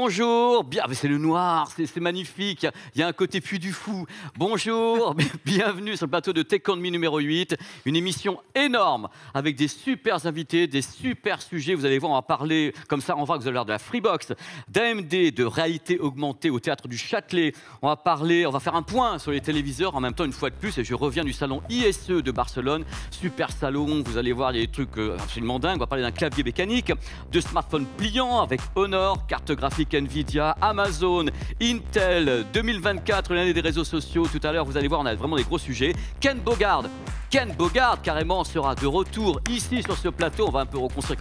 Bonjour, bien, c'est le noir, c'est magnifique, il y, a un côté puits du fou. Bonjour, bienvenue sur le plateau de Tech numéro 8, une émission énorme avec des super invités, des super sujets. Vous allez voir, on va parler comme ça, on va vous allez voir de la Freebox, d'AMD, de réalité augmentée au théâtre du Châtelet. On va parler, on va faire un point sur les téléviseurs en même temps, une fois de plus, et je reviens du salon ISE de Barcelone, super salon, vous allez voir, il y a des trucs euh, absolument dingues. On va parler d'un clavier mécanique, de smartphones pliants avec Honor, carte graphique Nvidia, Amazon, Intel, 2024, l'année des réseaux sociaux. Tout à l'heure, vous allez voir, on a vraiment des gros sujets. Ken Bogard, Ken Bogard, carrément, sera de retour ici sur ce plateau. On va un peu reconstruire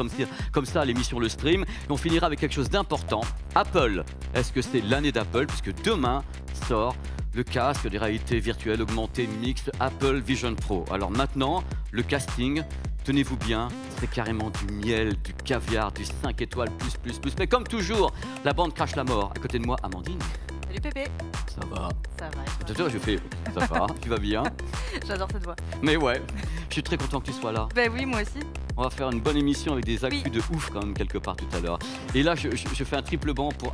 comme, ça l'émission Le Stream. Et on finira avec quelque chose d'important. Apple. Est-ce que c'est l'année d'Apple Puisque demain sort le casque des réalités virtuelles augmentées mixte Apple Vision Pro. Alors maintenant, le casting Tenez-vous bien, c'est carrément du miel, du caviar, du 5 étoiles, plus, plus, plus. Mais comme toujours, la bande crache la mort. À côté de moi, Amandine. Salut Pépé Ça va Ça va et toi je fais ça va, tu vas bien J'adore cette voix. Mais ouais, je suis très content que tu sois là. Ben oui, moi aussi. On va faire une bonne émission avec des actus de ouf quand même quelque part tout à l'heure. Et là, je, fais un triple banc pour...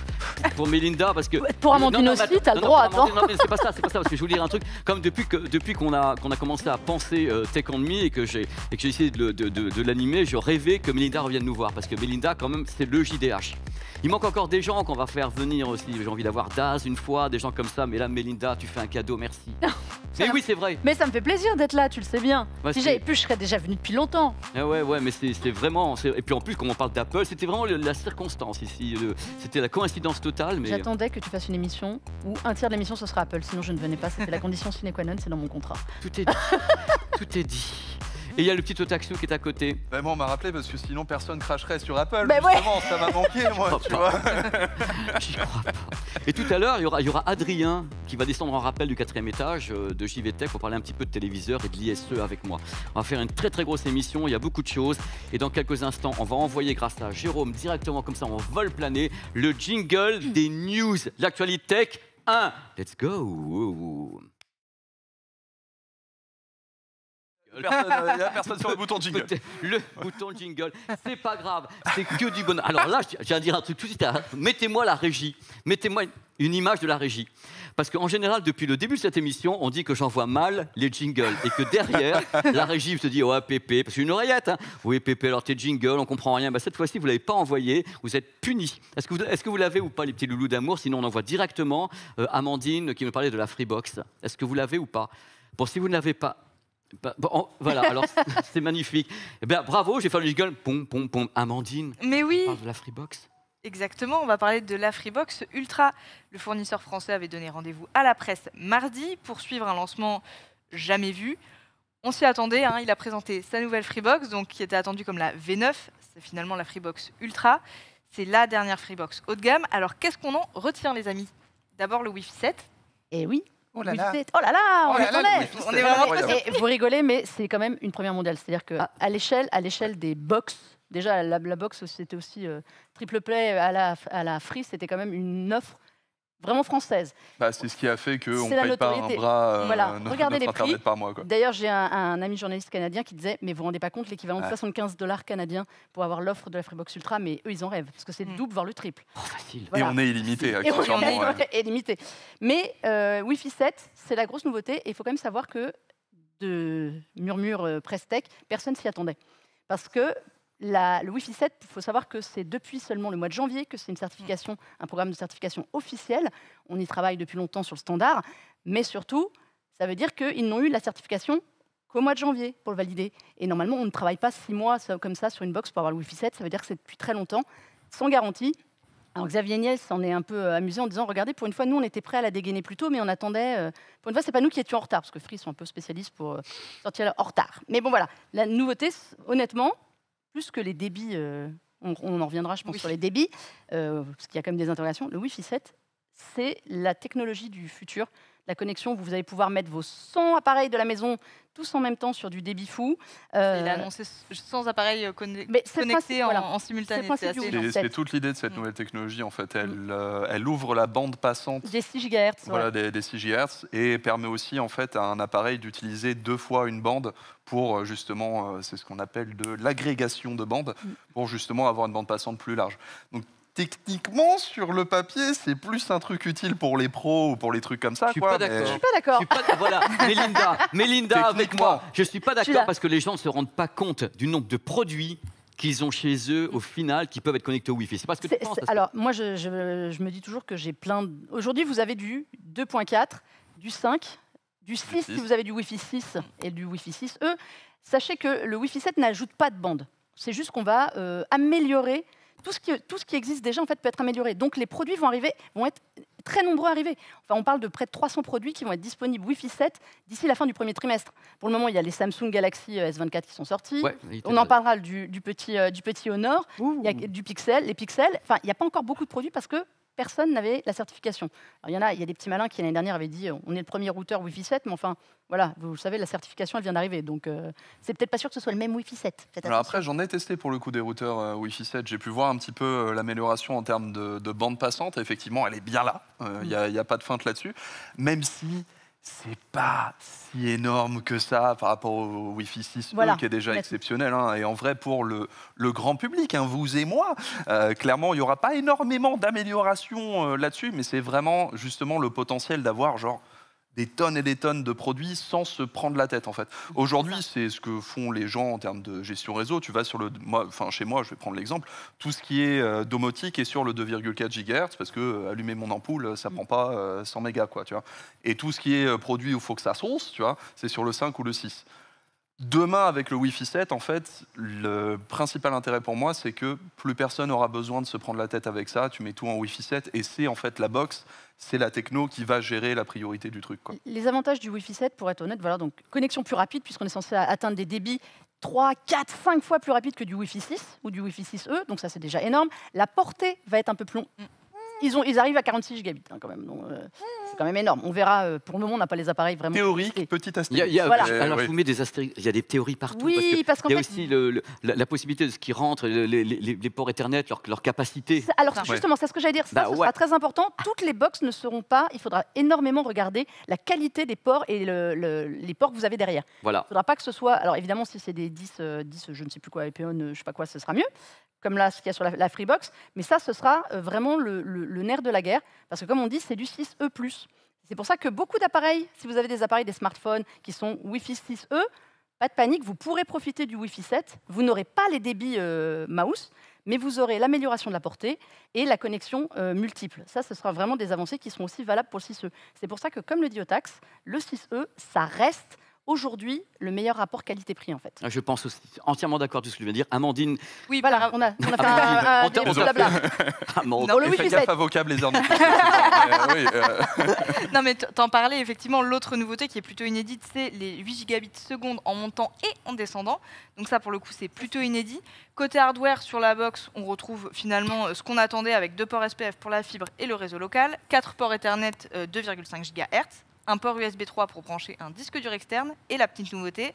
pour Melinda, parce que pour Amandine aussi t'as le droit attends non mais c'est pas ça c'est pas ça parce que je voulais dire un truc comme depuis que depuis qu'on a qu'on a commencé à penser Tech Take on Me et que j'ai et que j'ai essayé de, de, l'animer je rêvais que Melinda revienne nous voir parce que Melinda, quand même c'est le JDH il manque encore des gens qu'on va faire venir aussi. J'ai envie d'avoir Daz une fois, des gens comme ça. Mais là, Melinda, tu fais un cadeau, merci. mais oui, c'est vrai. Mais ça me fait plaisir d'être là, tu le sais bien. si j'avais pu, je serais déjà venu depuis longtemps. Ah ouais, ouais, mais c'était vraiment. Et puis en plus, quand on parle d'Apple, c'était vraiment la circonstance ici. C'était la coïncidence totale. Mais... J'attendais que tu fasses une émission où un tiers de l'émission, ce sera Apple. Sinon, je ne venais pas. C'était la condition sine qua non, c'est dans mon contrat. Tout est dit. Tout est dit. Et il y a le petit taxi qui est à côté. Ben moi, on m'a rappelé parce que sinon, personne cracherait sur Apple. Mais ben justement, ça m'a manqué, moi, tu vois. J'y crois pas. Et tout à l'heure, il y aura, y aura, Adrien qui va descendre en rappel du quatrième étage euh, de JVTech pour parler un petit peu de téléviseur et de l'ISE avec moi. On va faire une très très grosse émission, il y a beaucoup de choses. Et dans quelques instants, on va envoyer grâce à Jérôme directement comme ça, on vol planer le jingle des news, l'actualité tech 1. Let's go personne, il euh, a personne sur le bouton jingle. Le bouton jingle, c'est pas grave, c'est que du bonheur. Alors là, je viens de dire un truc tout de suite. Hein. Mettez-moi la régie, mettez-moi une image de la régie. Parce qu'en général, depuis le début de cette émission, on dit que j'envoie mal les jingles et que derrière, la régie se dit Ouais, Pépé, parce que une oreillette, hein. oui, Pépé, alors tes jingles, on comprend rien. Bah, cette fois-ci, vous ne l'avez pas envoyé, vous êtes puni. Est-ce que vous, vous l'avez ou pas, les petits loulous d'amour Sinon, on envoie directement euh, Amandine qui me parlait de la Freebox. Est-ce que vous l'avez ou pas Bon, si vous ne l'avez pas, bon, bah, bah, voilà, alors c'est magnifique. Eh ben, bravo, j'ai fait le jingle. Pom, pom, pom. Amandine. Mais oui. On parle de la Freebox. Exactement, on va parler de la Freebox Ultra. Le fournisseur français avait donné rendez-vous à la presse mardi pour suivre un lancement jamais vu. On s'y attendait, hein, il a présenté sa nouvelle Freebox, donc, qui était attendue comme la V9, c'est finalement la Freebox Ultra. C'est la dernière Freebox haut de gamme. Alors qu'est-ce qu'on en retient les amis D'abord le Wi-Fi 7. Eh oui, Oh là là. Oh là là, on, oh on est vraiment... vous rigolez, mais c'est quand même une première mondiale. C'est-à-dire qu'à à l'échelle, à l'échelle des box, déjà la, la box c'était aussi euh, triple play à la, à la free, c'était quand même une offre vraiment française. Bah, c'est ce qui a fait qu'on ne paye pas un bras euh, Regardez les D'ailleurs, j'ai un, ami journaliste canadien qui disait Mais vous ne vous rendez pas compte l'équivalent de 75 dollars canadiens pour avoir l'offre de la Freebox Ultra, mais eux, ils en rêvent, parce que c'est le mm. double, voire le triple. Oh, facile. Et on est illimité. Et illimité. Mais euh, Wi-Fi 7, c'est la grosse nouveauté, et il faut quand même savoir que de murmures euh, presse tech, personne s'y attendait. Parce que le Wi-Fi 7, il faut savoir que c'est depuis seulement le mois de janvier que c'est une certification, un programme de certification officiel. On y travaille depuis longtemps sur le standard, mais surtout, ça veut dire qu'ils n'ont eu la certification qu'au mois de janvier pour le valider. Et normalement, on ne travaille pas six mois comme ça sur une box pour avoir le Wi-Fi 7. Ça veut dire que c'est depuis très longtemps, sans garantie. Alors Xavier Niel s'en est un peu euh, amusé en disant regardez pour une fois nous on était prêts à la dégainer plus tôt mais on attendait euh, pour une fois c'est pas nous qui étions en retard parce que Free sont un peu spécialistes pour euh, sortir en retard mais bon voilà la nouveauté honnêtement plus que les débits, euh, on, en reviendra, je pense, sur les débits, euh, parce qu'il y a quand même des interrogations, le Wi-Fi 7, c'est la technologie du futur la connexion, vous allez pouvoir mettre vos 100 appareils de la maison tous en même temps sur du débit fou. Il a euh, annoncé sans appareil euh, connectés en, simultané. C'est toute l'idée de cette mm. nouvelle technologie. En fait, mm. euh, elle, ouvre la bande passante des 6 GHz. Voilà, des, et permet aussi en fait à un appareil d'utiliser deux fois une bande pour justement, c'est ce qu'on appelle de l'agrégation de bandes, mm. pour justement avoir une bande passante plus large techniquement, sur le papier, c'est plus un truc utile pour les pros ou pour les trucs comme ça. Je suis pas suis pas d'accord. Voilà, Mélinda, avec moi. Je suis pas d'accord parce que les gens ne se rendent pas compte du nombre de produits qu'ils ont chez eux au final qui peuvent être connectés au Wi-Fi. C'est pas ce que tu penses Alors moi, je, me dis toujours que j'ai plein. Aujourd'hui, vous avez du 2.4, du 5, du 6, si vous avez du Wi-Fi 6 et du Wi-Fi 6E. Sachez que le Wi-Fi 7 n'ajoute pas de bande. C'est juste qu'on va euh, améliorer tout ce, qui, existe déjà en fait, peut être amélioré. Donc les produits vont, arriver, vont être très nombreux à arriver. Enfin, on parle de près de 300 produits qui vont être disponibles Wi-Fi 7 d'ici la fin du premier trimestre. Pour le moment, il y a les Samsung Galaxy S24 qui sont sortis. on en parlera du, petit, euh, du petit Honor, il y a du Pixel, les Pixels. Enfin, il n'y a pas encore beaucoup de produits parce que personne n'avait la certification. il y en a, il y a des petits malins qui l'année dernière avaient dit euh, on est le premier routeur Wi-Fi 7, mais enfin, voilà, vous savez, la certification, elle vient d'arriver. Donc, euh, c'est peut-être pas sûr que ce soit le même Wi-Fi 7. Alors après, j'en ai testé pour le coup des routeurs euh, Wi-Fi 7. J'ai pu voir un petit peu l'amélioration en termes de, bande passante. Effectivement, elle est bien là. Il n'y a, a, pas de feinte là-dessus. Même si c'est pas si énorme que ça par rapport au Wi-Fi 6 e qui est déjà exceptionnel. Hein, et en vrai, pour le, grand public, hein, vous et moi, euh, clairement, il n'y aura pas énormément d'amélioration euh, là-dessus, mais c'est vraiment justement le potentiel d'avoir genre des tonnes et des tonnes de produits sans se prendre la tête en fait. Aujourd'hui, c'est ce que font les gens en termes de gestion réseau. Tu vas sur le, enfin chez moi, je vais prendre l'exemple, tout ce qui est euh, domotique est sur le 2,4 GHz parce que euh, allumer mon ampoule, ça mm. prend pas 100 euh, mégas quoi, tu vois. Et tout ce qui est produit où il faut que ça source, tu vois, c'est sur le 5 ou le 6. Demain, avec le Wi-Fi 7, en fait, le principal intérêt pour moi, c'est que plus personne aura besoin de se prendre la tête avec ça. Tu mets tout en Wi-Fi 7 et c'est en fait la box c'est la techno qui va gérer la priorité du truc. Les avantages du Wi-Fi 7, pour être honnête, voilà, donc connexion plus rapide, puisqu'on est censé atteindre des débits 3, 4, 5 fois plus rapides que du Wi-Fi 6 ou du Wi-Fi 6E, donc ça c'est déjà énorme. La portée va être un peu plus, longue. Mm ils, arrivent à 46 gigabits hein, quand même. Euh, c'est quand même énorme. On verra. Euh, pour le moment, on n'a pas les appareils vraiment. Théorique, petite astérisque. Il y a, alors, vous des Il y a des théories partout. Oui, parce, parce Il y a fait, aussi la, possibilité de ce qui rentre, les, ports Ethernet, leur, capacité. Alors, justement, c'est ce que j'allais dire. Bah ça, ce sera très important. Toutes les boxes ne seront pas. Il faudra énormément regarder la qualité des ports et les ports que vous avez derrière. Voilà. Il ne faudra pas que ce soit. Alors, évidemment, si c'est des 10, 10, euh, je ne sais plus quoi, EPO, je ne sais pas quoi, ce sera mieux comme là, ce qu'il y a sur la, Freebox. Mais ça, ce sera euh, vraiment le, nerf de la guerre, parce que comme on dit, c'est du 6E. C'est pour ça que beaucoup d'appareils, si vous avez des appareils, des smartphones qui sont Wi-Fi 6E, pas de panique, vous pourrez profiter du Wi-Fi 7. Vous n'aurez pas les débits euh, mouse, mais vous aurez l'amélioration de la portée et la connexion euh, multiple. Ça, ce sera vraiment des avancées qui seront aussi valables pour le 6E. C'est pour ça que, comme le dit Otax, le 6E, ça reste aujourd'hui le meilleur rapport qualité-prix en fait. Ah, je pense aussi, entièrement d'accord avec ce que je viens de dire. Amandine. Oui, voilà, bah, on a, on a fait un, blabla. Amandine. Non, fais gaffe à vocable les euh. Non mais t'en parlais effectivement, l'autre nouveauté qui est plutôt inédite, c'est les 8 gigabits seconde en montant et en descendant. Donc ça pour le coup c'est plutôt inédit. Côté hardware sur la box, on retrouve finalement euh, ce qu'on attendait avec deux ports SPF pour la fibre et le réseau local, quatre ports Ethernet 2,5 euh, GHz un port USB 3 pour brancher un disque dur externe et la petite nouveauté,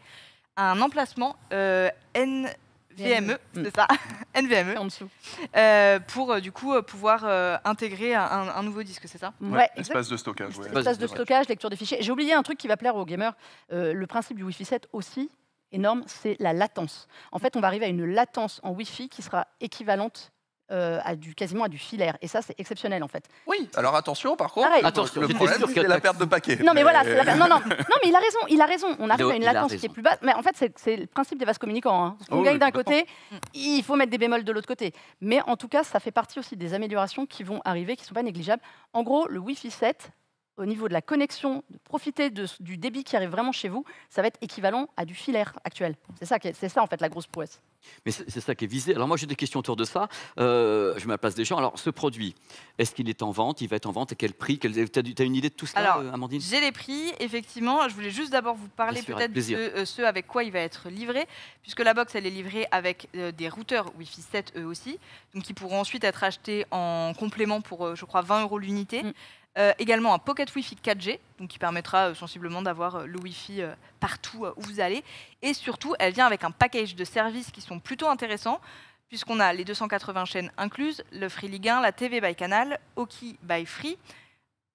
un emplacement euh, NVMe, e. c'est ça, NVMe, en dessous. Euh, pour euh, du coup pouvoir intégrer un, nouveau disque, c'est ça ouais, Espace de stockage. Espace de stockage, lecture des fichiers. J'ai oublié un truc qui va plaire aux gamers, le principe du Wi-Fi 7 aussi énorme, c'est la latence. En fait, on va arriver à une latence en Wi-Fi qui sera équivalente euh, du, quasiment à du filaire. Et ça, c'est exceptionnel, en fait. Oui, alors attention, par contre, Attention, le problème, c'est la perte de paquets Non, mais, voilà, non, mais il a raison, il a raison. On arrive à une latence qui est plus basse. Mais en fait, c'est le principe des vases communicants. Hein. On oh gagne d'un côté, il faut mettre des bémols de l'autre côté. Mais en tout cas, ça fait partie aussi des améliorations qui vont arriver, qui ne sont pas négligeables. En gros, le Wi-Fi 7 au niveau de la connexion, de profiter du débit qui arrive vraiment chez vous, ça va être équivalent à du filaire actuel. C'est ça, c'est ça en fait la grosse prouesse. Mais c'est ça qui est visé. Alors moi j'ai des questions autour de ça. Euh, je mets place des gens. Alors ce produit, est-ce qu'il est en vente Il va être en vente à quel prix Tu as, une idée de tout ça, Alors, euh, Amandine J'ai les prix, effectivement. Je voulais juste d'abord vous parler peut-être de euh, ce avec quoi il va être livré, puisque la box elle est livrée avec des routeurs Wi-Fi 7 eux aussi, donc qui pourront ensuite être achetés en complément pour, je crois, 20 euros l'unité. Mm. Euh, également un pocket Wi-Fi 4G, donc qui permettra euh, sensiblement d'avoir euh, le Wi-Fi partout où vous allez. Et surtout, elle vient avec un package de services qui sont plutôt intéressants, puisqu'on a les 280 chaînes incluses, le Free League 1, la TV by Canal, Hockey by Free.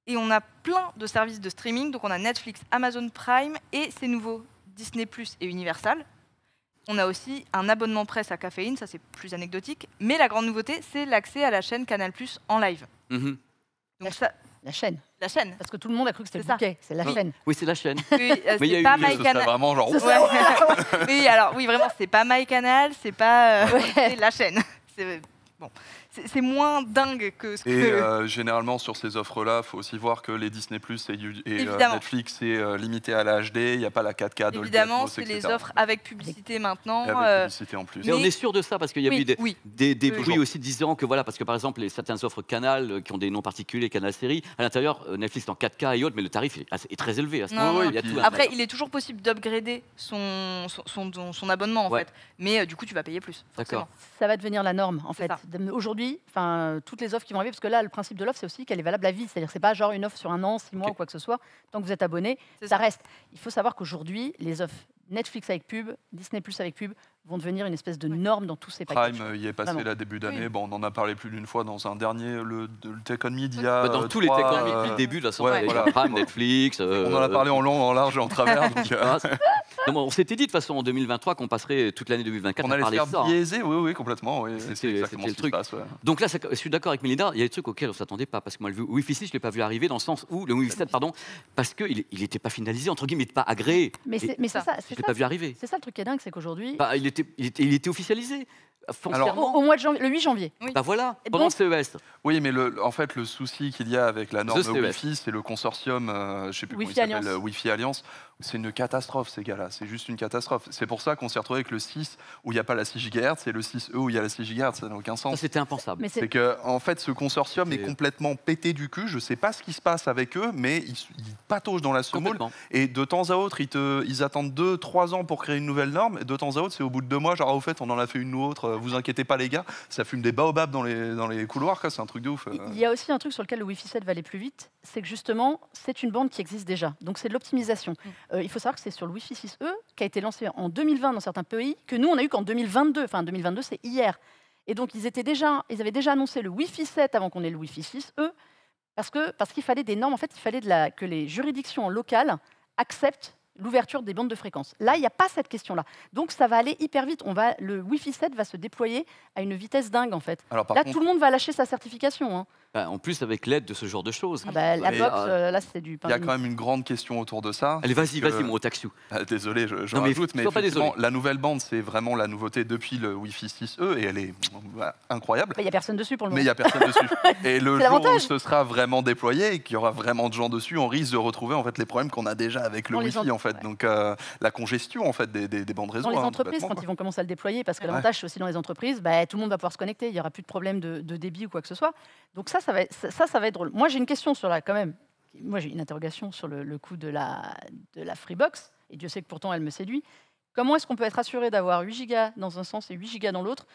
Et on a plein de services de streaming, donc on a Netflix, Amazon Prime et ces nouveaux Disney Plus et Universal. On a aussi un abonnement presse à caféine, ça c'est plus anecdotique, mais la grande nouveauté c'est l'accès à la chaîne Canal Plus en live. Mhm. Donc ça, la chaîne. La chaîne. Parce que tout le monde a cru que c'était le C'est la chaîne. Oui, c'est la chaîne. Oui, euh, pas Canal. vraiment genre. oui, alors oui, vraiment, c'est pas My c'est pas euh, la chaîne. C'est bon c'est moins dingue que ce que... Et euh, généralement, sur ces offres-là, il faut aussi voir que les Disney+, et, et euh, Netflix, c'est euh, limité à la HD, il n'y a pas la 4K, Évidemment, c'est les offres avec publicité maintenant. en plus. Mais, on est sûr de ça, parce qu'il y a eu des, des, bruits aussi disant que, voilà, parce que par exemple, les, certaines offres Canal, qui ont des noms particuliers, Canal Série, à l'intérieur, Netflix est en 4K et autres, mais le tarif est, très élevé à ce moment-là. Après, il est toujours possible d'upgrader son son, abonnement, en fait. Mais du coup, tu vas payer plus. D'accord. Ça va devenir la norme, en fait. Aujourd'hui, enfin toutes les offres qui vont arriver, parce que là, le principe de l'offre, c'est aussi qu'elle est valable à vie. C'est-à-dire, c'est pas genre une offre sur un an, six mois ou quoi que ce soit. Tant que vous êtes abonné, ça reste. Il faut savoir qu'aujourd'hui, les offres Netflix avec pub, Disney Plus avec pub, vont devenir une espèce de norme dans tous ces packages. Prime y est passé la début d'année. Bon, on en a parlé plus d'une fois dans un dernier, le, le Tech on Dans euh, tous les Tech on euh, depuis le début, de la Prime, Netflix. on en a euh, parlé en long, en large et en travers. donc, ah, on s'était dit de toute façon en 2023 qu'on passerait toute l'année 2024 on à parler de ça. Hein. biaisé, oui, oui, complètement. C'est exactement ce le truc. Passe, Donc là, je suis d'accord avec Mélinda, il y a des trucs auxquels on ne s'attendait pas. Parce que moi, le Wi-Fi 6, je ne l'ai pas vu arriver dans le sens où le Wi-Fi pardon, parce qu'il n'était pas finalisé, entre guillemets, pas agréé. Mais c'est ça. Je l'ai pas vu arriver. C'est ça le truc qui est dingue, c'est qu'aujourd'hui. Bah, il il était officialisé. Alors, au, mois de janvier, le 8 janvier. Bah voilà, pendant le CES. Oui, mais le, en fait, le souci qu'il y a avec la norme Wi-Fi, c'est le consortium, euh, je sais plus Wi-Fi il s'appelle, Wi-Fi Alliance. C'est une catastrophe, ces gars-là. C'est juste une catastrophe. C'est pour ça qu'on s'est retrouvé avec le 6 où il n'y a pas la 6 GHz et le 6E où il y a la 6 GHz. Ça n'a aucun sens. C'était impensable. C'est que, en fait, ce consortium est... complètement pété du cul. Je ne sais pas ce qui se passe avec eux, mais ils, ils dans la semoule. Et de temps à autre, ils, te, ils attendent 2-3 ans pour créer une nouvelle norme. Et de temps à autre, c'est au bout de deux mois, genre, ah, au fait, on en a fait une autre euh, vous inquiétez pas les gars, ça fume des baobabs dans les, dans les couloirs, c'est un truc de ouf. Il euh. y a aussi un truc sur lequel le Wi-Fi 7 va aller plus vite, c'est que justement, c'est une bande qui existe déjà. Donc c'est de l'optimisation. Mm. Euh, il faut savoir que c'est sur le Wi-Fi 6E qui a été lancé en 2020 dans certains pays, que nous on a eu qu'en 2022. Enfin 2022 c'est hier. Et donc ils, étaient déjà, ils avaient déjà annoncé le Wi-Fi 7 avant qu'on ait le Wi-Fi 6E, parce qu'il parce qu'il fallait des normes, en fait il fallait de que les juridictions locales acceptent l'ouverture des bandes de fréquence. Là, il n'y a pas cette question-là. Donc ça va aller hyper vite. On va, le Wi-Fi 7 va se déployer à une vitesse dingue en fait. Là, tout le monde va lâcher sa certification. Hein. Bah, en plus avec l'aide de ce genre de choses. Ah bah, la euh, euh, là, du Il y a quand même une grande question autour de ça. Allez, vas-y, vas-y, mon ah, désolé, je, je non, mais, la nouvelle bande, c'est vraiment la nouveauté depuis le Wi-Fi 6E et elle est bah, incroyable. il n'y a personne dessus pour le moment. Mais il n'y a personne dessus. Et le jour où ce sera vraiment déployé et qu'il y aura vraiment de gens dessus, on risque de retrouver en fait les problèmes qu'on a déjà avec le Wi-Fi en fait. Donc euh, la congestion en fait des, des, bandes réseau. Dans les hein, entreprises, quand ils vont commencer à le déployer, parce que l'avantage c'est aussi dans les entreprises, tout le monde va pouvoir se connecter. Il n'y aura plus de problème de, de débit ou quoi que ce soit. Donc ça, ça, va, ça, ça va être drôle. Moi, j'ai une question sur la, quand même. Moi, j'ai une interrogation sur le, coût de la, de la Freebox, et Dieu sait que pourtant elle me séduit. Comment est-ce qu'on peut être assuré d'avoir 8 gigas dans un sens et 8 Giga dans l'autre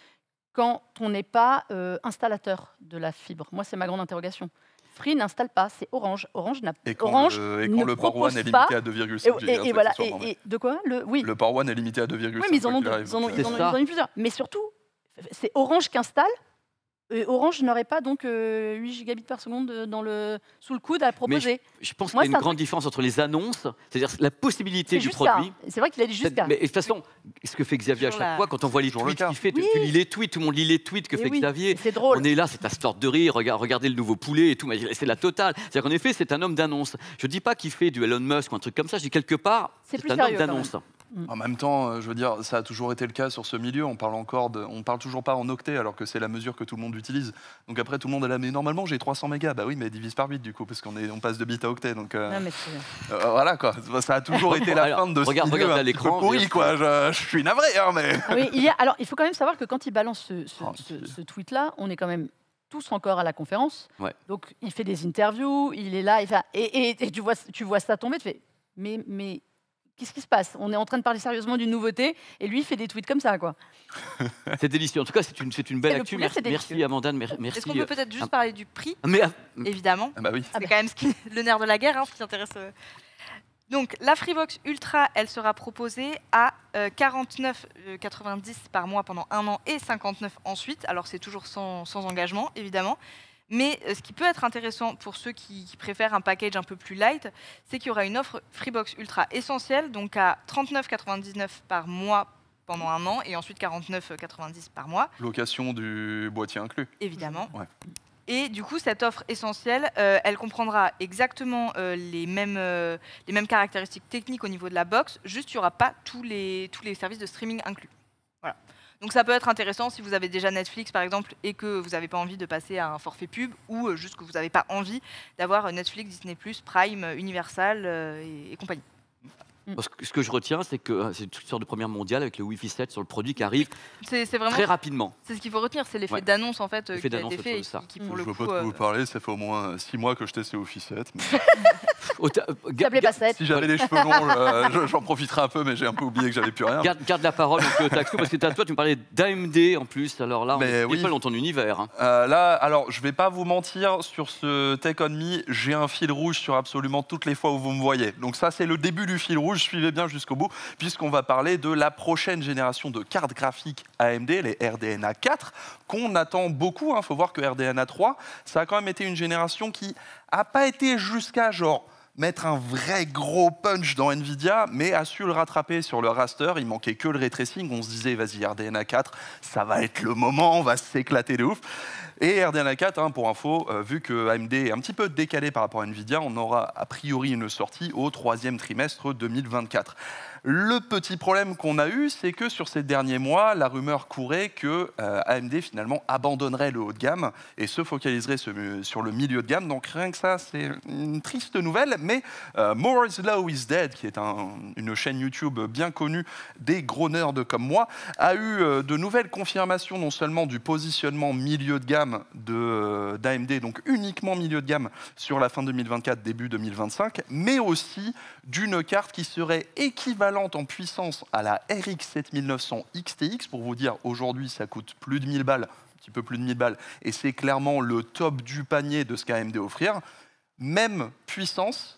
quand on n'est pas euh, installateur de la fibre Moi, c'est ma grande interrogation. Free n'installe pas, c'est Orange. Orange n'a pas. Orange et le Power est limité à 2,5 Giga. et, hein, voilà. Et, de quoi le, oui. le Power One est limité à 2,5 Oui, mais en ils en ont plusieurs. Mais surtout, c'est Orange qui installe euh, Orange n'aurait pas donc 8 euh, gigabits par seconde euh, sous le coude à proposer. Je, pense qu'il y a une grande différence entre les annonces, c'est-à-dire la possibilité du produit. C'est vrai qu'il a dit jusqu'à. Mais de toute façon, ce que fait Xavier à chaque fois, quand on voit les tweets qu'il fait, tu, lis les tweets, tout le monde lit les tweets que fait Xavier. C'est drôle. On est là, c'est ta sorte de rire, regardez le nouveau poulet et tout, c'est la totale. C'est-à-dire qu'en effet, c'est un homme d'annonce. Je ne dis pas qu'il fait du Elon Musk ou un truc comme ça, je dis quelque part, c'est un homme d'annonce. Mm. En même temps, euh, je veux dire, ça a toujours été le cas sur ce milieu. On parle encore on parle toujours pas en octets alors que c'est la mesure que tout le monde utilise. Donc après, tout le monde est là. Mais normalement, j'ai 300 mégas. Bah oui, mais divise par 8 du coup, parce qu'on est, on passe de bit à octet. Donc euh, non, mais euh, voilà quoi. Ça a toujours été la fin de regarde, ce milieu regarde, pourri quoi. Je, suis navré. Hein, mais ah oui, alors il faut quand même savoir que quand il balance ce, oh, tweet là, on est quand même tous encore à la conférence. Donc il fait des interviews, il est là, et, et, tu vois, tu vois ça tomber, tu fais mais mais qu'est-ce qui se passe On est en train de parler sérieusement d'une nouveauté et lui fait des tweets comme ça, quoi. c'est délicieux. En tout cas, c'est une, une belle actu. merci, Amanda, merci. Est-ce qu'on peut peut-être juste euh, parler du prix ah, Mais ah, évidemment. Ah, bah oui. C'est quand même le nerf de la guerre, hein, ce qui intéresse. Euh. Donc la Freebox Ultra, elle sera proposée à 49,90 euh, par mois pendant un an et 59 ensuite. Alors c'est toujours sans, sans engagement, évidemment. Mais euh, ce qui peut être intéressant pour ceux qui, préfèrent un package un peu plus light, c'est qu'il y aura une offre Freebox Ultra essentielle, donc à 39,99 par mois pendant un an, et ensuite 49,90 par mois. Location du boîtier inclus. Évidemment. Et du coup, cette offre essentielle, euh, elle comprendra exactement euh, les, mêmes, les mêmes caractéristiques techniques au niveau de la box, juste il n'y aura pas tous les, tous les services de streaming inclus. Voilà. Donc ça peut être intéressant si vous avez déjà Netflix par exemple et que vous n'avez pas envie de passer à un forfait pub ou euh, juste que vous n'avez pas envie d'avoir euh, Netflix, Disney ⁇ Prime, euh, Universal et, et compagnie. Mm. ce que je retiens, c'est que euh, c'est une sorte de première mondiale avec le Wi-Fi 7 sur le produit qui arrive très rapidement. C'est ce qu'il faut retenir, c'est l'effet d'annonce en fait euh, qui fait. je ne veux pas vous euh, parler, ça fait au moins 6 mois que je teste le Wi-Fi 7. Si j'avais les cheveux longs, j'en profiterais un peu, mais j'ai un peu oublié que j'avais plus rien. Garde, la parole parce que toi, tu me parlais d'AMD en plus. Alors là, on est pas dans ton univers. Hein. là, alors je vais pas vous mentir, sur ce Take On Me, j'ai un fil rouge sur absolument toutes les fois où vous me voyez. Donc ça, c'est le début du fil rouge. Je suivez bien jusqu'au bout, puisqu'on va parler de la prochaine génération de cartes graphiques AMD, les RDNA 4, qu'on attend beaucoup. Il hein. faut voir que RDNA 3, ça a quand même été une génération qui n'a pas été jusqu'à genre mettre un vrai gros punch dans Nvidia, mais a su le rattraper sur le raster. Il manquait que le retracing. On se disait, vas-y, RDNA 4, ça va être le moment, on va s'éclater de ouf. Et RDNA 4, hein, pour info, euh, vu que AMD est un petit peu décalé par rapport à Nvidia, on aura a priori une sortie au troisième trimestre 2024. Le petit problème qu'on a eu, c'est que sur ces derniers mois, la rumeur courait que euh, AMD finalement abandonnerait le haut de gamme et se focaliserait sur le milieu de gamme. Donc rien que ça, c'est une triste nouvelle. Mais euh, Moore's Law is Dead, qui est une chaîne YouTube bien connue des gros nerds comme moi, a eu euh, de nouvelles confirmations non seulement du positionnement milieu de gamme euh, d'AMD, donc uniquement milieu de gamme sur la fin 2024, début 2025, mais aussi d'une carte qui serait équivalente en puissance à la RX 7900 XTX. Pour vous dire, aujourd'hui, ça coûte plus de 1000 balles, un petit peu plus de 1000 balles, et c'est clairement le top du panier de ce qu'AMD offrir. Même puissance,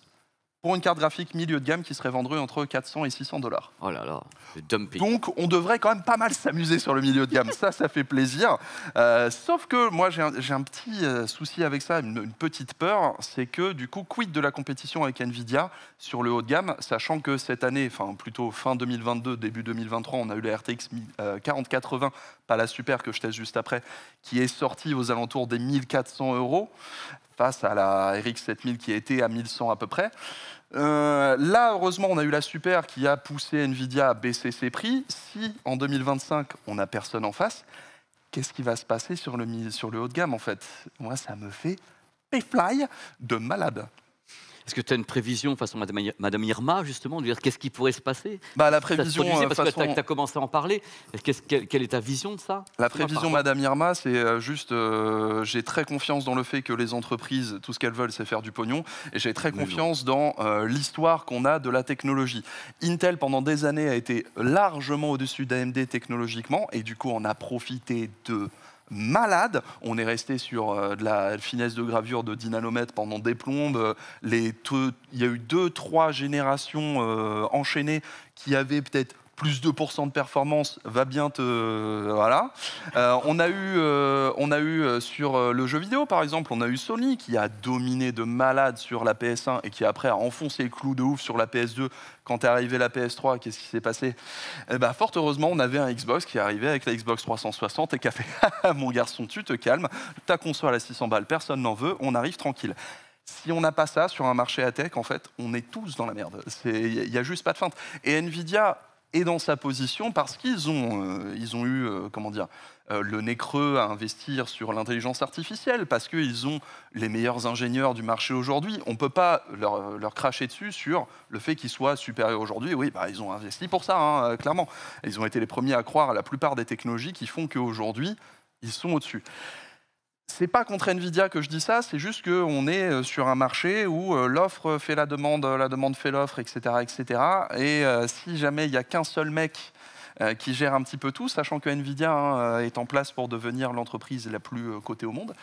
pour une carte graphique milieu de gamme qui serait vendue entre 400 et 600 dollars. Oh là là, dumping. Donc on devrait quand même pas mal s'amuser sur le milieu de gamme, ça, ça fait plaisir. Euh, sauf que moi j'ai un, petit euh, souci avec ça, une, petite peur, c'est que du coup, quid de la compétition avec Nvidia sur le haut de gamme, sachant que cette année, enfin plutôt fin 2022, début 2023, on a eu la RTX 4080, euh, pas la super que je teste juste après, qui est sortie aux alentours des 1400 euros face à la RX 7000 qui était à 1100 à peu près. Euh, là, heureusement, on a eu la super qui a poussé Nvidia à baisser ses prix. Si en 2025, on n'a personne en face, qu'est-ce qui va se passer sur le, sur le haut de gamme en fait Moi, ça me fait fly de malade. Est-ce que tu as une prévision façon Madame Irma, justement, de dire qu'est-ce qui pourrait se passer bah, La prévision. Euh, parce que tu as, commencé à en parler. quelle, est ta vision de ça La prévision, Madame Irma, c'est euh, juste. Euh, j'ai très confiance dans le fait que les entreprises, tout ce qu'elles veulent, c'est faire du pognon. Et j'ai très confiance dans l'histoire qu'on a de la technologie. Intel, pendant des années, a été largement au-dessus d'AMD technologiquement. Et du coup, on a profité de malade. On est resté sur euh, de la finesse de gravure de 10 pendant des plombes. il y a eu deux, trois générations euh, enchaînées qui avaient peut-être plus 2% de performance va bien te voilà. Euh, on a eu, euh, on a eu euh, sur le jeu vidéo par exemple, on a eu Sony qui a dominé de malade sur la PS1 et qui après a enfoncé le clou de ouf sur la PS2. Quand est arrivée la PS3, qu'est-ce qui s'est passé eh ben, fort heureusement, on avait un Xbox qui est arrivé avec la Xbox 360 et qui a fait ah, ah, mon garçon, tu te calmes, ta console à 600 balles, personne n'en veut, on arrive tranquille si on n'a pas ça sur un marché à tech, en fait, on est tous dans la merde. Il n'y a juste pas de feinte. Et Nvidia, et dans sa position parce qu'ils ont, euh, ont eu euh, comment dire, euh, le nez creux à investir sur l'intelligence artificielle, parce qu'ils ont les meilleurs ingénieurs du marché aujourd'hui. On ne peut pas leur, cracher dessus sur le fait qu'ils soient supérieurs aujourd'hui. Oui, bah, ils ont investi pour ça, hein, clairement. Ils ont été les premiers à croire à la plupart des technologies qui font qu'aujourd'hui, ils sont au-dessus c'est pas contre Nvidia que je dis ça, c'est juste qu'on est euh, sur un marché où euh, l'offre fait la demande, euh, la demande fait l'offre, etc., Et si jamais il n'y a qu'un seul mec qui gère un petit peu tout, sachant que Nvidia hein, est en place pour devenir l'entreprise la plus cotée au monde,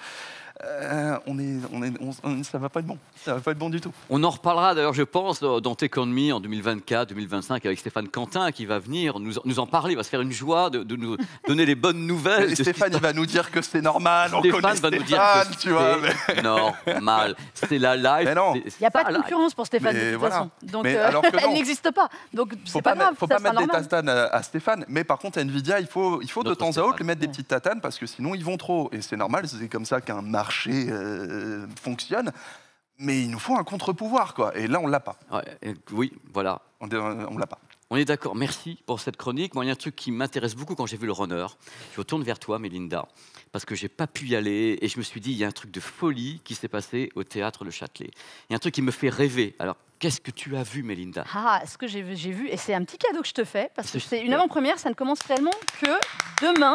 euh, on est, on est, ça va pas être bon. Ça va pas être bon du tout. On en reparlera d'ailleurs, je pense, dans Techonomy en 2024, 2025, avec Stéphane Quentin qui va venir nous, nous en parler. Il va se faire une joie de, nous donner les bonnes nouvelles. Stéphane, il va nous dire que c'est normal. Stéphane connaît va nous dire que tu vois, mais... normal. C'est la live. Il n'y a pas de concurrence pour Stéphane de toute façon. Donc, euh, elle n'existe pas. Donc c'est pas, pas grave. Il ne faut pas mettre des tatanes à, Stéphane. Mais par contre, à Nvidia, il faut, il faut de temps à autre lui mettre des petites tatanes parce que sinon ils vont trop. Et c'est normal. C'est comme ça qu'un mari marché euh, fonctionne. Mais il nous faut un contre-pouvoir, quoi. Et là, on l'a pas. oui, voilà. On, euh, on l'a pas. On est d'accord. Merci pour cette chronique. Moi, il y a un truc qui m'intéresse beaucoup quand j'ai vu le runner. Je retourne vers toi, Mélinda, parce que j'ai pas pu y aller et je me suis dit, il y a un truc de folie qui s'est passé au théâtre Le Châtelet. Il y a un truc qui me fait rêver. Alors, Qu'est-ce que tu as vu, Mélinda Ah, ce que j'ai vu, vu, et c'est un petit cadeau que je te fais, parce que c'est une avant-première, ça ne commence tellement que demain,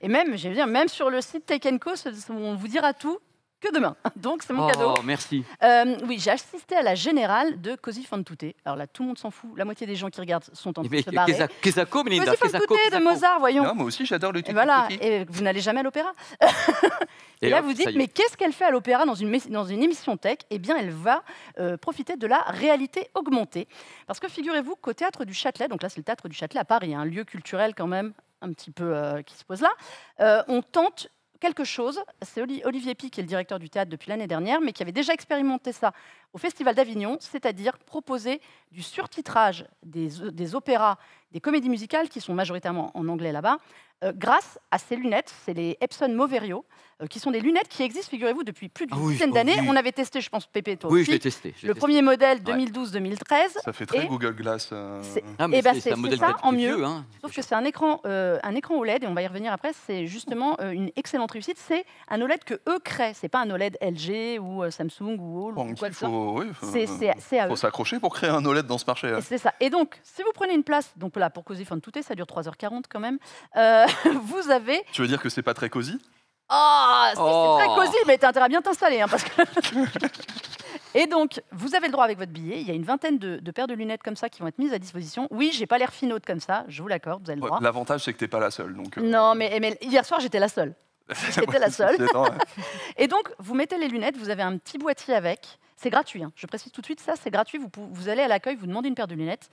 et même, j'ai même sur le site Take Co, on vous dira tout que demain. Donc c'est mon oh, Merci. Euh, oui, j'ai assisté à la générale de Cosi fan Alors là, tout le monde s'en fout. La moitié des gens qui regardent sont en train de se barrer. fan tutte de Mozart, voyons. Non, moi aussi, j'adore le titre. voilà. Et vous n'allez jamais à l'opéra. et, là, vous dites, mais qu'est-ce qu'elle fait à l'opéra dans une, dans une émission tech Eh bien, elle va euh, profiter de la réalité augmentée. Parce que figurez-vous qu'au théâtre du Châtelet, donc là, c'est le théâtre du Châtelet à Paris, un hein, lieu culturel quand même un petit peu euh, qui se pose là. Euh, on tente quelque chose. C'est Olivier Pi, qui est le directeur du théâtre depuis l'année dernière, mais qui avait déjà expérimenté ça au Festival d'Avignon, c'est-à-dire proposer du surtitrage des, opéras, des comédies musicales, qui sont majoritairement en anglais là-bas, euh, grâce à ces lunettes, c'est les Epson Moverio, euh, qui sont des lunettes qui existent, figurez-vous, depuis plus d'une ah dizaine oh d'années. On avait testé, je pense, Pépé, toi Oui, je l'ai testé. le premier modèle 2012-2013. Ça fait très Google Glass. Euh, ah, eh ben, c'est un modèle ça, en mieux. Hein, Sauf que c'est un, écran, un écran OLED, et on va y revenir après, c'est justement une excellente réussite. C'est un OLED que eux créent, c'est pas un OLED LG ou Samsung ou All. Il faut, s'accrocher pour créer un OLED dans ce marché. Hein. C'est ça. Et donc, si vous prenez une place, donc là, pour Cosy de Tout ça dure 3h40 quand même. vous avez. Tu veux dire que c'est pas très cosy Oh, c'est oh. très cosy, mais as intérêt à bien t'installer. Hein, que... Et donc, vous avez le droit avec votre billet. Il y a une vingtaine de, paires de lunettes comme ça qui vont être mises à disposition. Oui, j'ai pas l'air finote comme ça, je vous l'accorde, vous avez le droit. L'avantage, c'est que t'es pas la seule. Donc, euh, Non, mais, mais hier soir, j'étais la seule. J'étais la seule. Et donc, vous mettez les lunettes, vous avez un petit boîtier avec. C'est gratuit, hein. je précise tout de suite, ça c'est gratuit. Vous, vous allez à l'accueil, vous demandez une paire de lunettes.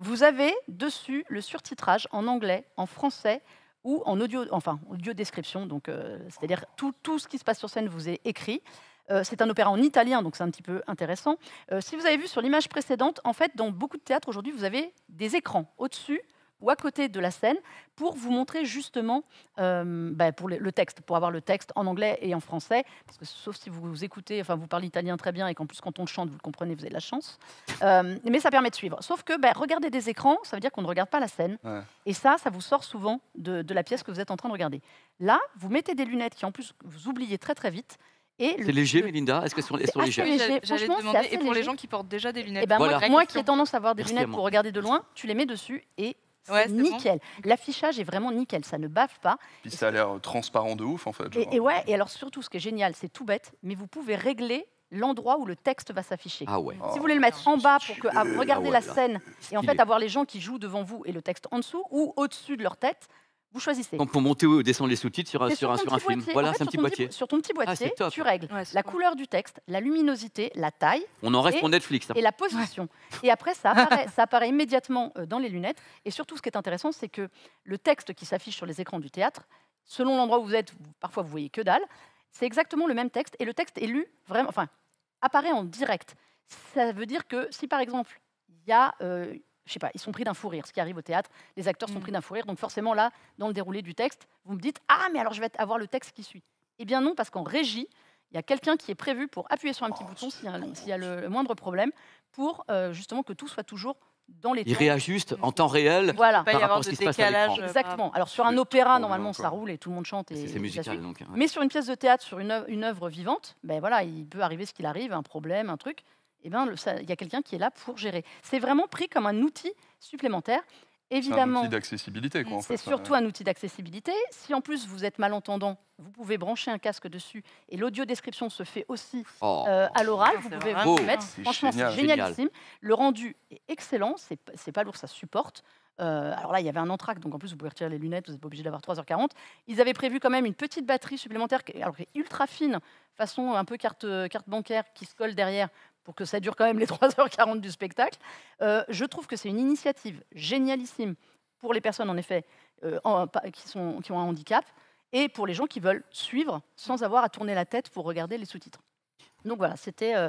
Vous avez dessus le surtitrage en anglais, en français, ou en audio, enfin audio description, donc euh, c'est-à-dire tout, tout ce qui se passe sur scène vous est écrit. Euh, c'est un opéra en italien, donc c'est un petit peu intéressant. Euh, si vous avez vu sur l'image précédente, en fait, dans beaucoup de théâtres aujourd'hui, vous avez des écrans au-dessus ou à côté de la scène pour vous montrer justement euh, bah, pour le, texte, pour avoir le texte en anglais et en français, parce que sauf si vous écoutez, enfin vous parlez italien très bien et qu'en plus quand on chante vous le comprenez, vous avez de la chance. Euh, mais ça permet de suivre. Sauf que bah, regarder des écrans, ça veut dire qu'on ne regarde pas la scène, et ça, ça vous sort souvent de, la pièce que vous êtes en train de regarder. Là, vous mettez des lunettes qui en plus vous oubliez très très vite. C'est léger, Melinda Est-ce que sont, légères léger. franchement demander, et pour les gens qui portent déjà des eh ben, lunettes. moi, qui ai tendance à avoir des lunettes pour regarder de loin, tu les mets dessus et nickel. L'affichage est vraiment nickel, ça ne bave pas. Puis ça a l'air euh, transparent de ouf en fait. Et, ouais, et alors surtout ce qui est génial, c'est tout bête, mais vous pouvez régler l'endroit où le texte va s'afficher. Ah si vous voulez le mettre en bas pour que à ah, ah la scène et en fait avoir les gens qui jouent devant vous et le texte en dessous ou au-dessus de leur tête, vous choisissez. Donc pour monter ou descendre les sous-titres sur, un, film. Voilà, c'est un petit boîtier. Sur ton petit ah, boîtier, tu règles la couleur du texte, la luminosité, la taille. On en reste et, Netflix. Hein. Et la position. Et après, ça apparaît, ça apparaît immédiatement euh, dans les lunettes. Et surtout, ce qui est intéressant, c'est que le texte qui s'affiche sur les écrans du théâtre, selon l'endroit où vous êtes, parfois vous voyez que dalle, c'est exactement le même texte. Et le texte est lu vraiment, enfin, apparaît en direct. Ça veut dire que si par exemple, il y a euh, je sais pas, ils sont pris d'un fou rire. Ce qui arrive au théâtre, les acteurs sont mm. pris d'un fou rire. Donc forcément, là, dans le déroulé du texte, vous me dites Ah, mais alors je vais avoir le texte qui suit. Eh bien non, parce qu'en régie, il y a quelqu'un qui est prévu pour appuyer sur un petit oh, bouton s'il y, a le moindre problème, pour euh, justement que tout soit toujours dans les. Il réajuste en temps réel. Voilà. Par pas y avoir de euh, Exactement. Alors sur un opéra, normalement, ça roule et tout le monde chante. Et c'est musical, donc. Hein, mais sur une pièce de théâtre, sur une œuvre, vivante, ben voilà, il peut arriver ce qu'il arrive, un problème, un truc. Eh ben, il y a quelqu'un qui est là pour gérer. C'est vraiment pris comme un outil supplémentaire. Évidemment, un outil d'accessibilité. C'est surtout un outil d'accessibilité. Si en plus vous êtes malentendant, vous pouvez brancher un casque dessus et l'audio description se fait aussi oh. euh, à l'oral. Vous pouvez vous mettre. Franchement, c'est génialissime. Le rendu est excellent. C'est pas lourd, ça supporte. Euh, alors là, il y avait un entracte, donc en plus, vous pouvez retirer les lunettes, vous n'êtes pas obligé d'avoir 3h40. Ils avaient prévu quand même une petite batterie supplémentaire, alors qui est ultra fine, façon un peu carte, euh, carte bancaire qui se colle derrière pour que ça dure quand même les 3h40 du spectacle. Euh, je trouve que c'est une initiative génialissime pour les personnes, en effet, euh, qui ont un handicap et pour les gens qui veulent suivre sans avoir à tourner la tête pour regarder les sous-titres. Donc voilà, c'était euh,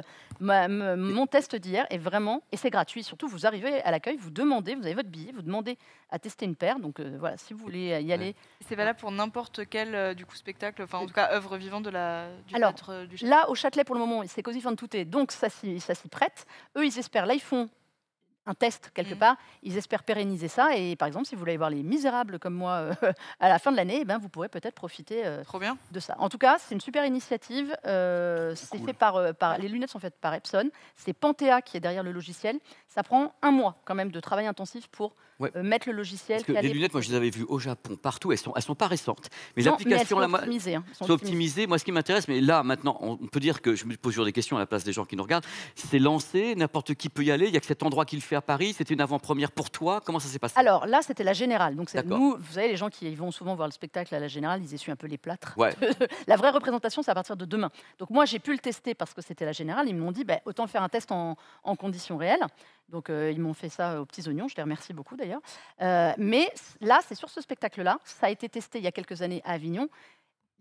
mon test d'hier et vraiment, et c'est gratuit. Surtout, vous arrivez à l'accueil, vous demandez, vous avez votre billet, vous demandez à tester une paire. Donc euh, voilà, si vous voulez y aller. C'est valable pour n'importe quel euh, du coup spectacle, enfin en tout cas œuvre vivante de la du Alors, du Là au Châtelet pour le moment, c'est Cosy tout Touté, donc ça s'y prête. Eux, ils espèrent, là ils font un test quelque mm. part. Ils espèrent pérenniser ça. Et par exemple, si vous voulez voir Les Misérables comme moi euh, à la fin de l'année, eh ben, vous pourrez peut-être profiter euh, de ça. En tout cas, c'est une super initiative. Euh, c'est fait par, par, les lunettes sont faites par Epson. C'est Panthea qui est derrière le logiciel. Ça prend un mois quand même de travail intensif pour euh, mettre le logiciel. les lunettes, moi, je les avais vues au Japon, partout. Elles sont, elles sont pas récentes. Mais l'application, elles sont, hein, optimisées, Moi, ce qui m'intéresse, mais là, maintenant, on peut dire que je me pose toujours des questions à la place des gens qui nous regardent. C'est lancé, n'importe qui peut y aller. Il y a que cet endroit qui le fait à Paris. C'était une avant-première pour toi. Comment ça s'est passé Alors là, c'était la générale. Donc c'est nous, vous savez, les gens qui vont souvent voir le spectacle à la générale, ils essuient un peu les plâtres. la vraie représentation, c'est à partir de demain. Donc moi, j'ai pu le tester parce que c'était la générale. Ils m'ont dit, bah, autant faire un test en, en conditions réelles. Donc euh, ils m'ont fait ça euh, aux petits oignons, je les remercie beaucoup d'ailleurs. Euh, mais là, c'est sur ce spectacle-là, ça a été testé il y a quelques années à Avignon.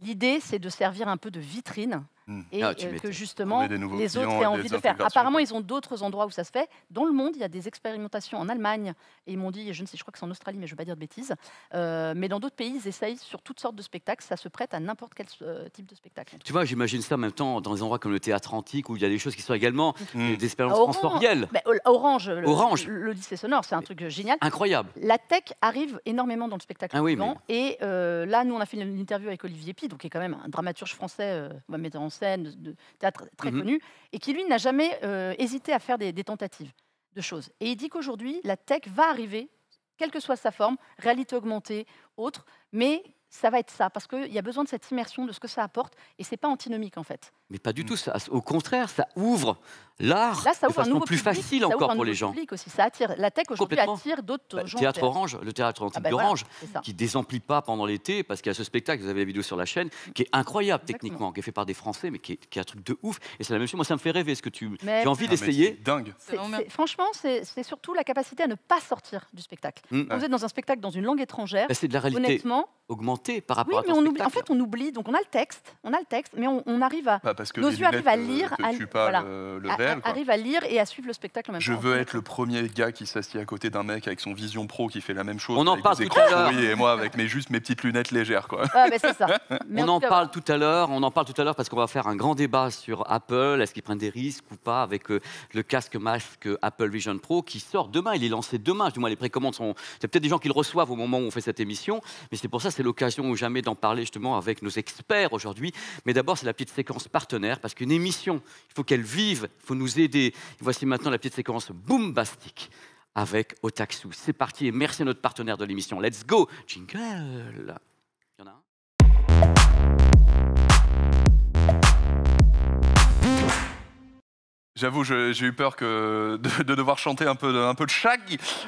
L'idée, c'est de servir un peu de vitrine Hmm. et ah, euh, que justement les autres aient envie de faire. Apparemment, ils ont d'autres endroits où ça se fait. Dans le monde, il y a des expérimentations en Allemagne, et ils m'ont dit, je ne sais, je crois que c'est en Australie, mais je ne vais pas dire de bêtises, euh, mais dans d'autres pays, ils essayent sur toutes sortes de spectacles, ça se prête à n'importe quel euh, type de spectacle. Tu vois, j'imagine ça en même temps dans des endroits comme le théâtre antique, où il y a des choses qui sont également hmm. des expériences bah, Orange, bah, Orange, le, lycée sonore, c'est un truc génial. Incroyable. La tech arrive énormément dans le spectacle. Ah, oui, Et là, nous, on a fait une interview avec Olivier Pi, donc qui est quand même un dramaturge français, on va mettre scène, de théâtre très mhm. connu, et qui, lui, n'a jamais euh, hésité à faire des, des, tentatives de choses. Et il dit qu'aujourd'hui, la tech va arriver, quelle que soit sa forme, réalité augmentée, autre, mais ça va être ça, parce qu'il y a besoin de cette immersion, de ce que ça apporte, et c'est pas antinomique en fait. Mais pas du tout, au contraire, ça ouvre l'art de façon un plus facile encore pour les gens. Aussi, ça attire. La tech aujourd'hui attire d'autres gens bah, gens. Théâtre Orange, le théâtre antique d'Orange, qui qui désemplit pas pendant l'été, parce qu'il y a ce spectacle, vous avez la vidéo sur la chaîne, qui est incroyable techniquement, qui est fait par des Français, mais qui est, un truc de ouf. Et c'est la même chose, moi ça me fait rêver, est ce que tu... as envie ah, d'essayer. dingue. franchement, c'est surtout la capacité à ne pas sortir du spectacle. Hmm. vous êtes dans un spectacle dans une langue étrangère, bah, c'est de la réalité. honnêtement, par rapport oui, mais en fait, on oublie. Donc, on a le texte, on a le texte, mais on, arrive à. Bah, parce que nos yeux arrivent à euh, lire, à, voilà, arrive à lire et à suivre le spectacle en même Je temps. veux être le premier gars qui s'assied à côté d'un mec avec son Vision Pro qui fait la même chose. On en parle tout à l'heure. Et moi avec mes juste mes petites lunettes légères, quoi. Ah, c'est ça. on en parle tout à l'heure. On en parle tout à l'heure parce qu'on va faire un grand débat sur Apple. Est-ce qu'ils prennent des risques ou pas avec euh, le casque masque Apple Vision Pro qui sort demain. Il est lancé demain. Du moins, les précommandes sont. Il y a peut-être des gens qui le reçoivent au moment où on fait cette émission, mais c'est pour ça, c'est l'occasion ou jamais d'en parler justement avec nos experts aujourd'hui. Mais d'abord, c'est la petite séquence partenaire, parce qu'une émission, il faut qu'elle vive, il faut nous aider. Voici maintenant la petite séquence boombastique avec Otaxu. C'est parti et merci à notre partenaire de l'émission. Let's go Jingle Il y en a un J'avoue, j'ai eu peur de, devoir chanter un peu de, un peu de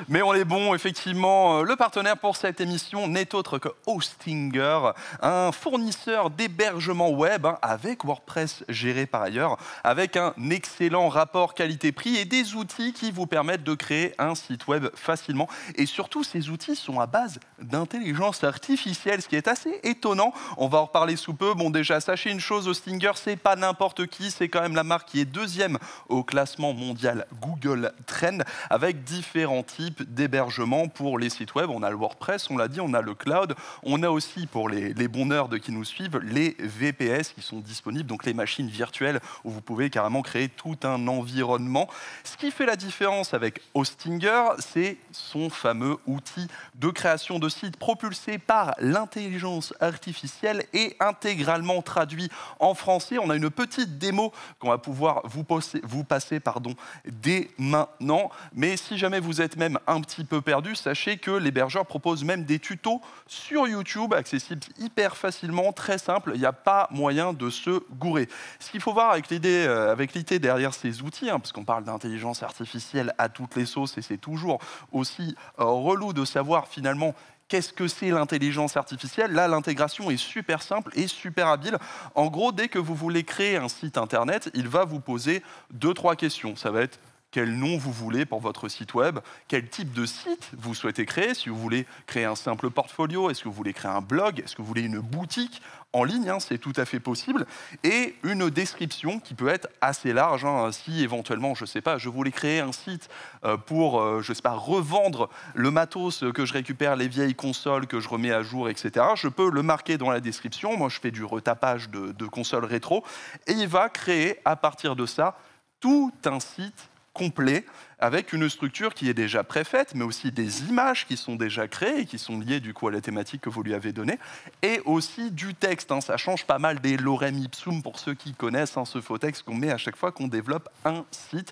mais on est bon, effectivement. Euh, le partenaire pour cette émission n'est autre que Hostinger, un fournisseur d'hébergement web hein, avec WordPress géré par ailleurs, avec un excellent rapport qualité-prix et des outils qui vous permettent de créer un site web facilement. Et surtout, ces outils sont à base d'intelligence artificielle, ce qui est assez étonnant. On va en reparler sous peu. Bon, déjà, sachez une chose, Hostinger, c'est pas n'importe qui, c'est quand même la marque qui est deuxième au classement mondial Google Trend, avec différents types d'hébergement pour les sites web. On a le WordPress, on l'a dit, on a le cloud. On a aussi, pour les, les bons de qui nous suivent, les VPS qui sont disponibles, donc les machines virtuelles où vous pouvez carrément créer tout un environnement. Ce qui fait la différence avec Hostinger, c'est son fameux outil de création de sites propulsé par l'intelligence artificielle et intégralement traduit en français. On a une petite démo qu'on va pouvoir vous, poster, vous passez, pardon, dès maintenant. Mais si jamais vous êtes même un petit peu perdu, sachez que l'hébergeur propose même des tutos sur YouTube, accessibles hyper facilement, très simple. Il n'y a pas moyen de se gourer. Ce qu'il faut voir avec l'idée euh, derrière ces outils, hein, parce qu'on parle d'intelligence artificielle à toutes les sauces et c'est toujours aussi euh, relou de savoir finalement Qu'est-ce que c'est l'intelligence artificielle Là, l'intégration est super simple et super habile. En gros, dès que vous voulez créer un site Internet, il va vous poser deux, trois questions. Ça va être quel nom vous voulez pour votre site web, quel type de site vous souhaitez créer, si vous voulez créer un simple portfolio, est-ce que vous voulez créer un blog, est-ce que vous voulez une boutique en ligne, hein, c'est tout à fait possible, et une description qui peut être assez large, hein, si éventuellement, je ne sais pas, je voulais créer un site euh, pour, euh, je sais pas, revendre le matos que je récupère, les vieilles consoles que je remets à jour, etc., je peux le marquer dans la description, moi je fais du retapage de, de consoles rétro, et il va créer à partir de ça tout un site complet avec une structure qui est déjà préfaite, mais aussi des images qui sont déjà créées et qui sont liées du coup à la thématique que vous lui avez donnée, et aussi du texte. Hein. ça change pas mal des lorem ipsum pour ceux qui connaissent hein, ce faux texte qu'on met à chaque fois qu'on développe un site.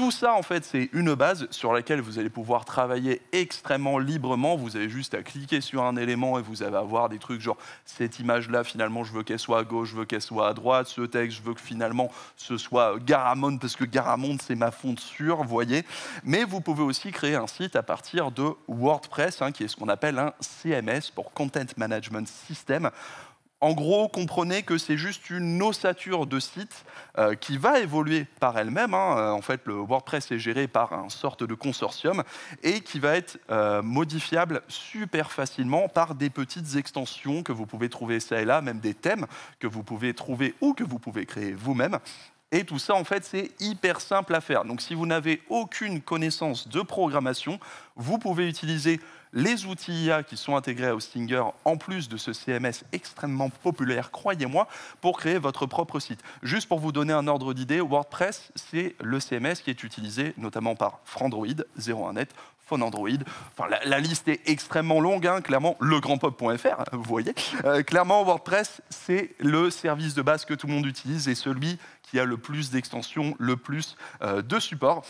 Tout ça, en fait, c'est une base sur laquelle vous allez pouvoir travailler extrêmement librement. Vous avez juste à cliquer sur un élément et vous allez avoir des trucs genre cette image-là, finalement, je veux qu'elle soit à gauche, je veux qu'elle soit à droite. Ce texte, je veux que finalement ce soit euh, Garamond parce que Garamond, c'est ma fonte sûre, voyez. Mais vous pouvez aussi créer un site à partir de WordPress, hein, qui est ce qu'on appelle un CMS pour Content Management System. En gros, comprenez que c'est juste une ossature de site euh, qui va évoluer par elle-même. Hein. Euh, en fait, le WordPress est géré par un sorte de consortium et qui va être euh, modifiable super facilement par des petites extensions que vous pouvez trouver ça et là, même des thèmes que vous pouvez trouver ou que vous pouvez créer vous-même. Et tout ça, en fait, c'est hyper simple à faire. Donc, si vous n'avez aucune connaissance de programmation, vous pouvez utiliser les outils IA qui sont intégrés au Stinger, en plus de ce CMS extrêmement populaire, croyez-moi, pour créer votre propre site. Juste pour vous donner un ordre d'idée, WordPress, c'est le CMS qui est utilisé notamment par Frandroid, 01net, Phone Android. Enfin, la, liste est extrêmement longue, hein, clairement, legrandpop.fr, vous voyez. Euh, clairement, WordPress, c'est le service de base que tout le monde utilise et celui qui a le plus d'extensions, le plus euh, de supports.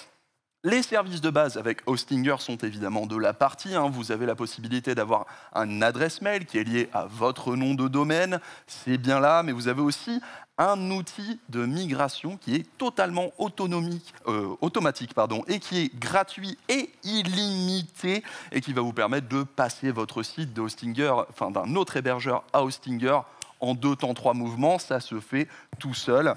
Les services de base avec Hostinger sont évidemment de la partie. Hein. Vous avez la possibilité d'avoir un adresse mail qui est lié à votre nom de domaine. C'est bien là, mais vous avez aussi un outil de migration qui est totalement euh, automatique pardon, et qui est gratuit et illimité et qui va vous permettre de passer votre site de enfin d'un autre hébergeur à Hostinger en deux temps trois mouvements. Ça se fait tout seul.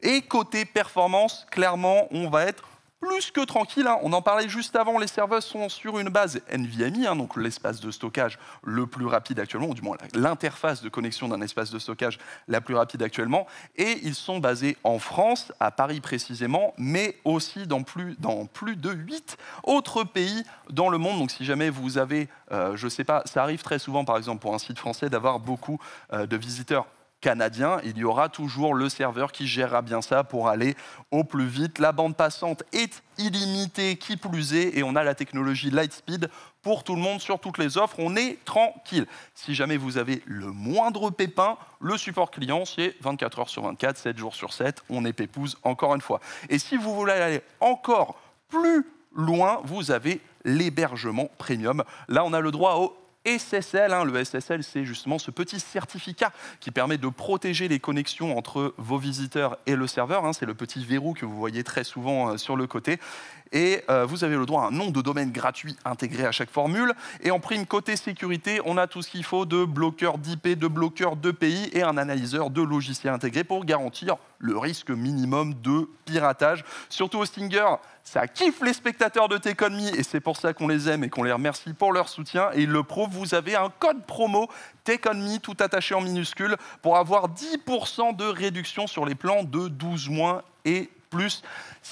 Et côté performance, clairement, on va être plus que tranquille. Hein. On en parlait juste avant, les serveurs sont sur une base NVMe, hein, donc l'espace de stockage le plus rapide actuellement, ou du moins l'interface de connexion d'un espace de stockage la plus rapide actuellement. Et ils sont basés en France, à Paris précisément, mais aussi dans plus, dans plus de 8 autres pays dans le monde. Donc si jamais vous avez, euh, je ne sais pas, ça arrive très souvent par exemple pour un site français d'avoir beaucoup euh, de visiteurs canadien, il y aura toujours le serveur qui gérera bien ça pour aller au plus vite. La bande passante est illimitée, qui plus est, et on a la technologie Lightspeed pour tout le monde sur toutes les offres. On est tranquille. Si jamais vous avez le moindre pépin, le support client, c'est 24 heures sur 24, 7 jours sur 7. On est pépouze encore une fois. Et si vous voulez aller encore plus loin, vous avez l'hébergement premium. Là, on a le droit au SSL. Hein. Le SSL, c'est justement ce petit certificat qui permet de protéger les connexions entre vos visiteurs et le serveur. Hein. C'est le petit verrou que vous voyez très souvent euh, sur le côté. Et euh, vous avez le droit à un nom de domaine gratuit intégré à chaque formule. Et en prime, côté sécurité, on a tout ce qu'il faut de bloqueurs d'IP, de bloqueurs de pays et un analyseur de logiciels intégré pour garantir le risque minimum de piratage. Surtout au Stinger, ça kiffe les spectateurs de Teconmi et c'est pour ça qu'on les aime et qu'on les remercie pour leur soutien. Et le prouve, vous avez un code promo Teconmi tout attaché en minuscule pour avoir 10% de réduction sur les plans de 12 mois et plus.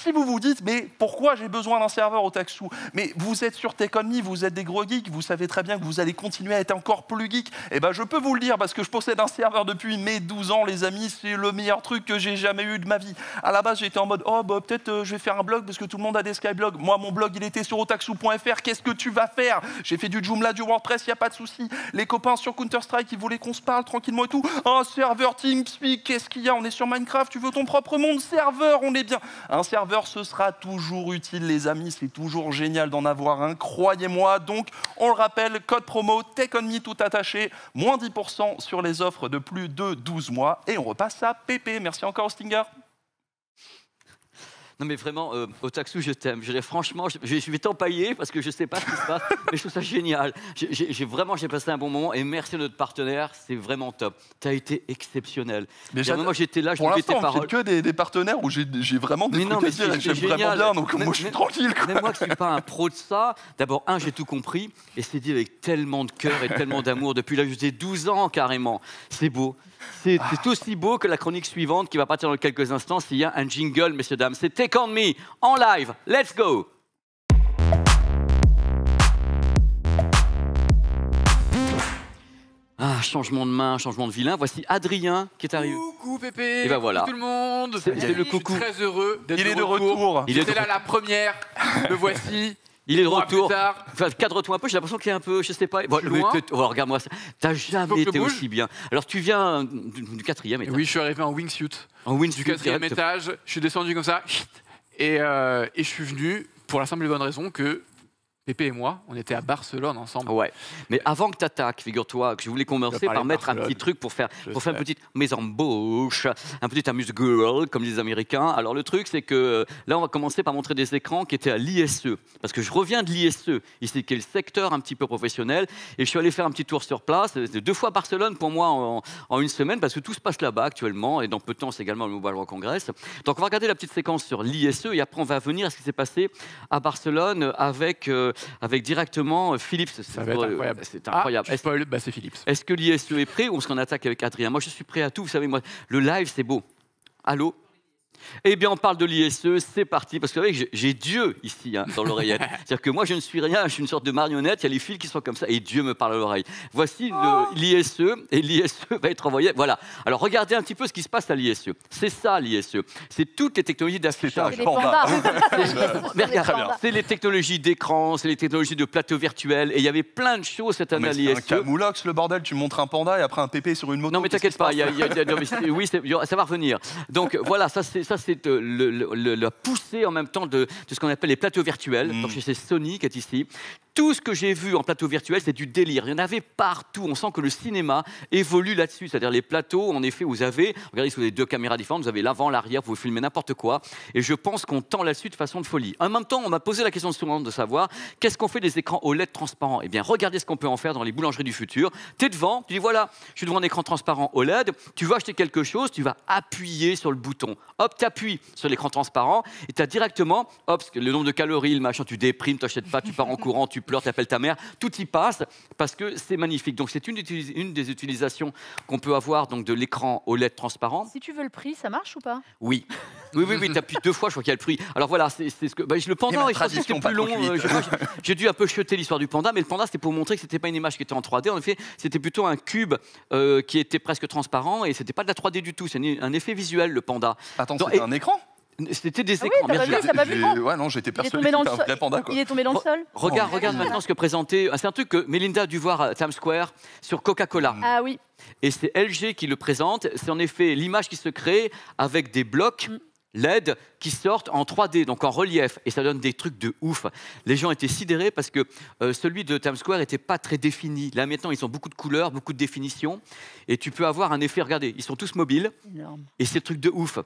Si vous vous dites, mais pourquoi j'ai besoin d'un serveur au Taxou Mais vous êtes sur Teconme, vous êtes des gros geeks, vous savez très bien que vous allez continuer à être encore plus geek. Eh ben, je peux vous le dire parce que je possède un serveur depuis mes 12 ans, les amis. C'est le meilleur truc que j'ai jamais eu de ma vie. À la base, j'étais en mode, oh, bah, peut-être euh, je vais faire un blog parce que tout le monde a des skyblogs. Moi, mon blog, il était sur otaxou.fr. Qu'est-ce que tu vas faire J'ai fait du Joomla, du WordPress, il n'y a pas de souci. Les copains sur Counter-Strike, ils voulaient qu'on se parle tranquillement et tout. Un serveur TeamSpeak, qu'est-ce qu'il y a On est sur Minecraft, tu veux ton propre monde Serveur, on est bien. Un serveur ce sera toujours utile, les amis. C'est toujours génial d'en avoir un, croyez-moi. Donc, on le rappelle, code promo Take tout attaché, moins 10% sur les offres de plus de 12 mois. Et on repasse à PP. Merci encore, Stinger. Non mais vraiment, euh, au je t'aime. Je, franchement, je, vais t'empailler parce que je ne sais pas ce qui se passe, mais je trouve ça génial. J'ai vraiment, j'ai passé un bon moment et merci à notre partenaire, c'est vraiment top. Tu as été exceptionnel. Mais moi j'étais là, je pour l'instant, tes paroles. que des, partenaires où j'ai vraiment des mais trucs non, mais vraiment bien, donc moi je suis tranquille. mais moi moi ne suis pas un pro de ça, d'abord un, j'ai tout compris et c'est dit avec tellement de cœur et tellement d'amour depuis l'âge de 12 ans carrément. C'est beau. Ah. C'est aussi beau que la chronique suivante qui va partir dans quelques instants s'il y a un jingle, messieurs, dames. C'est Take On Me en live. Let's go! Ah, changement de main, changement de vilain. Voici Adrien qui est arrivé. Coucou Pépé. Et ben voilà. tout le monde. C'est le coucou. Je suis très heureux d'être de retour. Il est de retour. était là la première. Le voici. Il est de retour. Enfin, cadre toi un peu, j'ai l'impression qu'il est un peu, je sais pas. regarde-moi ça. T'as jamais été aussi bien. Alors tu viens du, quatrième étage. Oui, je suis arrivé en wingsuit. En wingsuit. Du quatrième étage, je suis descendu comme ça. Et, euh, et je suis venu pour la simple et bonne raison que Pépé et moi, on était à Barcelone ensemble. Ouais. Mais avant que tu attaques, figure-toi, que je voulais commencer par mettre un petit truc pour faire, pour faire une petite mise en bouche, un petit amuse-girl, comme les Américains. Alors le truc, c'est que euh, là, on va commencer par montrer des écrans qui étaient à l'ISE. Parce que je reviens de l'ISE, ici, qui est le secteur un petit peu professionnel. Et je suis allé faire un petit tour sur place. C'était deux fois Barcelone pour moi en, une semaine, parce que tout se passe là-bas actuellement. Et dans peu de temps, c'est également le Mobile World Congress. Donc on va regarder la petite séquence sur l'ISE. Et après, on va venir à ce qui s'est passé à Barcelone avec. Euh, avec directement euh, Philips. C'est incroyable. C'est ah, incroyable. Bah, c'est Philips. Est-ce que l'ISE est prêt ou est-ce qu'on attaque avec Adrien Moi, je suis prêt à tout. Vous savez, moi, le live, c'est beau. Allô eh bien, on parle de l'ISE, c'est parti, parce que j'ai Dieu ici hein, dans l'oreillette. C'est-à-dire que moi, je ne suis rien, je suis une sorte de marionnette, il y a les fils qui sont comme ça, et Dieu me parle à l'oreille. Voici oh. l'ISE, et l'ISE va être envoyé. Voilà. Alors, regardez un petit peu ce qui se passe à l'ISE. C'est ça, l'ISE. C'est toutes les technologies d'affichage. C'est les technologies d'écran, c'est les technologies de plateau virtuel, et il y avait plein de choses cette année à l'ISE. C'est e. le bordel, tu montres un panda et après un pépé sur une moto. Non, mais t'inquiète pas, oui, ça va revenir. Donc, voilà, ça c'est ça, c'est euh, la poussée en même temps de, ce qu'on appelle les plateaux virtuels. Mmh. Donc, c'est Sony qui est ici tout ce que j'ai vu en plateau virtuel, c'est du délire. Il y en avait partout. On sent que le cinéma évolue là-dessus. C'est-à-dire les plateaux, en effet, vous avez, regardez sous les deux caméras différentes, vous avez l'avant, l'arrière, vous pouvez filmer n'importe quoi. Et je pense qu'on tend là-dessus de façon de folie. En même temps, on m'a posé la question souvent de savoir qu'est-ce qu'on fait des écrans OLED transparents Eh bien, regardez ce qu'on peut en faire dans les boulangeries du futur. Tu es devant, tu dis voilà, je suis devant un écran transparent OLED, tu vas acheter quelque chose, tu vas appuyer sur le bouton. Hop, tu appuies sur l'écran transparent et tu as directement, hop, le nombre de calories, le machin, tu déprimes, tu n'achètes pas, tu pars en courant, tu pleures, tu appelles ta mère, tout y passe parce que c'est magnifique. Donc c'est une, des utilisations qu'on peut avoir donc de l'écran OLED transparent. Si tu veux le prix, ça marche ou pas Oui. Oui, oui, oui, tu appuies deux fois, je crois qu'il y a le prix. Alors voilà, c'est ce que. Bah, le panda, eh ben, euh, je plus long. J'ai dû un peu chuter l'histoire du panda, mais le panda, c'était pour montrer que ce n'était pas une image qui était en 3D. En effet, c'était plutôt un cube euh, qui était presque transparent et n'était pas de la 3D du tout. C'est un effet visuel, le panda. Attends, c'est un écran c'était des ah écrans. oui, ouais, non, j'étais persuadé panda. Il est tombé dans le sol. Regarde, regarde maintenant ce que présentait. Euh, c'est un truc que Melinda a dû voir à Times Square sur Coca-Cola. Mm. Ah oui. Et c'est LG qui le présente. C'est en effet l'image qui se crée avec des blocs. Mm. LED qui sortent en 3D, donc en relief, et ça donne des trucs de ouf. Les gens étaient sidérés parce que euh, celui de Times Square n'était pas très défini. Là maintenant, ils ont beaucoup de couleurs, beaucoup de définitions, et tu peux avoir un effet. Regardez, ils sont tous mobiles, et et ces trucs de ouf.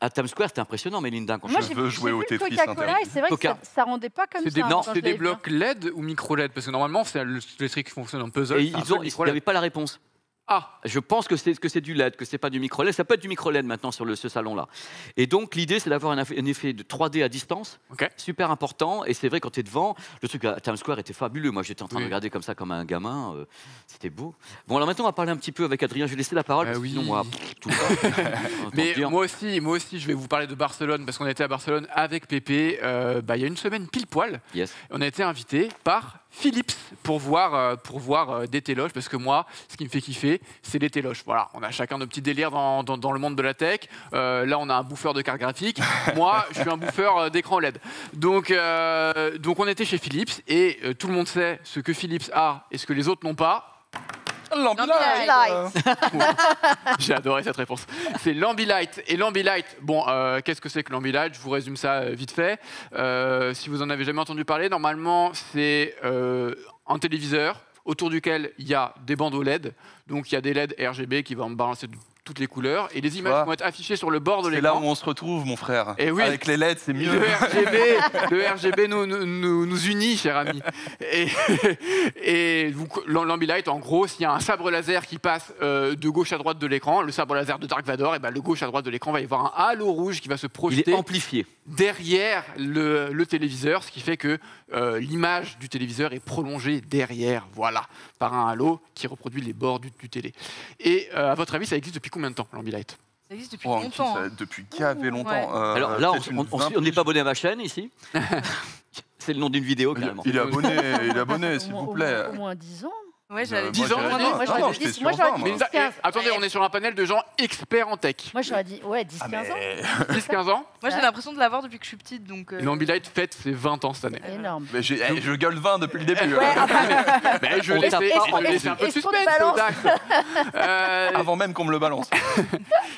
À Times Square, c'est impressionnant, Mélinda. Quand Moi, je veux jouer au Tetris. et c'est vrai que ça, ne rendait pas comme ça. Non, c'est des blocs hein. LED ou micro LED, parce que normalement, c'est les trucs qui fonctionnent en puzzle. Et ils n'avaient pas la réponse ah, je pense que c'est que c'est du LED, que c'est pas du micro LED. Ça peut être du micro LED maintenant sur le, ce salon-là. Et donc l'idée, c'est d'avoir un, effet de 3D à distance, super important. Et c'est vrai quand tu es devant, le truc à Times Square était fabuleux. Moi, j'étais en train de regarder comme ça comme un gamin. Euh, c'était beau. Bon, alors maintenant, on va parler un petit peu avec Adrien. Je vais laisser la parole. Bah sinon, moi, Mais moi aussi, moi aussi, je vais vous parler de Barcelone parce qu'on était à Barcelone avec Pépé. Euh, bah, il y a une semaine pile poil. On a été invité par Philips pour voir, euh, pour voir euh, des téloges, parce que moi, ce qui me fait kiffer, c'est les téloges. Voilà, on a chacun nos petits délires dans, dans, le monde de la tech. Euh, là, on a un bouffeur de cartes graphiques. moi, je suis un bouffeur d'écran LED. Donc, donc, on était chez Philips, et tout le monde sait ce que Philips a et ce que les autres n'ont pas. L'Ambilight J'ai adoré cette réponse. C'est l'Ambilight. Et l'Ambilight, bon, euh, qu'est-ce que c'est que l'Ambilight Je vous résume ça euh, vite fait. Euh, si vous en avez jamais entendu parler, normalement, c'est un téléviseur autour duquel il y a des bandeaux LED. Donc il y a des LED RGB qui vont balancer toutes les couleurs et les images vont être affichées sur le bord de l'écran. C'est là où on se retrouve, mon frère. Et eh oui, Avec les LED, c'est mieux. Le RGB, nous, unit, cher ami. Et, et l'ambilight, en gros, s'il y a un sabre laser qui passe euh, de gauche à droite de l'écran, le sabre laser de Dark Vador, et eh ben, gauche à droite de l'écran, va y avoir un halo rouge qui va se projeter. Il Derrière le, téléviseur, ce qui fait que euh, l'image du téléviseur est prolongée derrière, voilà, par un halo qui reproduit les bords du, télé. Et euh, à votre avis, ça existe depuis combien de temps l'ambilight ça existe depuis oh, longtemps. Hein. depuis longtemps. Euh, Alors là, on n'est pas abonné à ma chaîne ici. C'est le nom d'une vidéo, clairement. Il, est abonné, il est abonné, s'il vous plaît. Au moins 10 ans. Ouais, j'avais 10 ans, Moi, j'aurais moi, j'aurais Mais Attendez, on est sur un panel de gens experts en tech. Moi, j'aurais dit, ouais, 10, 15 ah, ans. 10, 15 ans Moi, j'ai l'impression de l'avoir depuis que je suis petite. Donc, euh... L'Ambilight fête ses 20 ans cette année. Énorme. Mais j'ai- eh, je gueule 20 depuis le début. Ouais, hein. ah, bah, Mais je On laisse un peu de Euh, Avant même qu'on me le balance.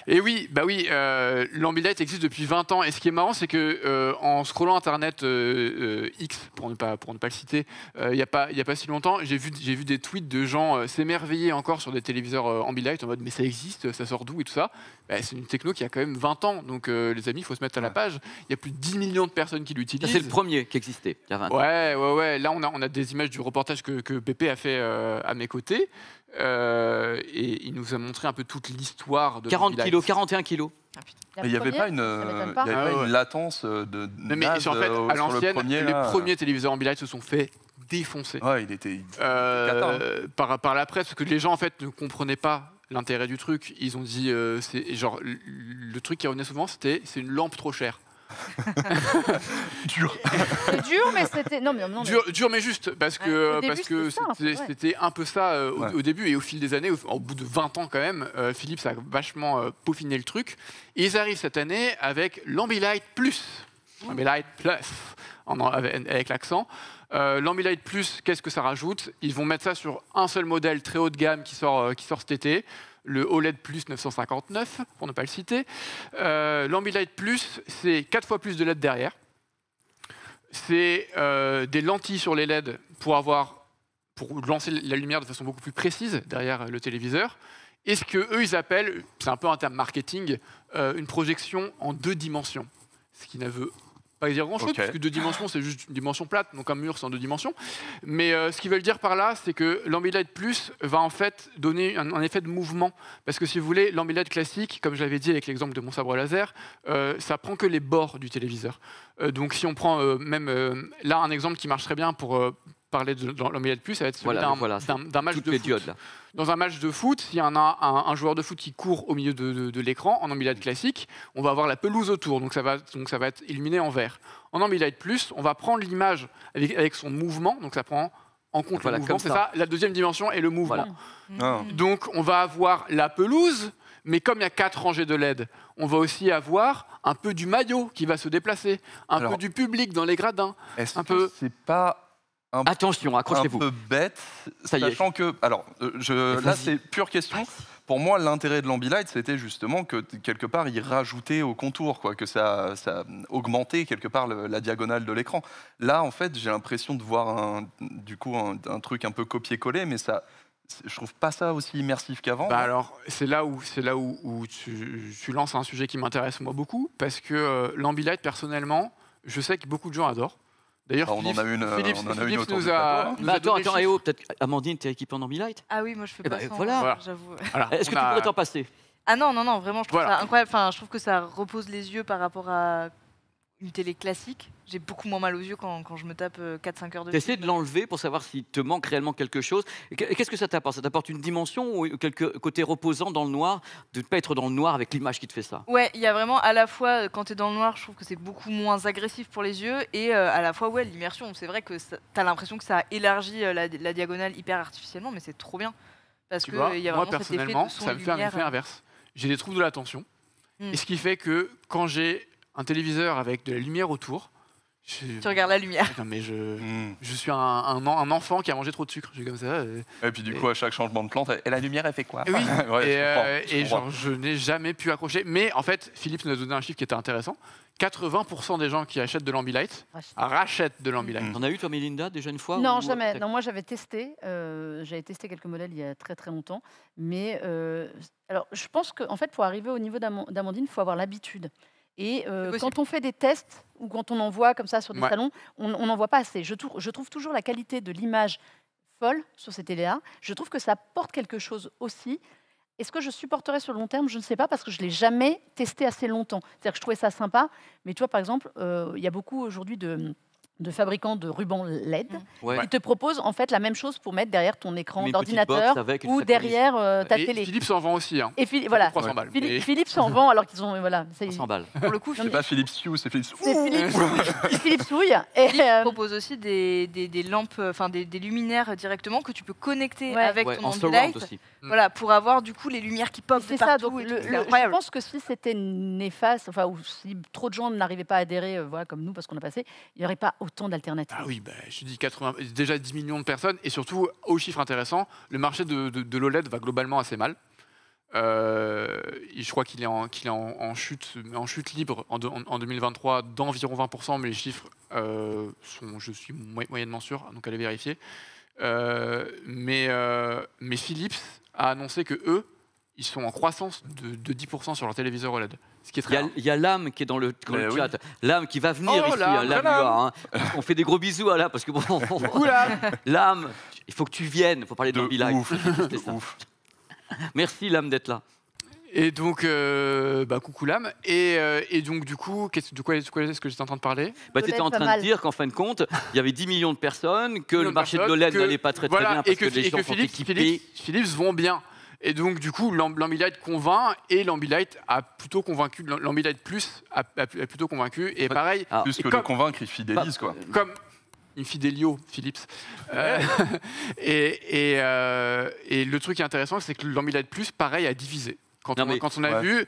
Et oui, bah oui, euh, l'Ambilight existe depuis 20 ans. Et ce qui est marrant, c'est que euh, en scrollant internet euh, euh, X, pour ne pas pour ne pas le citer, il n'y a pas a pas si longtemps, j'ai vu j'ai vu des tweets de gens euh, s'émerveiller encore sur des téléviseurs euh, Ambilight en mode mais ça existe, ça sort d'où et tout ça bah, C'est une techno qui a quand même 20 ans, donc euh, les amis, il faut se mettre à la page. Il y a plus de 10 millions de personnes qui l'utilisent. C'est le premier qui existait il y a 20 ans. Ouais, ouais, ouais. Là, on a, on a des images du reportage que, que BP a fait à mes côtés. Euh, et il nous a montré un peu toute l'histoire de 40 kilos, 41 kilos. Ah, ah, il n'y avait pas une, euh, ah, latence euh, de. Non, mais en fait, à l'ancienne, les premiers téléviseurs ambilight se sont fait défoncer. Ouais, il était. Hein. par, par la presse, parce que les gens, en fait, ne comprenaient pas l'intérêt du truc. Ils ont dit. genre, le truc qui revenait souvent, c'était c'est une lampe trop chère. dur. dur, mais c'était. Non, mais non, Dur, mais juste, parce que parce que c'était un peu ça euh, au, début et au fil des années, au, bout de 20 ans quand même, euh, Philippe Philips a vachement euh, peaufiné le truc. ils arrivent cette année avec l'Ambilight Plus. Ambilight Plus, avec, avec l'accent. L'Ambilight Plus, qu'est-ce que ça rajoute Ils vont mettre ça sur un seul modèle très haut de gamme qui sort, qui sort cet été le OLED Plus 959, pour ne pas le citer. Euh, L'Ambilight Plus, c'est 4 fois plus de LED derrière. C'est euh, des lentilles sur les LED pour, avoir, pour lancer la lumière de façon beaucoup plus précise derrière le téléviseur. Et ce qu'eux, ils appellent, c'est un peu un terme marketing, euh, une projection en deux dimensions. Ce qui ne veut pas dire grand-chose, puisque deux dimensions, c'est juste une dimension plate, donc un mur, sans deux dimensions. Mais euh, ce qu'ils veulent dire par là, c'est que l'ambilight plus va en fait donner un, effet de mouvement. Parce que si vous voulez, l'ambilight classique, comme je l'avais dit avec l'exemple de mon sabre laser, euh, ça prend que les bords du téléviseur. Euh, donc si on prend même là un exemple qui marche très bien pour parler de, dans plus, ça va être voilà, d'un match de foot. dans un match de foot, il y en a un, joueur de foot qui court au milieu de, l'écran. En ambilight classique, on va avoir la pelouse autour, donc ça va, donc ça va être illuminé en vert. En ambilight plus, on va prendre l'image avec, son mouvement, donc ça prend en compte le mouvement. C'est ça. la deuxième dimension est le mouvement. Mmh. Ah. Donc on va avoir la pelouse, mais comme il y a quatre rangées de LED, on va aussi avoir un peu du maillot qui va se déplacer, un peu du public dans les gradins. Est-ce que peu... c'est pas Attention, accrochez-vous. Un peu bête, Ça sachant que... Alors, euh, là, c'est pure question. Pour moi, l'intérêt de l'ambilight, c'était justement que, quelque part, il rajoutait au contour, quoi, que ça, augmentait, quelque part, la diagonale de l'écran. Là, en fait, j'ai l'impression de voir, du coup, un, truc un peu copié-collé, mais ça... Je trouve pas ça aussi immersif qu'avant. Bah alors, c'est là où, c'est là où, tu, lances un sujet qui m'intéresse moi beaucoup, parce que euh, l'ambilight, personnellement, je sais que beaucoup de gens adorent. D'ailleurs, bah, euh, on en a une, Philippe, on en a une nous bah, a, attends, attends, peut-être Amandine, t'es équipée en Light Ah oui, moi je fais eh ben, pas ça, voilà. j'avoue. Est-ce que tu pourrais t'en passer Ah non, non, non, vraiment, je trouve ça incroyable. Enfin, je trouve que ça repose les yeux par rapport à une télé classique, j'ai beaucoup moins mal aux yeux quand, je me tape 4-5 euh, heures de T'essaies de l'enlever pour savoir s'il te manque réellement quelque chose. Qu'est-ce que ça t'apporte Ça t'apporte une dimension ou quelque côté reposant dans le noir, de ne pas être dans le noir avec l'image qui te fait ça Ouais, il y a vraiment à la fois, euh, quand tu es dans le noir, je trouve que c'est beaucoup moins agressif pour les yeux, et euh, à la fois, ouais, l'immersion. C'est vrai que tu as l'impression que ça élargit la, la, diagonale hyper artificiellement, mais c'est trop bien. Parce que il y a vraiment cet effet ça me fait un effet inverse. J'ai des troubles de l'attention, hmm. et ce qui fait que quand j'ai un téléviseur avec de la lumière autour. Tu regardes la lumière. mais hmm. je, suis un, un, enfant qui a mangé trop de sucre. comme ça. Euh. Et, puis du coup, à chaque changement de plante, et la lumière, elle fait quoi eh et, euh, je n'ai jamais pu accrocher. Mais en fait, Philippe nous a donné un chiffre qui était intéressant. 80% des gens qui achètent de l'ambilight rachètent de l'ambilight. Hmm. On a as eu toi, Mélinda, déjà une fois Non, jamais. Non, moi, j'avais testé. Euh, j'avais testé quelques modèles il y a très très longtemps. Mais alors, je pense qu'en en fait, pour arriver au niveau d'Amandine, il faut avoir l'habitude. Et euh, quand on fait des tests ou quand on en voit comme ça sur des salons, on n'en voit pas assez. Je, trouve toujours la qualité de l'image folle sur ces télé là Je trouve que ça porte quelque chose aussi. Est-ce que je supporterai sur le long terme Je ne sais pas parce que je ne l'ai jamais testé assez longtemps. C'est-à-dire que je trouvais ça sympa, mais tu vois, par exemple, euh, il y a beaucoup aujourd'hui de de fabricants de rubans LED mmh. ouais. qui te proposent en fait la même chose pour mettre derrière ton écran d'ordinateur ou derrière euh, ta télé. Philippe s'en vend aussi. Hein. Et voilà. Philippe, s'en vend alors qu'ils ont voilà. 300 balles. Pour le coup, c'est pas Philips Sioux, c'est Philips. C'est Philips Souille. Et euh, propose aussi des, des, des lampes, enfin des, luminaires directement que tu peux connecter avec ton Ambilight. Voilà, pour avoir du coup les lumières qui peuvent de partout. Ça, donc, je pense que si c'était néfaste, enfin ou si trop de gens n'arrivaient pas à adhérer, euh, voilà comme nous parce qu'on a passé, il n'y aurait pas autant d'alternatives. Ah oui, ben, je dis 80, déjà 10 millions de personnes, et surtout, au chiffre intéressant, le marché de, l'OLED va globalement assez mal. Euh, je crois qu'il est, en, qu'il en, chute, en chute libre en, 2023 d'environ 20%, mais les chiffres euh, sont, je suis moyennement sûr, donc allez vérifier. Euh, mais, mais Philips a annoncé que eux, ils sont en croissance de, 10% sur leur téléviseur OLED. Ce qui est très Il y a, l'âme qui est dans le, ben chat. L'âme qui va venir oh, ici. Hein, l'âme, hein. On fait des gros bisous à l'âme parce que l'âme, il faut que tu viennes. Il faut parler de, Merci l'âme d'être là. Et donc, euh, bah, coucou l'âme. Et, euh, et, donc, du coup, de quoi, quoi est-ce que j'étais en train de parler bah, Tu étais e en train de dire qu'en fin de compte, il y avait 10 millions de personnes, que le marché de l'OLED n'allait pas très, bien parce et que, les gens sont équipés. Philippe Philips vont bien. Et donc, du coup, l'Ambilight convainc et l'Ambilight a plutôt convaincu, l'Ambilight Plus a, plutôt convaincu. Et pareil. Ah. plus que le convaincre, il fidélise, bah, quoi. Comme fidélio, Philips. Euh, et, et, euh, et, le truc intéressant, c'est que l'Ambilight Plus, pareil, a divisé. Quand, on, a vu,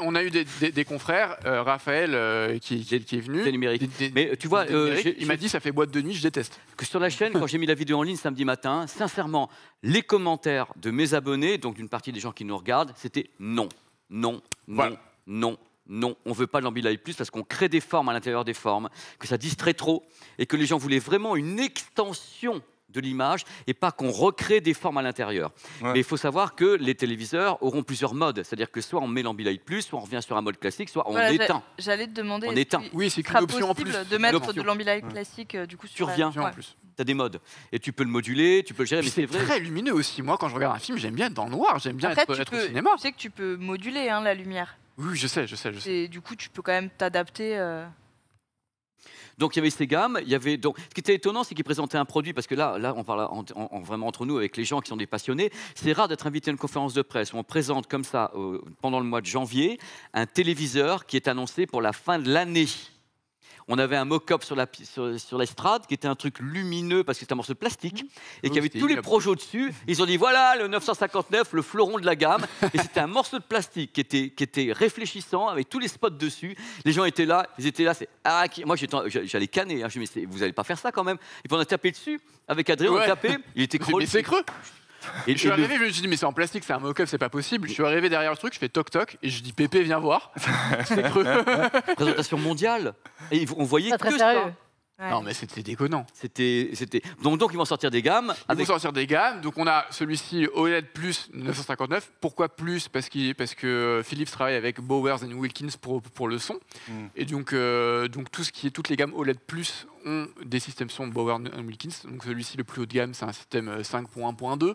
on a eu des, confrères, euh, Raphaël euh, qui, est venu. Des mais tu vois, euh, il m'a dit ça fait boîte de nuit, je déteste. Que sur la chaîne, quand j'ai mis la vidéo en ligne samedi matin, sincèrement, les commentaires de mes abonnés, donc d'une partie des gens qui nous regardent, c'était non, non, non, non, non, on ne veut pas l'ambilive plus parce qu'on crée des formes à l'intérieur des formes, que ça distrait trop et que les gens voulaient vraiment une extension de l'image et pas qu'on recrée des formes à l'intérieur. Mais il faut savoir que les téléviseurs auront plusieurs modes, c'est-à-dire que soit on met l'ambilight plus, soit on revient sur un mode classique, soit on éteint. J'allais te demander. On éteint. Oui, c'est une option en plus. De mettre de l'ambilight classique euh, du coup sur. Tu reviens en plus. Tu as des modes. Et tu peux le moduler, tu peux le gérer. c'est très lumineux aussi. Moi, quand je regarde un film, j'aime bien être dans le noir, j'aime bien être, au cinéma. Tu sais que tu peux moduler hein, la lumière. Oui, je sais, je sais, je sais. Et du coup, tu peux quand même t'adapter. Euh, donc il y avait ces gammes, y avait donc ce qui était étonnant, c'est qu'ils présentaient un produit parce que là, là, on parle vraiment entre nous avec les gens qui sont des passionnés. C'est rare d'être invité à une conférence de presse où on présente comme ça pendant le mois de janvier un téléviseur qui est annoncé pour la fin de l'année on avait un mock-up sur l'estrade sur, qui était un truc lumineux parce que c'était un morceau de plastique mhm. et qui avait tous les projets dessus Ils ont dit voilà le 959, le fleuron de la gamme. et c'était un morceau de plastique qui était, réfléchissant avec tous les spots dessus. Les gens étaient là, ils étaient là. C'est ah, Moi j'allais canner. Hein. Je me vous n'allez pas faire ça quand même. Et puis on a tapé dessus avec Adrien, a tapé. Il était creux. c'est creux je suis arrivé, je me suis dit, mais c'est en plastique, c'est un mock-up, c'est pas possible. Je suis arrivé derrière le truc, je fais toc-toc, et je dis, Pépé, viens voir. C'est creux. Présentation mondiale. Et on voyait très sérieux. Non, mais c'était déconnant. C'était, c'était... Donc, donc, ils vont sortir des gammes. Ils vont sortir des gammes. Donc, on a celui-ci OLED Plus 959. Pourquoi plus parce, parce que euh, Philips travaille avec Bowers and Wilkins pour, pour le son. Hmm. Et donc, euh, donc tout ce qui est, toutes les gammes OLED Plus ont des systèmes son Bowers and Wilkins. Donc, celui-ci, le plus haut de gamme, c'est un système 5.1.2. Euh,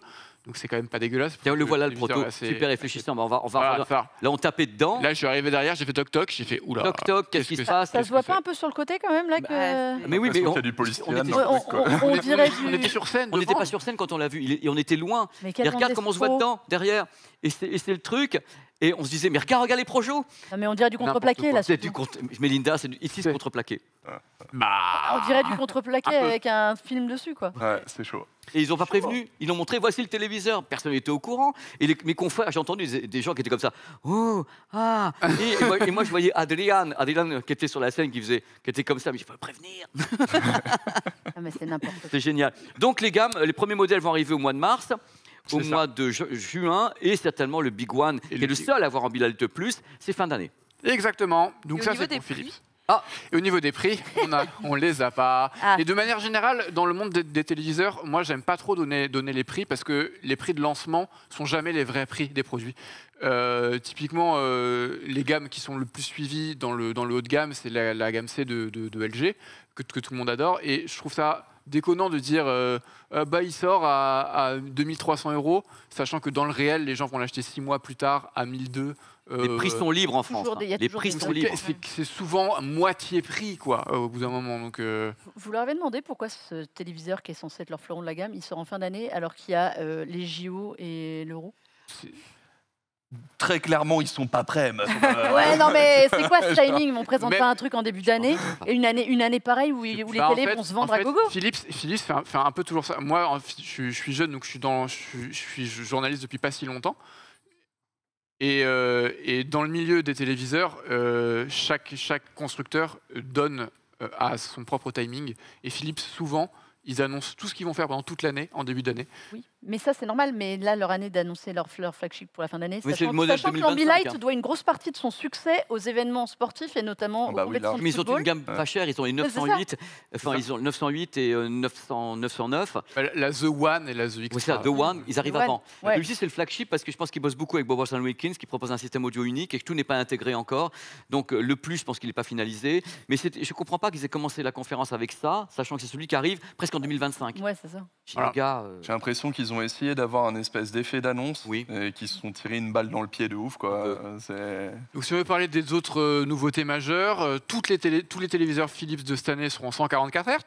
donc c'est quand même pas dégueulasse. le voilà le proto, super réfléchissant. on va, on va Là, on tapait dedans. Là, je suis arrivé derrière, j'ai fait toc toc, j'ai fait oula. Toc toc, qu'est-ce qui se passe Ça se voit pas un peu sur le côté quand même là bah, euh, Mais oui, mais on, du on, on était sur scène. On n'était pas sur scène quand on l'a vu, et on était loin. Mais regarde comment on se voit dedans, derrière. Et c'est le truc. Et on se disait, mais regarde, regarde les projets. mais on dirait du contreplaqué, là. C'est du contre... c'est du... ici, c'est contreplaqué. Bah. On dirait du contreplaqué avec un film dessus, quoi. Ouais, c'est chaud. Et ils n'ont pas prévenu. Hein. Ils l'ont montré, voici le téléviseur. Personne n'était au courant. Et mes confrères, j'ai entendu des, gens qui étaient comme ça. Oh, ah. Et, moi, je voyais Adriane, qui était sur la scène, qui, faisait, qui était comme ça. Mais il faut prévenir. Ah, c'est n'importe C'est génial. Donc, les gammes, les premiers modèles vont arriver au mois de mars au mois de juin, et certainement le Big One, et est le seul à avoir en bilan de plus, c'est fin d'année. Exactement. Donc ça, c'est pour Philippe. Ah. et au niveau des prix, on, a, les a pas. Ah. Et de manière générale, dans le monde des, téléviseurs, moi, j'aime pas trop donner, les prix parce que les prix de lancement sont jamais les vrais prix des produits. Euh, typiquement, euh, les gammes qui sont le plus suivies dans le, haut de gamme, c'est la, gamme C de, LG, que tout le monde adore. Et je trouve ça déconnant de dire euh, euh, bah il sort à, 2300 euros, sachant que dans le réel, les gens vont l'acheter six mois plus tard à 1002. Euh, les prix sont libres en France. Hein. Les prix sont libres. C'est souvent moitié prix, quoi, au bout d'un moment. Donc, Vous leur avez demandé pourquoi ce téléviseur qui est censé être leur fleuron de la gamme, il sort en fin d'année alors qu'il y a les JO et l'euro Très clairement, ils sont pas prêts. Ouais, non, mais c'est quoi ce timing On présente pas un truc en début d'année et une année, une année pareille où, les bah, vont se vendre à gogo Philips, Philips fait, un, peu toujours ça. Moi, je, suis- jeune, donc je suis, dans, je, journaliste depuis pas si longtemps. Et, euh, dans le milieu des téléviseurs, euh, chaque, chaque constructeur donne euh, à son propre timing. Et Philips, souvent, ils annoncent tout ce qu'ils vont faire pendant toute l'année, en début d'année. Oui. Mais ça, c'est normal. Mais là, leur année d'annoncer leur, leur, flagship pour la fin d'année, sachant, le sachant que l'Ambilight hein. doit une grosse partie de son succès aux événements sportifs et notamment ah aux bah Mais ils ont une gamme pas chère. Ils ont les 908, enfin ils ont 908 et 900, euh, 909. Bah, la The One et la The X. Oui, ça, The One, ils arrivent avant. Celui-ci, c'est le flagship parce que je pense qu'ils bossent beaucoup avec Bob Watson Wilkins, qui propose un système audio unique et que tout n'est pas intégré encore. Donc euh, le plus, je pense qu'il n'est pas finalisé. Mais je ne comprends pas qu'ils aient commencé la conférence avec ça, sachant que c'est celui qui arrive presque en 2025. Ouais, c'est ça. Euh, j'ai l'impression qu'ils ont essayé d'avoir un espèce d'effet d'annonce oui. et euh, qui se sont tirés une balle dans le pied de ouf. Quoi. Donc si on veut parler des autres euh, nouveautés majeures, euh, toutes les tous les téléviseurs Philips de cette année seront 144 Hz.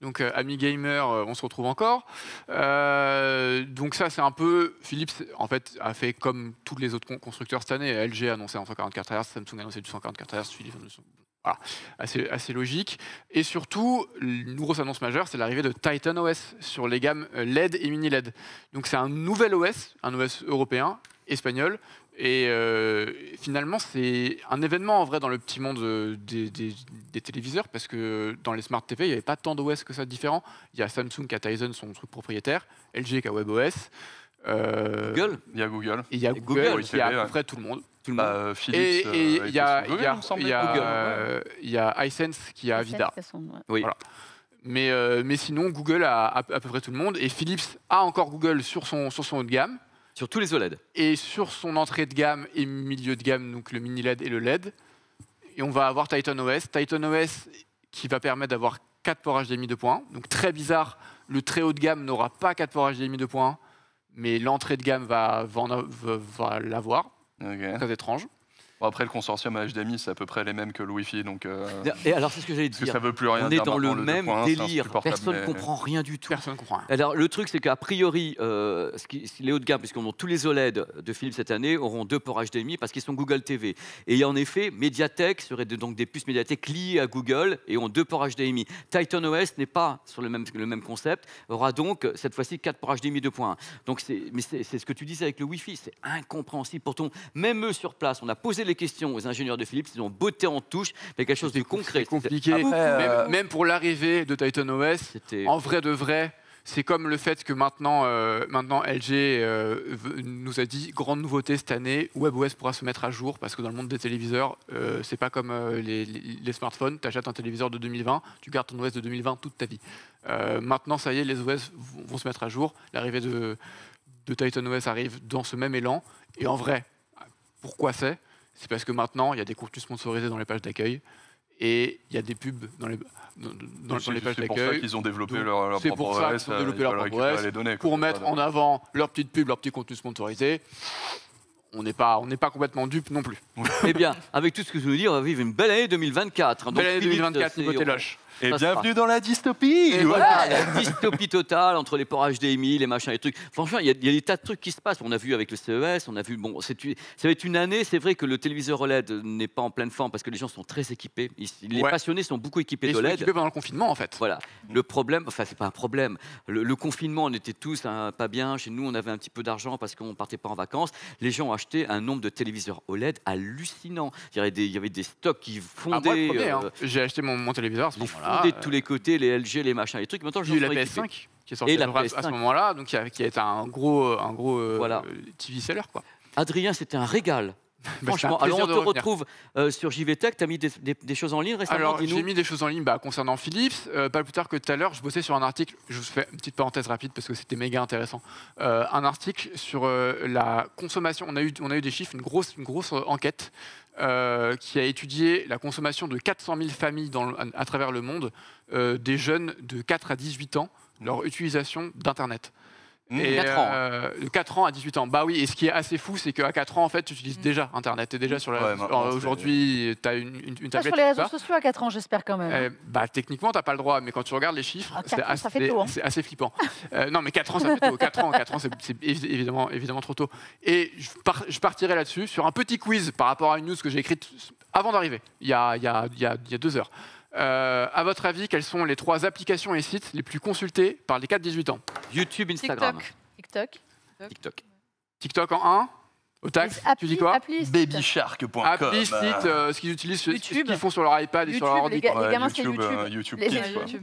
Donc ami gamer, on se retrouve encore. donc ça, c'est un peu Philips en fait a fait comme tous les autres constructeurs cette année. LG a annoncé en 144 Hz, Samsung a annoncé du 144 Hz, Philips voilà, assez, assez, logique. Et surtout, une grosse annonce majeure, c'est l'arrivée de Titan OS sur les gammes euh, LED et mini LED. Donc c'est un nouvel OS, un OS européen, espagnol. Et euh, finalement, c'est un événement en vrai dans le petit monde euh, des, téléviseurs, parce que dans les smart TV, il n'y avait pas tant d'OS que ça de différents. Il y a Samsung qui a Tizen, son truc propriétaire, LG qui a WebOS. Euh, Google Il y a Google. Il y a Google, a à peu près tout le monde. Bah, Philips, et euh, il y a il y a iSense qui a Vida. Mais, euh, mais sinon, Google a à, peu près tout le monde. Et Philips a encore Google sur son, sur son haut de gamme. Sur tous les OLED. Et sur son entrée de gamme et milieu de gamme, donc le mini LED et le LED. Et on va avoir Titan OS. Titan OS qui va permettre d'avoir 4 ports HDMI points. Donc très bizarre, le très haut de gamme n'aura pas 4 ports HDMI points mais l'entrée de gamme va, l'avoir. Très étrange après, le consortium HDMI, c'est à peu près les mêmes que le Wi-Fi. Donc, euh, Et alors, c'est ce que j'allais dire. Que ça veut plus rien On est dans le même délire. Personne ne comprend rien du tout. Personne comprend Alors, le truc, c'est qu'a priori, les euh, hauts de gamme, puisqu'on a tous les OLED de films cette année, auront deux ports HDMI parce qu'ils sont Google TV. Et en effet, Mediatek serait donc des puces Mediatek liées à Google et ont deux ports HDMI. Titan OS n'est pas sur le même, le même concept, aura donc cette fois-ci quatre ports HDMI 2.1. Donc, c'est ce que tu disais avec le Wi-Fi. C'est incompréhensible Pourtant, Même eux sur place, on a posé les questions aux ingénieurs de Philips, ils ont beauté en touche, mais quelque chose de concret. compliqué. Euh, même, pour l'arrivée de Titan OS, en vrai de vrai, c'est comme le fait que maintenant, euh, maintenant LG euh, nous a dit grande nouveauté cette année, WebOS pourra se mettre à jour parce que dans le monde des téléviseurs, c'est pas comme les, smartphones. Tu achètes un téléviseur de 2020, tu gardes ton OS de 2020 toute ta vie. maintenant, ça y est, les OS vont se mettre à jour. L'arrivée de, de Titan OS arrive dans ce même élan. Et en vrai, pourquoi c'est c'est parce que maintenant, il y a des contenus sponsorisés dans les pages d'accueil et il y a des pubs dans les, dans, les pages d'accueil. C'est pour ça qu'ils ont développé leur, leur propre pour ça qu'ils ont développé euh, leur propre pour mettre en avant leurs petites pubs, leurs petits contenus sponsorisés on n'est pas, on pas complètement dupe non plus. eh bien, avec tout ce que je vous dis, on va vivre une belle année 2024. Hein. belle année 2024 Philippe, niveau et bienvenue dans la dystopie La dystopie totale entre les ports HDMI, les machins, les trucs. Franchement, il y, a des tas de trucs qui se passent. On a vu avec le CES, on a vu. Bon, ça va être une année, c'est vrai que le téléviseur OLED n'est pas en pleine forme parce que les gens sont très équipés. les passionnés sont beaucoup équipés d'OLED. Ils sont e équipés pendant le confinement, en fait. Voilà. Mm. Le problème, enfin, c'est pas un problème. Le, confinement, on était tous hein, pas bien. Chez nous, on avait un petit peu d'argent parce qu'on partait pas en vacances. Les gens ont acheté un nombre de téléviseurs OLED hallucinant. Il y avait des, stocks qui ah, fondaient. Hein. Euh, J'ai acheté mon, mon téléviseur voilà, de euh, tous les côtés, les LG, les machins, les trucs. Maintenant, je la PS5 qui, est sortie à ce moment-là, donc qui a, été un gros, euh, un gros euh, TV seller. Quoi. Adrien, c'était un régal. Ben, Franchement, on te retrouve sur JVTech, tu as mis des, choses en ligne récemment j'ai mis des choses en ligne bah, concernant Philips. pas plus tard que tout à l'heure, je bossais sur un article, je vous fais une petite parenthèse rapide parce que c'était méga intéressant. un article sur la consommation, on a, eu, on a eu des chiffres, une grosse, une grosse enquête euh, qui a étudié la consommation de 400 000 familles à, travers le monde, euh, des jeunes de 4 à 18 ans, leur mmh. utilisation d'Internet. Mmh. Et, 4 ans. 4 hein. euh, ans à 18 ans. Bah oui, et ce qui est assez fou, c'est qu'à 4 ans, en fait, tu utilises mmh. déjà Internet. Tu déjà sur la. Aujourd'hui, tu as une, une, une tablette. sur les réseaux sociaux à 4 ans, j'espère quand même. Eh, bah techniquement, tu pas le droit, mais quand tu regardes les chiffres, ah, hein. c'est assez, assez, flippant. Euh, non, mais 4 ans, ça fait 4 ans, ans c'est évidemment, évidemment trop tôt. Et je, partirai là-dessus sur un petit quiz par rapport à une news que j'ai écrite avant d'arriver, il, il, il y a deux heures. Euh, à votre avis, quelles sont les trois applications et sites les plus consultés par les 4-18 ans YouTube, Instagram. TikTok. TikTok. TikTok, en 1 au taxe, tu dis quoi Babyshark.com. Appli, site, euh, ce qu'ils utilisent, ce qu'ils font sur leur iPad et sur leur ordi. Les, ga les gamins, c'est YouTube. YouTube, euh, YouTube.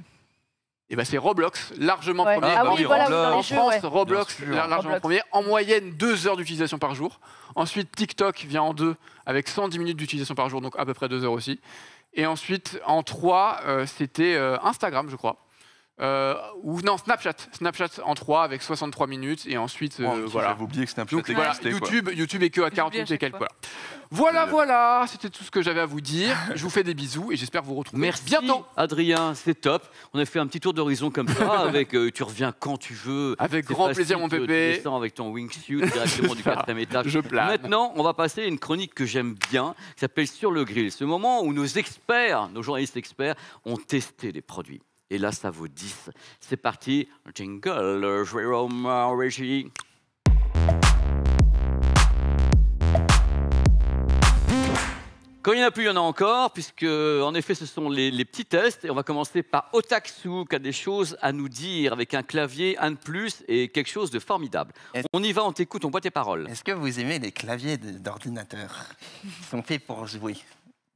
Et eh bien, c'est Roblox, largement premier. Ah en France, Roblox, largement premier. En moyenne, deux heures d'utilisation par jour. Ensuite, TikTok vient en deux avec 110 minutes d'utilisation par jour, donc à peu près deux heures aussi. Et ensuite, en 3, euh, c'était euh, Instagram, je crois. Euh, ou non, Snapchat. Snapchat en 3 avec 63 minutes et ensuite. Euh, voilà. que Donc, voilà, YouTube, YouTube est que à 40 minutes et quelques. Voilà, voilà. C'était tout ce que j'avais à vous dire. Je vous fais des bisous et j'espère vous retrouver Merci, bientôt. Adrien, c'est top. On a fait un petit tour d'horizon comme ça. avec, euh, tu reviens quand tu veux. Avec grand plaisir, mon pépé. avec ton wingsuit directement du quatrième étage. Je Maintenant, on va passer à une chronique que j'aime bien qui s'appelle Sur le grill. Ce moment où nos experts, nos journalistes experts, ont testé des produits. Et là, ça vaut 10. C'est parti. Jingle, Jérôme, Régie. Quand il n'y en a plus, il y en a encore, puisque en effet, ce sont les, petits tests. Et on va commencer par Otaksu, qui a des choses à nous dire avec un clavier, un de plus, et quelque chose de formidable. On y va, on t'écoute, on boit tes paroles. Est-ce que vous aimez les claviers d'ordinateur Ils sont faits pour jouer.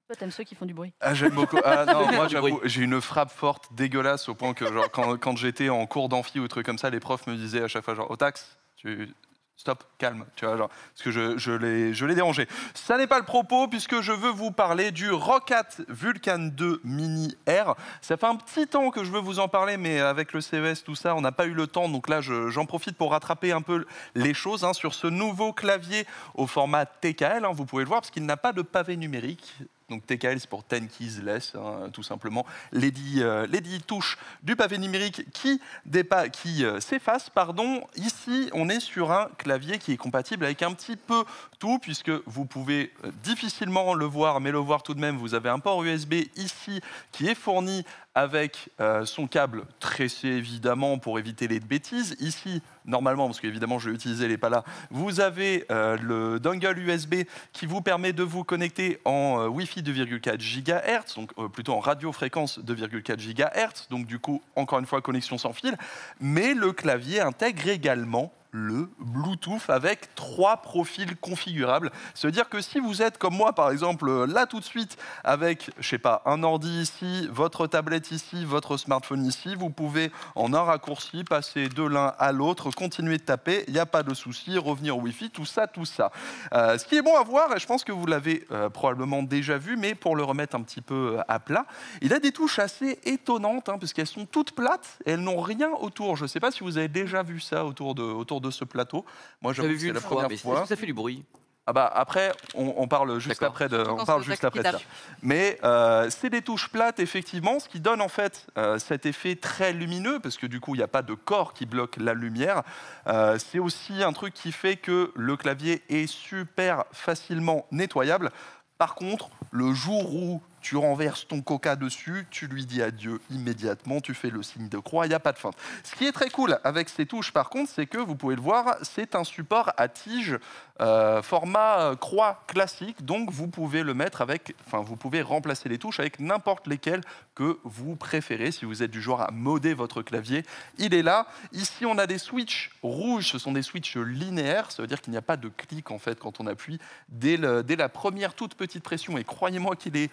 Toi, t'aimes ceux qui font du bruit. Ah, j'aime beaucoup. Ah, moi, j'ai une frappe forte, dégueulasse, au point que, genre, quand, j'étais en cours d'amphi ou truc comme ça, les profs me disaient à chaque fois, genre, au taxe, tu, stop, calme, tu vois, genre, parce que je, je l'ai dérangé. Ça n'est pas le propos, puisque je veux vous parler du Rocket Vulcan 2 Mini R. Ça fait un petit temps que je veux vous en parler, mais avec le CES, tout ça, on n'a pas eu le temps, donc là, j'en profite pour rattraper un peu les choses hein, sur ce nouveau clavier au format TKL, hein. vous pouvez le voir, parce qu'il n'a pas de pavé numérique, donc TKL, pour 10 keys less, hein, tout simplement. Les euh, 10, touches du pavé numérique qui, s'effacent. Euh, s'efface. Pardon. Ici, on est sur un clavier qui est compatible avec un petit peu tout, puisque vous pouvez euh, difficilement le voir, mais le voir tout de même. Vous avez un port USB ici qui est fourni avec euh, son câble tressé évidemment pour éviter les bêtises. Ici, normalement, parce qu'évidemment je vais utiliser les là, vous avez euh, le dongle USB qui vous permet de vous connecter en euh, Wi-Fi 2,4 GHz, donc plutôt en radiofréquence 2,4 GHz, donc du coup, encore une fois, connexion sans fil. Mais le clavier intègre également le Bluetooth avec trois profils configurables. à dire que si vous êtes comme moi, par exemple, là tout de suite, avec, je sais pas, un ordi ici, votre tablette ici, votre smartphone ici, vous pouvez en un raccourci passer de l'un à l'autre, continuer de taper, il n'y a pas de souci, revenir au Wi-Fi, tout ça, tout ça. Euh, ce qui est bon à voir, et je pense que vous l'avez euh, probablement déjà vu, mais pour le remettre un petit peu euh, à plat, il a des touches assez étonnantes, hein, puisqu'elles sont toutes plates, elles n'ont rien autour. Je ne sais pas si vous avez déjà vu ça autour de, autour de de ce plateau. Moi, j'avais vu la fois, première Ça fait du bruit. Ah bah après, on, parle juste après de, on parle juste après ça. Mais euh, c'est des touches plates effectivement, ce qui donne en fait euh, cet effet très lumineux parce que du coup il n'y a pas de corps qui bloque la lumière. Euh, c'est aussi un truc qui fait que le clavier est super facilement nettoyable. Par contre, le jour où tu renverses ton coca dessus, tu lui dis adieu immédiatement, tu fais le signe de croix, il n'y a pas de fin. Ce qui est très cool avec ces touches, par contre, c'est que vous pouvez le voir, c'est un support à tige euh, format euh, croix classique, donc vous pouvez le mettre avec, enfin, vous pouvez remplacer les touches avec n'importe lesquelles que vous préférez. Si vous êtes du genre à moder votre clavier, il est là. Ici, on a des switches rouges, ce sont des switches linéaires, ça veut dire qu'il n'y a pas de clic en fait quand on appuie dès, dès la première toute petite pression, et croyez-moi qu'il est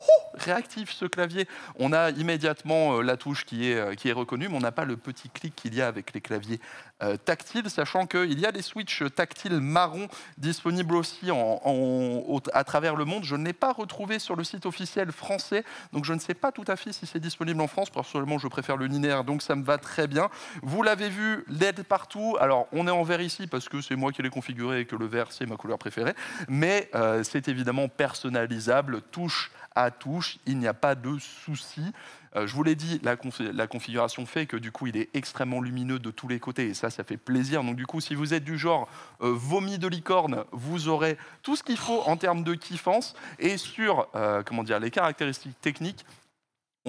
Oh, réactif ce clavier. On a immédiatement euh, la touche qui est, euh, qui est reconnue, mais on n'a pas le petit clic qu'il y a avec les claviers euh, tactiles, sachant qu'il y a des switches tactiles marron disponibles aussi en, à travers le monde. Je ne l'ai pas retrouvé sur le site officiel français, donc je ne sais pas tout à fait si c'est disponible en France. Personnellement, je préfère le linéaire, donc ça me va très bien. Vous l'avez vu, LED partout. Alors, on est en vert ici parce que c'est moi qui l'ai configuré et que le vert, c'est ma couleur préférée, mais c'est évidemment personnalisable, touche à touche, il n'y a pas de souci. Euh, je vous l'ai dit, la, configuration fait que du coup, il est extrêmement lumineux de tous les côtés et ça, ça fait plaisir. Donc du coup, si vous êtes du genre euh, vomi de licorne, vous aurez tout ce qu'il faut en termes de kiffance et sur euh, comment dire les caractéristiques techniques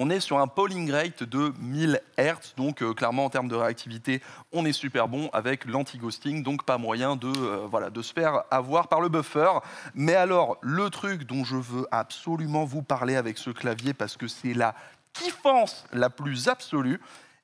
on est sur un polling rate de 1000 Hz, donc euh, clairement en termes de réactivité, on est super bon avec l'anti-ghosting, donc pas moyen de, euh, voilà, de se faire avoir par le buffer. Mais alors, le truc dont je veux absolument vous parler avec ce clavier, parce que c'est la kiffance la plus absolue,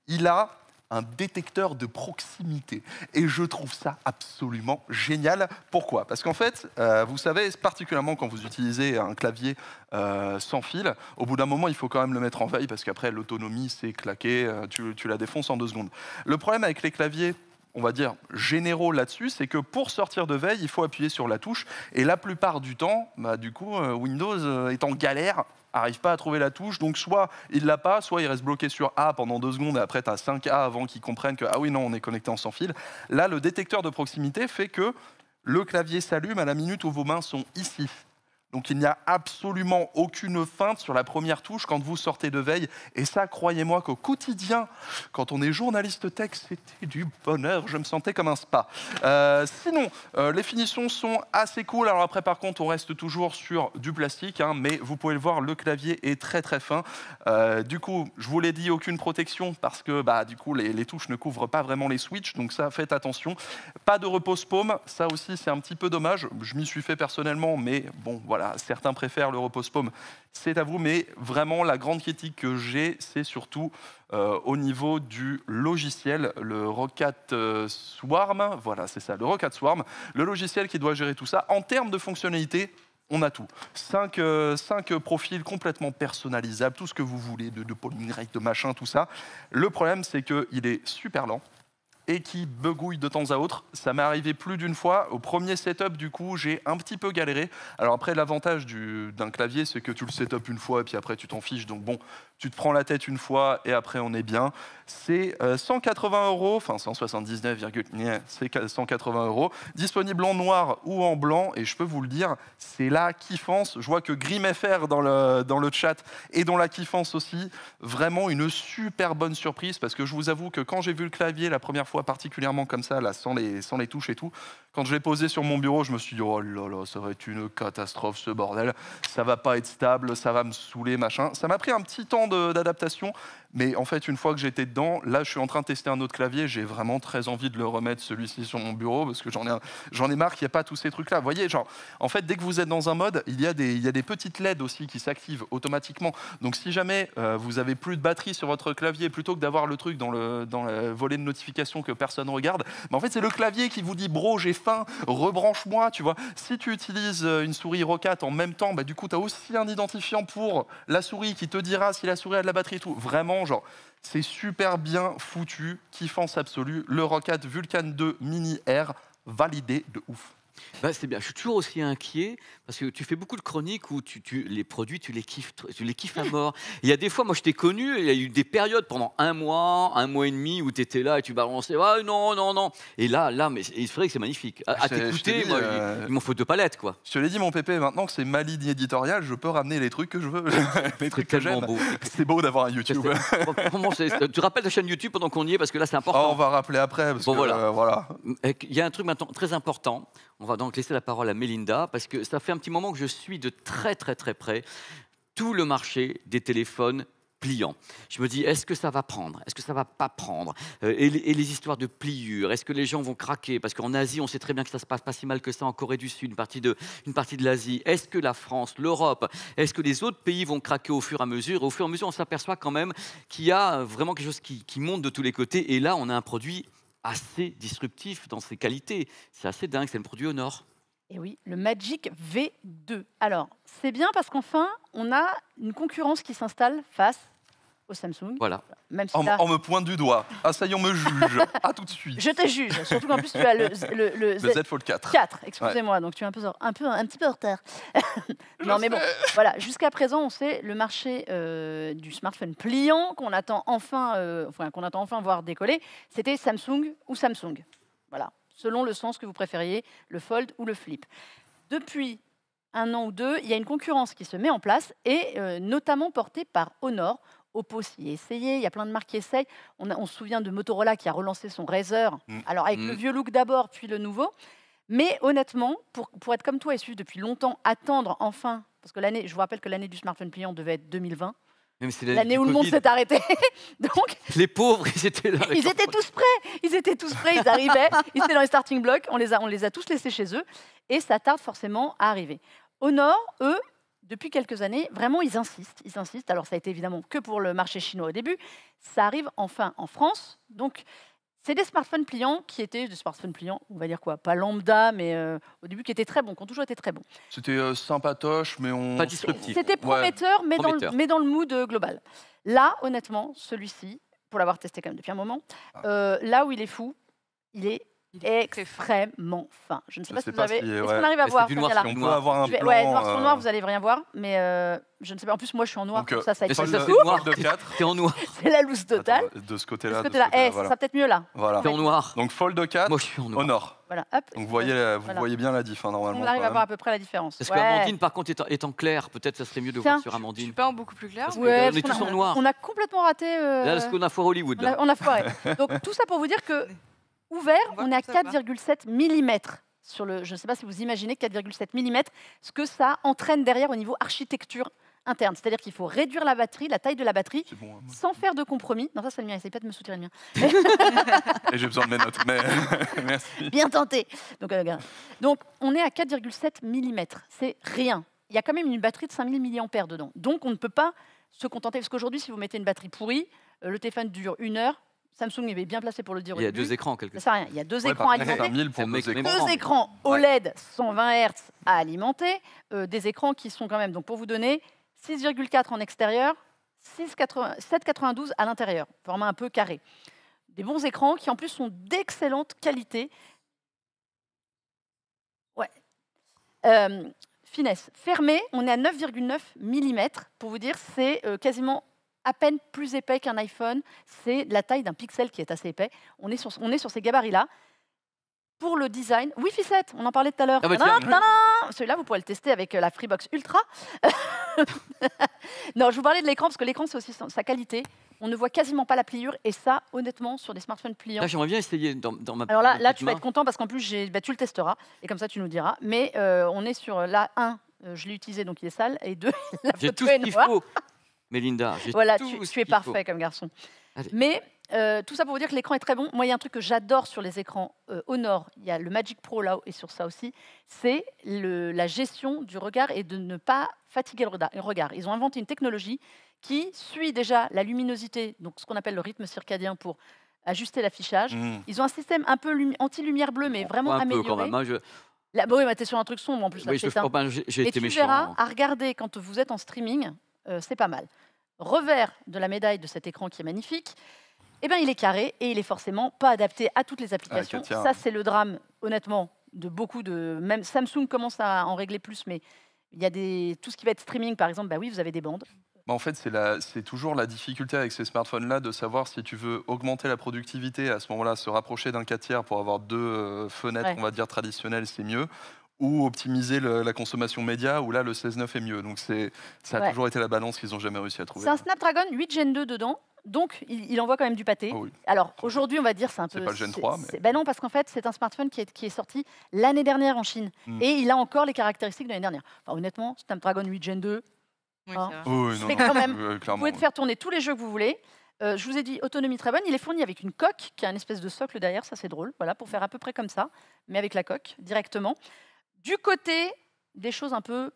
il a un détecteur de proximité. Et je trouve ça absolument génial. Pourquoi Parce qu'en fait, euh, vous savez, particulièrement quand vous utilisez un clavier euh, sans fil, au bout d'un moment, il faut quand même le mettre en veille parce qu'après, l'autonomie, c'est claqué, euh, tu, la défonces en deux secondes. Le problème avec les claviers on va dire, généraux là-dessus, c'est que pour sortir de veille, il faut appuyer sur la touche. Et la plupart du temps, bah, du coup, Windows est en galère arrive pas à trouver la touche, donc soit il l'a pas, soit il reste bloqué sur A pendant deux secondes et après tu as 5A avant qu'il comprenne que ah oui non on est connecté en sans fil. Là le détecteur de proximité fait que le clavier s'allume à la minute où vos mains sont ici. Donc il n'y a absolument aucune feinte sur la première touche quand vous sortez de veille. Et ça, croyez-moi qu'au quotidien, quand on est journaliste tech, c'était du bonheur. Je me sentais comme un spa. Euh, sinon, euh, les finitions sont assez cool. Alors après, par contre, on reste toujours sur du plastique, hein, mais vous pouvez le voir, le clavier est très très fin. Euh, du coup, je vous l'ai dit, aucune protection parce que bah, du coup, les, les touches ne couvrent pas vraiment les switches. Donc ça, faites attention. Pas de repose paume. Ça aussi, c'est un petit peu dommage. Je m'y suis fait personnellement, mais bon, voilà certains préfèrent le repose paume, c'est à vous, mais vraiment la grande critique que j'ai, c'est surtout euh, au niveau du logiciel, le Rocket euh, Swarm, voilà, c'est ça, le Rocket Swarm, le logiciel qui doit gérer tout ça. En termes de fonctionnalités, on a tout. Cinq, euh, profils complètement personnalisables, tout ce que vous voulez, de, de de machin, tout ça. Le problème, c'est qu'il est super lent et qui begouille de temps à autre. Ça m'est arrivé plus d'une fois. Au premier setup, du coup, j'ai un petit peu galéré. Alors après, l'avantage d'un clavier, c'est que tu le setup une fois et puis après tu t'en fiches. Donc bon, tu te prends la tête une fois et après on est bien. C'est 180 euh, euros, enfin 179, c'est 180 euros, disponible en noir ou en blanc, et je peux vous le dire, c'est la kiffance. Je vois que Grim FR dans le, dans le chat et dans la kiffance aussi, vraiment une super bonne surprise, parce que je vous avoue que quand j'ai vu le clavier la première fois, particulièrement comme ça, sans les, sans les touches et tout, quand je l'ai posé sur mon bureau, je me suis dit, oh là là, ça va être une catastrophe ce bordel, ça va pas être stable, ça va me saouler, machin. Ça m'a pris un petit temps d'adaptation mais en fait, une fois que j'étais dedans, là, je suis en train de tester un autre clavier. J'ai vraiment très envie de le remettre, celui-ci, sur mon bureau, parce que j'en ai, j'en ai marre qu'il n'y a pas tous ces trucs-là. Vous voyez, genre, en fait, dès que vous êtes dans un mode, il y a des, il y a des petites LED aussi qui s'activent automatiquement. Donc, si jamais euh, vous avez plus de batterie sur votre clavier, plutôt que d'avoir le truc dans le, dans le volet de notification que personne regarde, mais bah, en fait, c'est le clavier qui vous dit, bro, j'ai faim, rebranche-moi, tu vois. Si tu utilises euh, une souris Rocat en même temps, bah, du coup, tu as aussi un identifiant pour la souris qui te dira si la souris a de la batterie et tout. Vraiment, genre. C'est super bien foutu, kiffance absolue. Le Rocket Vulcan 2 Mini Air, validé de ouf. Bah, c'est bien. Je suis toujours aussi inquiet parce que tu fais beaucoup de chroniques où tu, tu les produits, tu les kiffes, tu les kiffes à mort. Il y a des fois, moi, je t'ai connu, il y a eu des périodes pendant un mois, un mois et demi où tu étais là et tu balançais, ah non, non, non. Et là, là, mais c'est vrai que c'est magnifique. À, t'écouter, euh, il, m'en faut deux palettes, quoi. Je te l'ai dit, mon pépé, maintenant que c'est ma ligne éditoriale, je peux ramener les trucs que je veux, les trucs que j'aime. C'est beau d'avoir un YouTube. tu rappelles la chaîne YouTube pendant qu'on y est parce que là, c'est important. Ah, on va rappeler après bon, voilà. Euh, voilà. Il y a un truc maintenant très important on va donc laisser la parole à Melinda parce que ça fait un petit moment que je suis de très très très près tout le marché des téléphones pliants. Je me dis, est-ce que ça va prendre Est-ce que ça va pas prendre euh, et, les, histoires de pliure, est-ce que les gens vont craquer Parce qu'en Asie, on sait très bien que ça se passe pas si mal que ça en Corée du Sud, une partie de, une partie de l'Asie. Est-ce que la France, l'Europe, est-ce que les autres pays vont craquer au fur et à mesure Au fur et à mesure, on s'aperçoit quand même qu'il y a vraiment quelque chose qui, qui monte de tous les côtés. Et là, on a un produit assez disruptif dans ses qualités. C'est assez dingue, c'est le produit au Nord. Et eh oui, le Magic V2. Alors, c'est bien parce qu'enfin, on a une concurrence qui s'installe face au Samsung. Voilà. Même si on, me pointe du doigt. Ah ça y on me juge. À ah, tout de suite. Je te juge. Surtout qu'en plus tu as le, Z... Fold 4. 4, excusez-moi. Donc tu es un peu, un, peu, un petit peu en retard. non mais bon, voilà. Jusqu'à présent, on sait le marché euh, du smartphone pliant qu'on attend euh, enfin, qu'on attend enfin voir décoller. C'était Samsung ou Samsung. Voilà. Selon le sens que vous préfériez, le Fold ou le Flip. Depuis un an ou deux, il y a une concurrence qui se met en place et euh, notamment portée par Honor. Oppo s'y est essayé, il y a plein de marques qui essayent. On, on, se souvient de Motorola qui a relancé son Razer, mm. alors avec le mm. vieux look d'abord, puis le nouveau. Mais honnêtement, pour, pour être comme toi et suivre depuis longtemps, attendre enfin, parce que l'année, je vous rappelle que l'année du smartphone pliant devait être 2020. L'année où le monde s'est arrêté. Donc, les pauvres, ils étaient là. Ils étaient tous prêts. Ils étaient tous prêts. Ils arrivaient. ils étaient dans les starting blocks. On les a, on les a tous laissés chez eux. Et ça tarde forcément à arriver. Au nord, eux, depuis quelques années, vraiment, ils insistent. Ils insistent. Alors, ça a été évidemment que pour le marché chinois au début. Ça arrive enfin en France. Donc, c'est des smartphones pliants qui étaient des smartphones pliants, on va dire quoi, pas lambda, mais euh, au début qui étaient très bons, qui ont toujours été très bons. C'était euh, sympatoche, mais on. Pas disruptif. C'était prometteur, mais, Dans le, mood euh, global. Là, honnêtement, celui-ci, pour l'avoir testé quand même depuis un moment, ah. là où il est fou, il est extrêmement fin. Je ne sais pas si vous avez. Euh, est-ce qu'on arrive à voir noir, si on peut avoir un plan, Ouais, noir sur noir, vous n'allez rien voir, mais euh, je ne sais pas. En plus, moi, je suis en noir, C'est donc ça, ça euh, noir de 4. T'es en noir. C'est la loose totale. de ce côté-là. De ce côté-là. Eh, ça peut-être mieux là. Voilà. T'es en noir. Donc fold 4. Moi, je suis en noir. Au Voilà. Hop. Donc vous voyez, vous voyez bien la diff hein, normalement. On arrive à voir à peu près la différence. Est-ce qu'Amandine, par contre, étant, en clair Peut-être ça serait mieux de voir sur Amandine. Je suis pas en beaucoup plus clair. On est tous en noir. On a complètement raté. Là, parce qu'on a foiré Hollywood. On a foiré. Donc tout ça pour vous dire que Ouvert, on, est à 4,7 mm. Sur le, je ne sais pas si vous imaginez 4,7 mm, ce que ça entraîne derrière au niveau architecture interne. C'est-à-dire qu'il faut réduire la batterie, la taille de la batterie, hein, sans faire de compromis. Non, ça, c'est le mien, essaye pas de me soutenir le mien. J'ai besoin de mes notes, Bien tenté. Donc, euh, donc on est à 4,7 mm. C'est rien. Il y a quand même une batterie de 5000 mAh dedans. Donc, on ne peut pas se contenter. Parce qu'aujourd'hui, si vous mettez une batterie pourrie, euh, le téléphone dure une heure, Samsung est bien placé pour le dire. Il y a deux écrans quelque part. Ça rien. Il y a deux écrans alimentés. deux écrans OLED 120 Hz à alimenter, euh, des écrans qui sont quand même, donc pour vous donner, 6,4 en extérieur, 7,92 à l'intérieur, format un peu carré. Des bons écrans qui en plus sont d'excellente qualité. Ouais. Euh, finesse. Fermé, on est à 9,9 mm. Pour vous dire, c'est euh, quasiment à peine plus épais qu'un iPhone. C'est la taille d'un pixel qui est assez épais. On est sur, on est sur ces gabarits-là. Pour le design, Wi-Fi 7, on en parlait tout à l'heure. Ah bah Celui-là, vous pourrez le tester avec euh, la Freebox Ultra. non, je vous parlais de l'écran parce que l'écran, c'est aussi sa qualité. On ne voit quasiment pas la pliure et ça, honnêtement, sur des smartphones pliants. Ah, j'aimerais bien essayer dans, ma. Alors là, là, tu vas être content parce qu'en plus, bah, tu le testeras et comme ça, tu nous diras. Mais euh, on est sur euh, la 1, je l'ai utilisé donc il est sale et deux, la a tout qu'il faut. Mélinda, voilà, tout tu, tu es parfait comme garçon. Mais euh, tout ça pour vous dire que l'écran est très bon. Moi, il y a un truc que j'adore sur les écrans euh, au Honor, il y a le Magic Pro là haut et sur ça aussi, c'est la gestion du regard et de ne pas fatiguer le regard. Ils ont inventé une technologie qui suit déjà la luminosité, donc ce qu'on appelle le rythme circadien pour ajuster l'affichage. Mmh. Ils ont un système un peu anti-lumière bleue, mais oh, vraiment un amélioré. Peu quand même, hein, bah oui, mais es sur un truc sombre en plus. Oui, je... tu verras, hein. à regarder quand vous êtes en streaming, euh, c'est pas mal. Revers de la médaille de cet écran qui est magnifique, eh ben, il est carré et il est forcément pas adapté à toutes les ah, applications. Ça, c'est le drame, honnêtement, de beaucoup de... Même Samsung commence à en régler plus, mais il y a des... tout ce qui va être streaming, par exemple, bah oui, vous avez des bandes. Bah, en fait, c'est, c'est toujours la difficulté avec ces smartphones-là de savoir si tu veux augmenter la productivité, à ce moment-là, se rapprocher d'un 4 tiers pour avoir deux euh, fenêtres, on va dire, traditionnelles, c'est mieux, ou optimiser la consommation média, où là, le 16.9 est mieux. Donc, c'est, ça a toujours été la balance qu'ils n'ont jamais réussi à trouver. C'est un Snapdragon 8 Gen 2 dedans. Donc, il, envoie quand même du pâté. Ah Alors, aujourd'hui, on va dire, c'est un peu. C'est pas le Gen 3. Mais... Ben non, parce qu'en fait, c'est un smartphone qui est, qui est sorti l'année dernière en Chine. Hmm. Et il a encore les caractéristiques de l'année dernière. Enfin, honnêtement, Snapdragon 8 Gen 2. Oui, hein. quand même, vous pouvez faire tourner tous les jeux que vous voulez. Euh, je vous ai dit autonomie très bonne. Il est fourni avec une coque qui a une espèce de socle derrière, ça c'est drôle, voilà, pour faire à peu près comme ça, mais avec la coque directement. Du côté des choses un peu,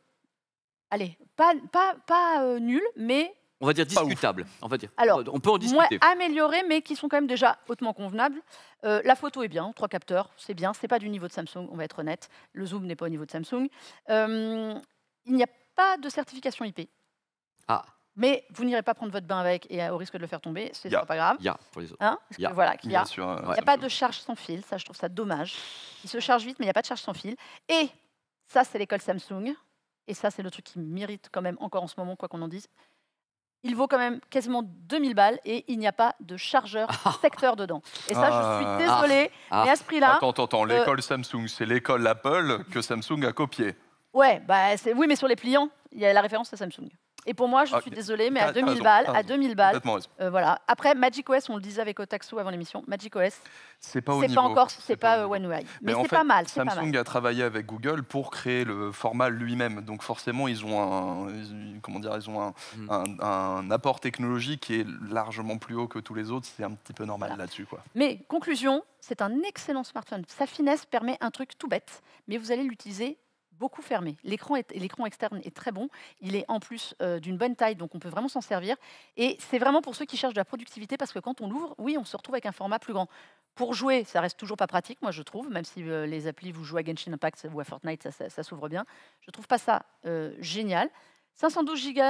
allez, pas, pas, euh, nulles, mais on va dire discutable. On Alors, on peut en discuter. Moins améliorés, mais qui sont quand même déjà hautement convenables. Euh, la photo est bien, trois capteurs, c'est bien. Ce n'est pas du niveau de Samsung, on va être honnête. Le zoom n'est pas au niveau de Samsung. Euh, il n'y a pas de certification IP. Ah. Mais vous n'irez pas prendre votre bain avec et euh, au risque de le faire tomber, c'est n'est pas grave. Il y a n'y a, pas de charge sans fil, ça je trouve ça dommage. Il se charge vite, mais il n'y a pas de charge sans fil. Et ça, c'est l'école Samsung. Et ça, c'est le truc qui mérite quand même encore en ce moment, quoi qu'on en dise. Il vaut quand même quasiment 2000 balles et il n'y a pas de chargeur secteur dedans. Et ça, je suis ah. désolée, ah. mais à ce prix-là. Attends, attends, euh, l'école Samsung, c'est l'école Apple que Samsung a copiée. Ouais, bah, oui, mais sur les pliants, il y a la référence à Samsung. Et pour moi, je suis désolée, mais à 2000 balles, à 2000 balles. Euh, voilà. Après, Magic OS, on le disait avec Otaxo avant l'émission, Magic OS. C'est pas pas euh, encore, c'est pas, pas One UI, mais, c'est pas mal. Samsung a travaillé avec Google pour créer le format lui-même, donc forcément, ils ont un, comment dire, ils ont mm. un, apport technologique qui est largement plus haut que tous les autres. C'est un petit peu normal là-dessus, quoi. Mais conclusion, c'est un excellent smartphone. Sa finesse permet un truc tout bête, mais vous allez l'utiliser beaucoup fermé. L'écran, l'écran externe est très bon. Il est en plus euh, d'une bonne taille, donc on peut vraiment s'en servir. Et c'est vraiment pour ceux qui cherchent de la productivité, parce que quand on l'ouvre, oui, on se retrouve avec un format plus grand. Pour jouer, ça reste toujours pas pratique, moi je trouve, même si euh, les applis, vous jouez à Genshin Impact ou à Fortnite, ça, s'ouvre bien. Je trouve pas ça euh, génial. 512 Go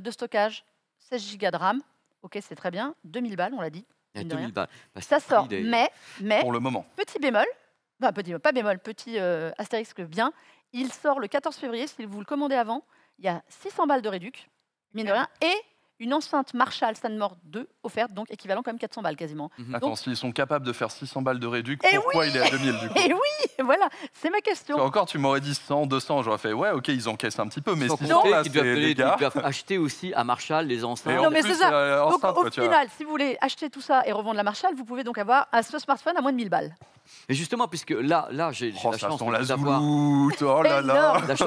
de stockage, 16 Go de RAM, ok, c'est très bien. 2000 balles, on l'a dit. 2000 ah, balles. Bah, ça sort, mais, mais, pour le moment. Petit bémol, pas bémol, petit astérisque bien, il sort le 14 février, si vous le commandez avant, il y a 600 balles de réduc, mine de rien, et une enceinte Marshall Stanmore 2 offerte, donc équivalent quand même 400 balles quasiment. Mhm. Attends, s'ils sont capables de faire 600 balles de réduc, eh pourquoi il est à 2000 du coup Et eh oui, voilà, c'est ma question. encore, tu m'aurais dit 100, 200, j'aurais fait ouais, ok, ils encaissent un petit peu, mais 600, doivent acheter aussi à Marshall les enceintes. non, mais c'est ça. Euh, au final, si vous voulez acheter tout ça et revendre la Marshall, vous pouvez donc avoir un, smartphone à moins de 1000 balles. Et justement, puisque là, là j'ai la chance de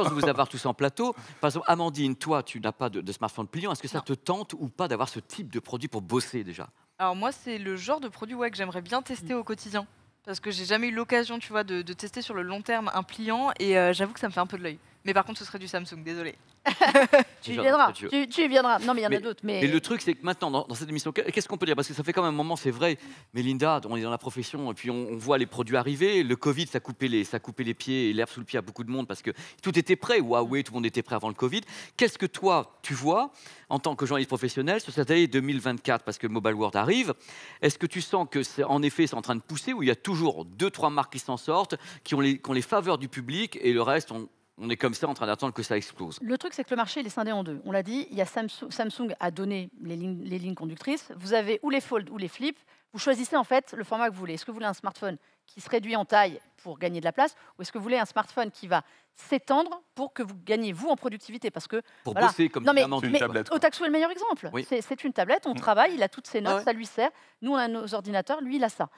vous avoir... tous en plateau. Par exemple, Amandine, toi, tu n'as pas de, smartphone pliant. Est-ce que ça te tente ou pas d'avoir ce type de produit pour bosser déjà Alors moi, c'est le genre de produit ouais, que j'aimerais bien tester au quotidien. Parce que j'ai jamais eu l'occasion, tu vois, de, tester sur le long terme un pliant. Et euh, j'avoue que ça me fait un peu de l'œil. Mais par contre, ce serait du Samsung, désolé. tu viendras. Tu, viendras. Non, mais il y en a d'autres. Mais... le truc, c'est que maintenant, dans, cette émission, qu'est-ce qu'on peut dire Parce que ça fait quand même un moment, c'est vrai. Mais Linda, on est dans la profession, et puis on, voit les produits arriver. Le Covid, ça coupait les, ça coupait les pieds et l'herbe sous le pied à beaucoup de monde parce que tout était prêt. Huawei, tout le monde était prêt avant le Covid. Qu'est-ce que toi, tu vois en tant que journaliste professionnel sur cette année 2024 Parce que le Mobile World arrive. Est-ce que tu sens que, c'est, en effet, c'est en train de pousser ou il y a toujours deux, trois marques qui s'en sortent, qui ont les, qui ont les faveurs du public et le reste, on, on est comme ça en train d'attendre que ça explose. Le truc, c'est que le marché, est scindé en deux. On l'a dit, il y a Samsung, a donné les lignes, conductrices. Vous avez ou les fold ou les flip, Vous choisissez en fait le format que vous voulez. Est-ce que vous voulez un smartphone qui se réduit en taille pour gagner de la place ou est-ce que vous voulez un smartphone qui va s'étendre pour que vous gagnez vous en productivité parce que pour bosser comme non, mais, mais, tablette. Otaxo est le meilleur exemple. C'est une tablette, on mm. travaille, il a toutes ses ah notes, ça lui sert. Nous on a nos ordinateurs, lui il a ça.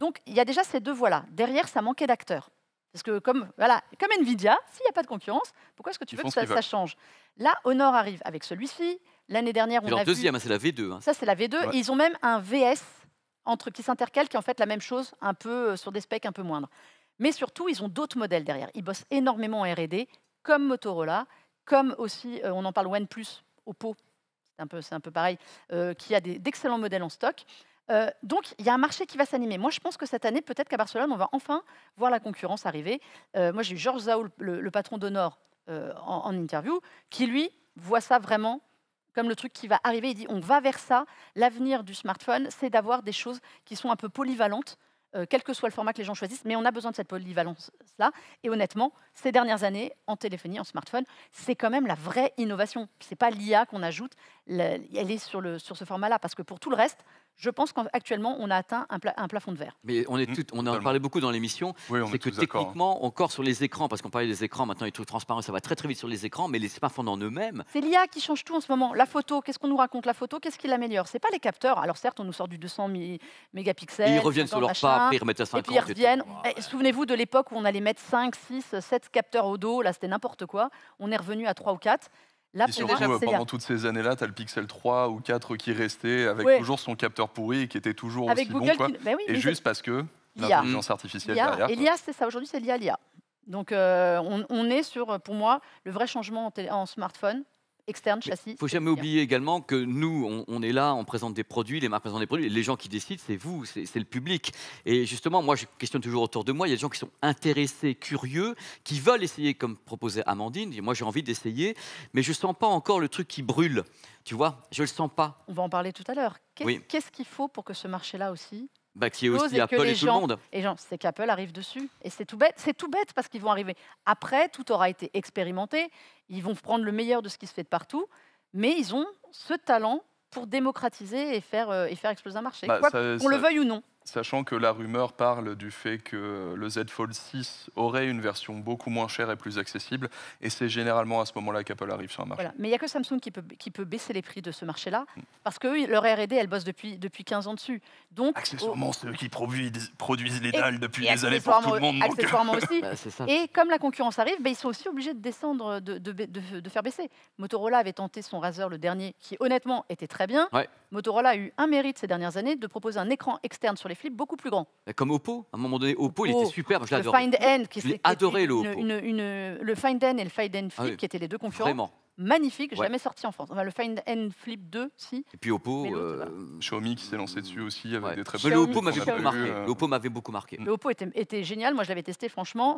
Donc il y a déjà ces deux voies là. Derrière ça manquait d'acteurs. Parce que comme, voilà, comme Nvidia, s'il n'y a pas de concurrence, pourquoi est-ce que tu veux que ça, change Là, Honor arrive avec celui-ci. L'année dernière, on a deuxième, hein, c'est la V2. Hein. Ça, c'est la V2. Et ils ont même un VS entre qui s'intercale, qui est en fait la même chose, un peu euh, sur des specs un peu moindres. Mais surtout, ils ont d'autres modèles derrière. Ils bossent énormément en R&D, comme Motorola, comme aussi, euh, on en parle OnePlus, Oppo, c'est un peu, c'est un peu pareil, euh, qui a d'excellents modèles en stock. Euh, donc, il y a un marché qui va s'animer. Moi, je pense que cette année, peut-être qu'à Barcelone, on va enfin voir la concurrence arriver. Euh, moi, j'ai eu Georges zaou, le, patron d'Honor, euh, en, interview, qui, lui, voit ça vraiment comme le truc qui va arriver. Il dit, on va vers ça. L'avenir du smartphone, c'est d'avoir des choses qui sont un peu polyvalentes, quel que soit le format que les gens choisissent. Mais on a besoin de cette polyvalence-là. Et honnêtement, ces dernières années, en téléphonie, en smartphone, c'est quand même la vraie innovation. Ce n'est pas l'IA qu'on ajoute. elle est sur ce format-là. Parce que pour tout le reste, je pense qu'actuellement, on a atteint un, plafond de verre. Mais on, est mmh. tout, on en parlait beaucoup dans l'émission. Oui, c'est que techniquement, encore sur les écrans, parce qu'on parlait des écrans, maintenant, les trucs transparents, ça va très très vite sur les écrans, mais les smartphones en eux-mêmes. C'est l'IA qui change tout en ce moment. La photo, qu'est-ce qu'on nous raconte La photo, qu'est-ce qui l'améliore C'est pas les capteurs. Alors certes, on nous sort du 200 mégapixels. ils reviennent sur leur pas, puis ils remettent à 50. Et ils reviennent. Eh, souvenez-vous de l'époque où on allait mettre 5, 6, 7 capteurs au dos. Là, c'était n'importe quoi. On est revenu à 3 ou 4 et surtout, pendant toutes ces années-là, tu as le Pixel 3 ou 4 qui restait avec toujours son capteur pourri et qui était toujours aussi bon. Ben et juste parce que l'intelligence artificielle derrière. Et l'IA, c'est ça. Aujourd'hui, c'est l'IA, l'IA. Donc, euh, on, est sur, pour moi, le vrai changement en smartphone, externe, Il faut jamais oublier également que nous, on, est là, on présente des produits, les marques présentent des produits, les gens qui décident, c'est vous, c'est le public. Et justement, moi, je questionne toujours autour de moi, il y a des gens qui sont intéressés, curieux, qui veulent essayer, comme proposait Amandine. moi, j'ai envie d'essayer, mais je ne sens pas encore le truc qui brûle. Tu vois, je ne le sens pas. On va en parler tout à l'heure. Qu'est-ce qu'il faut pour que ce marché-là aussi bah, qui aussi Apple et, tout gens, le monde. Et c'est qu'Apple arrive dessus. Et c'est tout bête. C'est tout bête parce qu'ils vont arriver. Après, tout aura été expérimenté. Ils vont prendre le meilleur de ce qui se fait de partout. Mais ils ont ce talent pour démocratiser et faire, euh, et faire exploser un marché. Bah, qu'on le veuille ou non. Sachant que la rumeur parle du fait que le Z Fold 6 aurait une version beaucoup moins chère et plus accessible, et c'est généralement à ce moment-là qu'Apple arrive sur un marché. Mais il n'y a que Samsung qui peut, baisser les prix de ce marché-là, mm. parce que leur R&D, elle bosse depuis, depuis 15 ans dessus. Donc, accessoirement, oh. ceux qui produisent, les dalles depuis des années pour tout le monde. Accessoirement euh, aussi. Bah, et comme la concurrence arrive, bah, ils sont aussi obligés de descendre, de, faire baisser. Motorola avait tenté son Razer le dernier, qui honnêtement était très bien. Motorola a eu un mérite ces dernières années de proposer un écran externe sur les les flips beaucoup plus grands. Comme Oppo, à un moment donné, Oppo, il était super. je l'adore. Le Find N, qui adoré le Oppo. Une, le Find N et le Find N ah Flip, qui étaient les deux concurrents. Vraiment. Magnifique, jamais sorti en France. le Find N Flip 2, si. Et puis Oppo, euh, bah. Xiaomi qui s'est lancé dessus aussi avec des très belles. le Oppo euh. m'avait beaucoup marqué. Le Oppo beaucoup marqué. Oppo était, génial. Moi, je l'avais testé. Franchement,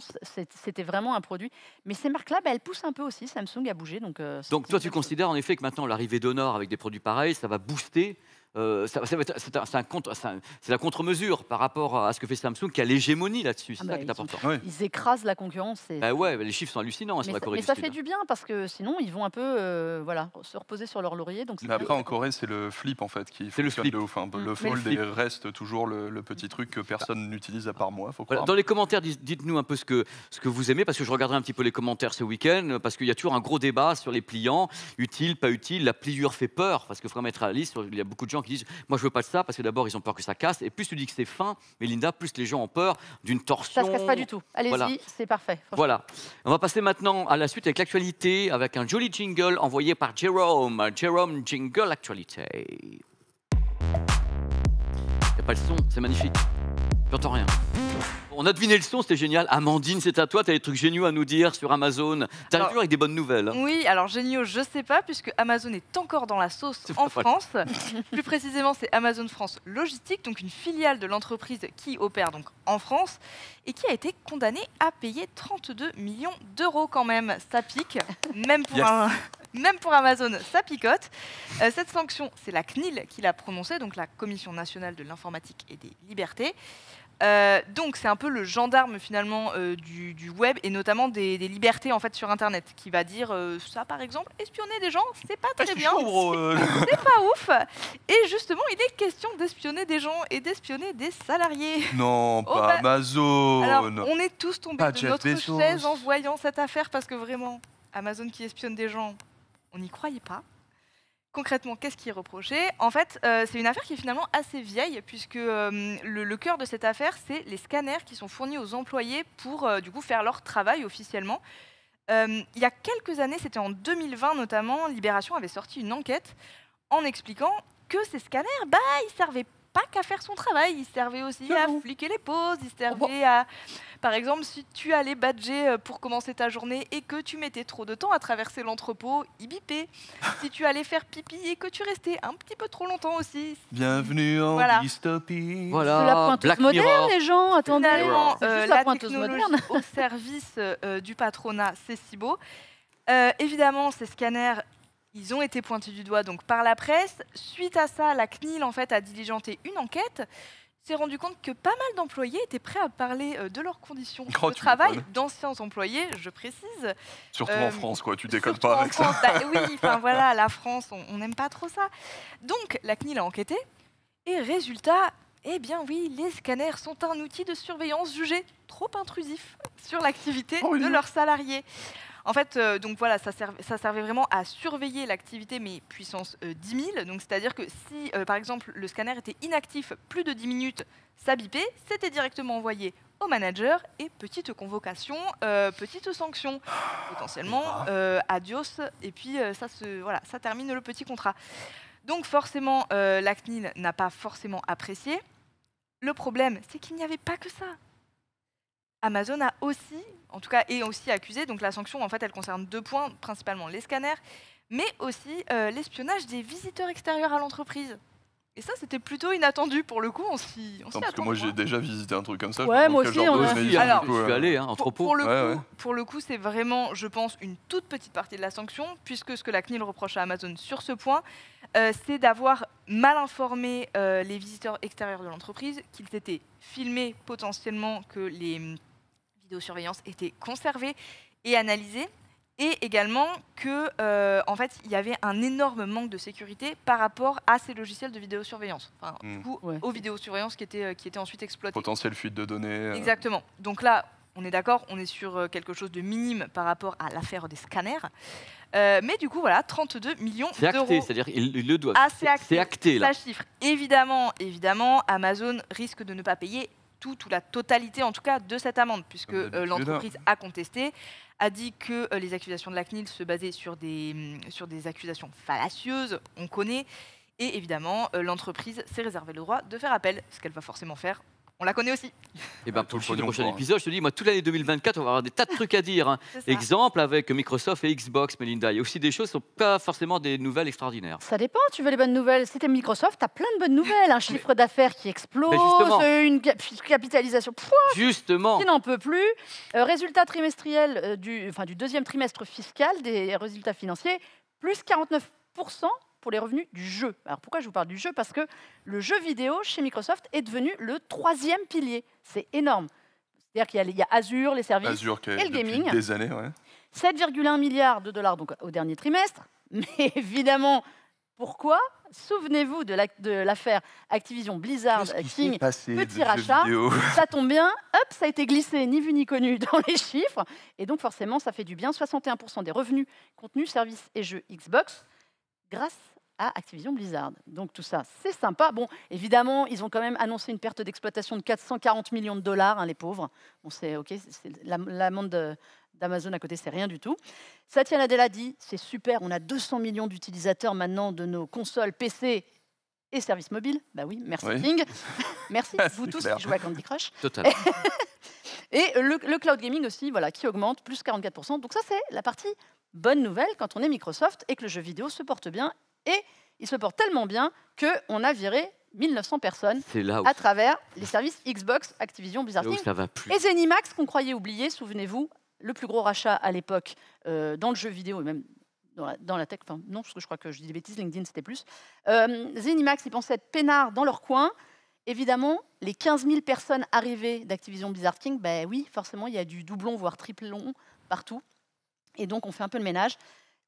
c'était vraiment un produit. Mais ces marques-là, bah, elles poussent un peu aussi. Samsung a bougé, donc. Euh, donc toi, tu considères en effet que maintenant l'arrivée d'Honor avec des produits pareils, ça va booster euh, c'est un, la contre-mesure par rapport à ce que fait Samsung qui a l'hégémonie là-dessus. C'est ah ça bah, qui est important. Ils écrasent la concurrence. Bah ouais, les chiffres sont hallucinants hein, mais ça fait du bien parce que sinon ils vont un peu euh, voilà, se reposer sur leur laurier. Donc mais après en Corée, c'est le flip en fait qui fait le flip. Hein. Mm. Le fold reste toujours le, petit truc que personne n'utilise à part moi. Faut dans les commentaires, dites-nous un peu ce que, ce que vous aimez parce que je regarderai un petit peu les commentaires ce week-end parce qu'il y a toujours un gros débat sur les pliants, utile, pas utile. La pliure fait peur parce que faut mettre à la liste, il y a beaucoup de gens qui disent Moi, je veux pas de ça parce que d'abord, ils ont peur que ça casse. Et plus tu dis que c'est fin, Linda, plus les gens ont peur d'une torsion. Ça se casse pas du tout. Allez-y, c'est parfait. Voilà. On va passer maintenant à la suite avec l'actualité, avec un joli jingle envoyé par Jérôme. Jérôme Jingle Actualité. Il n'y a pas le son, c'est magnifique. J'entends rien. On a deviné le son, c'était génial. Amandine, c'est à toi, tu as des trucs géniaux à nous dire sur Amazon. Tu toujours avec des bonnes nouvelles. Oui, alors géniaux, je ne sais pas, puisque Amazon est encore dans la sauce en France. Plus précisément, c'est Amazon France Logistique, donc une filiale de l'entreprise qui opère donc en France et qui a été condamnée à payer 32 millions d'euros quand même. Ça pique, même pour, Amazon, ça picote. Euh, cette sanction, c'est la CNIL qui l'a prononcée, donc la Commission nationale de l'informatique et des libertés. Euh, donc c'est un peu le gendarme finalement euh, du, web et notamment des, libertés en fait sur internet qui va dire euh, ça par exemple espionner des gens c'est pas très ah, bien c'est pas ouf et justement il est question d'espionner des gens et d'espionner des salariés non oh, pas Amazon bah, on est tous tombés de notre chaise en voyant cette affaire parce que vraiment Amazon qui espionne des gens on n'y croyait pas Concrètement, qu'est-ce qui est reproché En fait, euh, c'est une affaire qui est finalement assez vieille, puisque euh, le, cœur de cette affaire, c'est les scanners qui sont fournis aux employés pour euh, du coup faire leur travail officiellement. il y a quelques années, c'était en 2020 notamment, Libération avait sorti une enquête en expliquant que ces scanners, bah, ils servaient pas qu'à faire son travail, il servait aussi à fliquer les pauses, il servait à... Par exemple, si tu allais badger euh, pour commencer ta journée et que tu mettais trop de temps à traverser l'entrepôt, il bipait. si tu allais faire pipi et que tu restais un petit peu trop longtemps aussi. Bienvenue en voilà. dystopie. Voilà, la pointeuse moderne, les gens, attendez. Euh, la, la technologie moderne. au service euh, du patronat, c'est si beau. Euh, évidemment, ces scanners ils ont été pointés du doigt donc par la presse. Suite à ça, la CNIL en fait a diligenté une enquête. S'est rendu compte que pas mal d'employés étaient prêts à parler euh, de leurs conditions oh, de travail, d'anciens employés, je précise. Surtout en euh, France, quoi. Tu déconnes pas avec ça. Bah oui, voilà, la France, on n'aime pas trop ça. Donc la CNIL a enquêté et résultat, eh bien oui, les scanners sont un outil de surveillance jugé trop intrusif sur l'activité oh, de leurs salariés. En fait, euh, donc voilà, ça, servait vraiment à surveiller l'activité, mais puissance 10 euh, 000. Donc c'est-à-dire que si, euh, par exemple, le scanner était inactif plus de 10 minutes, ça bipait, c'était directement envoyé au manager et petite convocation, petite sanction, ah, potentiellement adios. Et puis ça, se, voilà, ça termine le petit contrat. Donc forcément, la n'a pas forcément apprécié. Le problème, c'est qu'il n'y avait pas que ça. Amazon a aussi, en tout cas, est aussi accusé. Donc la sanction, en fait, elle concerne deux points, principalement les scanners, mais aussi euh, l'espionnage des visiteurs extérieurs à l'entreprise. Et ça, c'était plutôt inattendu pour le coup. On Parce que moi, j'ai déjà visité un truc comme ça. Ouais, moi aussi, on je suis euh, allé, hein, pour, pour, le coup, pour le coup, c'est vraiment, je pense, une toute petite partie de la sanction, puisque ce que la CNIL reproche à Amazon sur ce point, euh, c'est d'avoir mal informé les visiteurs extérieurs de l'entreprise qu'ils étaient filmés potentiellement que les vidéosurveillance était conservée et analysée, et également que euh, en fait il y avait un énorme manque de sécurité par rapport à ces logiciels de vidéosurveillance, enfin, hmm. du coup aux vidéosurveillances qui étaient euh, qui étaient ensuite exploitées. Potentielle fuite de données. Euh. Exactement. Donc là. On est d'accord, on est sur quelque chose de minime par rapport à l'affaire des scanners. mais du coup, voilà, 32 millions d'euros. C'est acté, c'est-à-dire qu'ils le doivent. Ah, c'est acté, acté là. chiffre. Évidemment, évidemment, Amazon risque de ne pas payer tout ou la totalité, en tout cas, de cette amende, puisque euh, l'entreprise a contesté, a dit que euh, les accusations de la CNIL se basaient sur des, mm, sur des accusations fallacieuses, on connaît. Et évidemment, euh, l'entreprise s'est réservé le droit de faire appel, ce qu'elle va forcément faire on la connaît aussi. Et eh ben, ah, pour le prochain épisode, je te dis, moi, toute l'année 2024, on va avoir des tas de trucs à dire. Hein. Exemple avec Microsoft et Xbox, Melinda. Il y a aussi des choses qui ne sont pas forcément des nouvelles extraordinaires. Ça dépend, tu veux les bonnes nouvelles. Si Microsoft, tu as plein de bonnes nouvelles. Un chiffre d'affaires qui explose, une capitalisation. pouah, justement. Qui n'en peut plus. Euh, résultat trimestriel, euh, du, enfin, du deuxième trimestre fiscal, des résultats financiers, plus 49% pour les revenus du jeu. Alors pourquoi je vous parle du jeu Parce que le jeu vidéo chez Microsoft est devenu le troisième pilier. C'est énorme. C'est-à-dire qu'il y, a Azure, les services et le gaming. 7,1 milliards de dollars donc, au dernier trimestre. Mais évidemment, pourquoi Souvenez-vous de l'affaire Activision Blizzard King, petit rachat. Ça tombe bien, hop, ça a été glissé, ni vu ni connu dans les chiffres. Et donc forcément, ça fait du bien. 61% des revenus, contenus, services et jeux Xbox, grâce à Activision Blizzard. Donc tout ça, c'est sympa. Bon, évidemment, ils ont quand même annoncé une perte d'exploitation de 440 millions de dollars, hein, les pauvres. On sait, ok, l'amende d'Amazon à côté, c'est rien du tout. Satya Nadella dit, c'est super, on a 200 millions d'utilisateurs maintenant de nos consoles PC et service mobile, Bah oui, merci King. Merci merci, ah, vous tous qui jouez à Candy Crush. Totalement. et le, cloud gaming aussi, voilà, qui augmente, plus 44%. Donc ça, c'est la partie bonne nouvelle quand on est Microsoft et que le jeu vidéo se porte bien. Et il se porte tellement bien qu'on a viré 1900 personnes à travers les services Xbox, Activision, Blizzard King. Et Zenimax, qu'on croyait oublier, souvenez-vous, le plus gros rachat à l'époque euh, dans le jeu vidéo et même dans la, tech, enfin non, parce que je crois que je dis des bêtises, LinkedIn c'était plus. Euh, Zenimax, ils pensaient être peinards dans leur coin. Évidemment, les 15 000 personnes arrivées d'Activision Blizzard King, ben oui, forcément, il y a du doublon, voire triplon partout. Et donc, on fait un peu le ménage.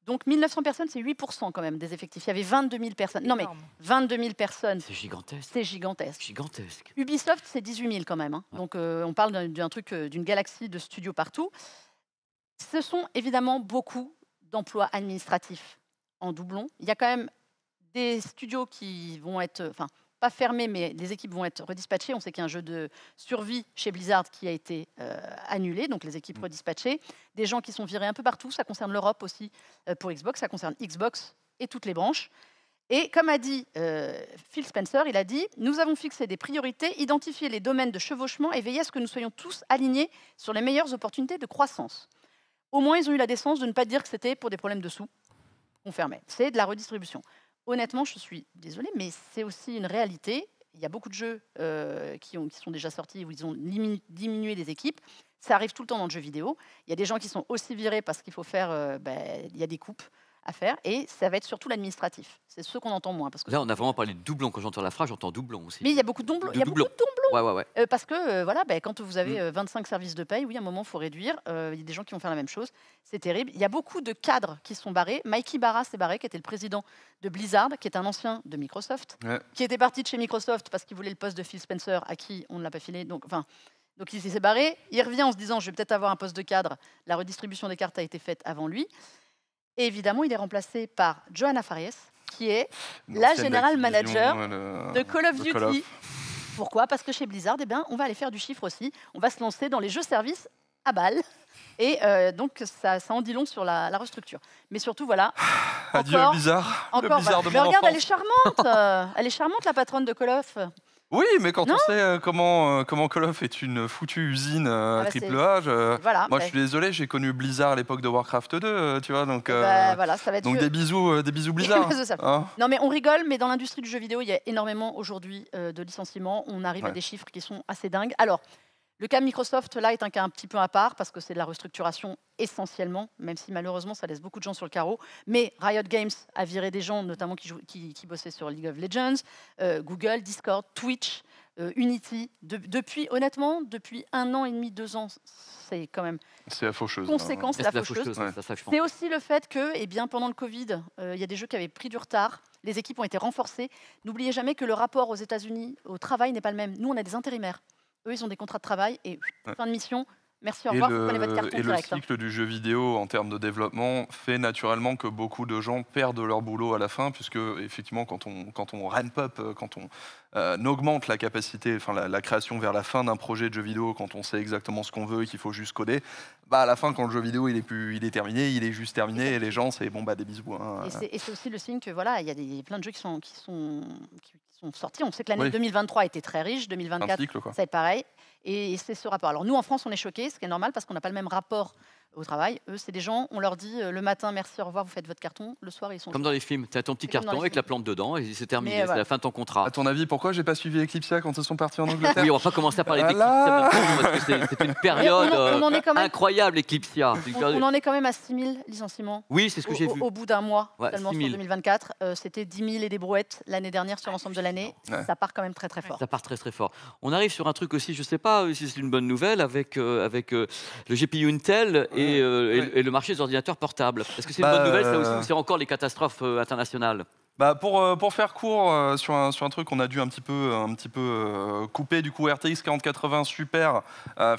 Donc, 1900 personnes, c'est 8% quand même des effectifs. Il y avait 22 000 personnes. Non, mais 22 000 personnes. C'est gigantesque. C'est gigantesque. Gigantesque. Ubisoft, c'est 18 000 quand même. Hein. Donc, euh, on parle d'un truc, euh, d'une galaxie de studios partout. Ce sont évidemment beaucoup d'emplois administratifs en doublon. Il y a quand même des studios qui vont être, euh, enfin, pas fermés, mais les équipes vont être redispatchées. On sait qu'il y a un jeu de survie chez Blizzard qui a été euh, annulé, donc les équipes mm. redispatchées. Des gens qui sont virés un peu partout, ça concerne l'Europe aussi euh, pour Xbox, ça concerne Xbox et toutes les branches. Et comme a dit Phil Spencer, il a dit Nous avons fixé des priorités, identifié les domaines de chevauchement et veillé à ce que nous soyons tous alignés sur les meilleures opportunités de croissance. Au moins, ils ont eu la décence de ne pas dire que c'était pour des problèmes de sous. On fermait. C'est de la redistribution. Honnêtement, je suis désolée, mais c'est aussi une réalité. Il y a beaucoup de jeux euh, qui, sont déjà sortis où ils ont diminué des équipes. Ça arrive tout le temps dans le jeu vidéo. Il y a des gens qui sont aussi virés parce qu'il faut faire. Euh, ben, il y a des coupes à faire, et ça va être surtout l'administratif. C'est ce qu'on entend moins. Parce que Là, on a vraiment parlé de doublons. Quand j'entends la phrase, j'entends doublons aussi. Mais il y a beaucoup de doublons. Il y a beaucoup de doublons. Euh, parce que euh, voilà, ben, quand vous avez 25 mm. euh, services de paye, oui, à un moment, il faut réduire. Il y a des gens qui vont faire la même chose. C'est terrible. Il y a beaucoup de cadres qui sont barrés. Mikey Barra s'est barré, qui était le président de Blizzard, qui est un ancien de Microsoft, qui était parti de chez Microsoft parce qu'il voulait le poste de Phil Spencer, à qui on ne l'a pas filé. Donc, enfin. Donc il s'est barré, il revient en se disant je vais peut-être avoir un poste de cadre. La redistribution des cartes a été faite avant lui. Et évidemment, il est remplacé par Johanna Farias, qui est la générale manager euh, de Call of Duty. Pourquoi Parce que chez Blizzard, eh bien, on va aller faire du chiffre aussi. On va se lancer dans les jeux-services à balles. Et euh, donc, ça, ça en dit long sur la, la restructure. Mais surtout, voilà. Adieu, encore, Encore, bah, mais regarde, elle est charmante. elle est charmante, la patronne de Call of. Oui, mais quand on sait euh, comment, euh, comment Call of est une foutue usine euh, ah bah triple h Voilà. moi bah je suis désolé, j'ai connu Blizzard à l'époque de Warcraft 2, tu vois, donc, eh bah, donc des bisous, des bisous Blizzard. Hein. Non mais on rigole, mais dans l'industrie du jeu vidéo, il y a énormément aujourd'hui de licenciements. On arrive à des chiffres qui sont assez dingues. Alors, le cas Microsoft, là, est un cas un petit peu à part parce que c'est de la restructuration essentiellement, même si malheureusement ça laisse beaucoup de gens sur le carreau. Mais Riot Games a viré des gens, notamment qui, bossaient sur League of Legends, euh, Google, Discord, Twitch, euh, Unity. depuis, honnêtement, depuis un an et demi, deux ans, c'est quand même. C'est la faucheuse. Conséquence, hein. la, faucheuse. C'est aussi le fait que, eh bien, pendant le Covid, euh, il y a des jeux qui avaient pris du retard. Les équipes ont été renforcées. N'oubliez jamais que le rapport aux États-Unis au travail n'est pas le même. Nous, on a des intérimaires. Eux, ils ont des contrats de travail et fin de mission. Merci, au revoir, le, votre Et le hein. cycle du jeu vidéo en termes de développement fait naturellement que beaucoup de gens perdent leur boulot à la fin, puisque effectivement, quand on, quand on ramp up, euh, quand on euh, augmente la capacité, enfin la, création vers la fin d'un projet de jeu vidéo, quand on sait exactement ce qu'on veut et qu'il faut juste coder, bah à la fin, quand le jeu vidéo il est, plus, il est terminé, il est juste terminé, et les gens, c'est bon, bah des bisous. Hein. Et c'est aussi le signe que voilà, il y a des, plein de jeux qui sont, qui sont, qui, sont sortis. On sait que l'année 2023 était très riche, 2024, ça va être pareil. Et c'est ce rapport. Alors nous, en France, on est choqués, ce qui est normal parce qu'on n'a pas le même rapport au travail. Eux, c'est des gens, on leur dit euh, le matin, merci, au revoir, vous faites votre carton. Le soir, ils sont. Comme dans les films, tu as ton petit carton avec la plante dedans et c'est terminé, c'est la fin de ton contrat. À ton avis, pourquoi j'ai pas suivi Eclipsia quand ils sont partis en Angleterre Oui, on va pas commencer à parler voilà. d'Eclipsia parce que c'est une période incroyable, Eclipsia. On, en est quand même à 6 000 licenciements. Oui, c'est ce que j'ai vu. Au bout d'un mois, seulement sur 2024. Euh, c'était 10 000 et des brouettes l'année dernière sur ah, l'ensemble de l'année. Ça part quand même très très fort. Ça part très très fort. On arrive sur un truc aussi, je sais pas si c'est une bonne nouvelle, avec, euh, avec le GPU Intel et euh, et, le marché des ordinateurs portables. Est-ce que c'est une bonne bah, nouvelle, ça aussi, euh, ou c'est encore les catastrophes euh, internationales bah, pour, euh, pour, faire court euh, sur, un, truc qu'on a dû un petit peu, euh, un petit peu couper, du coup RTX 4080 super,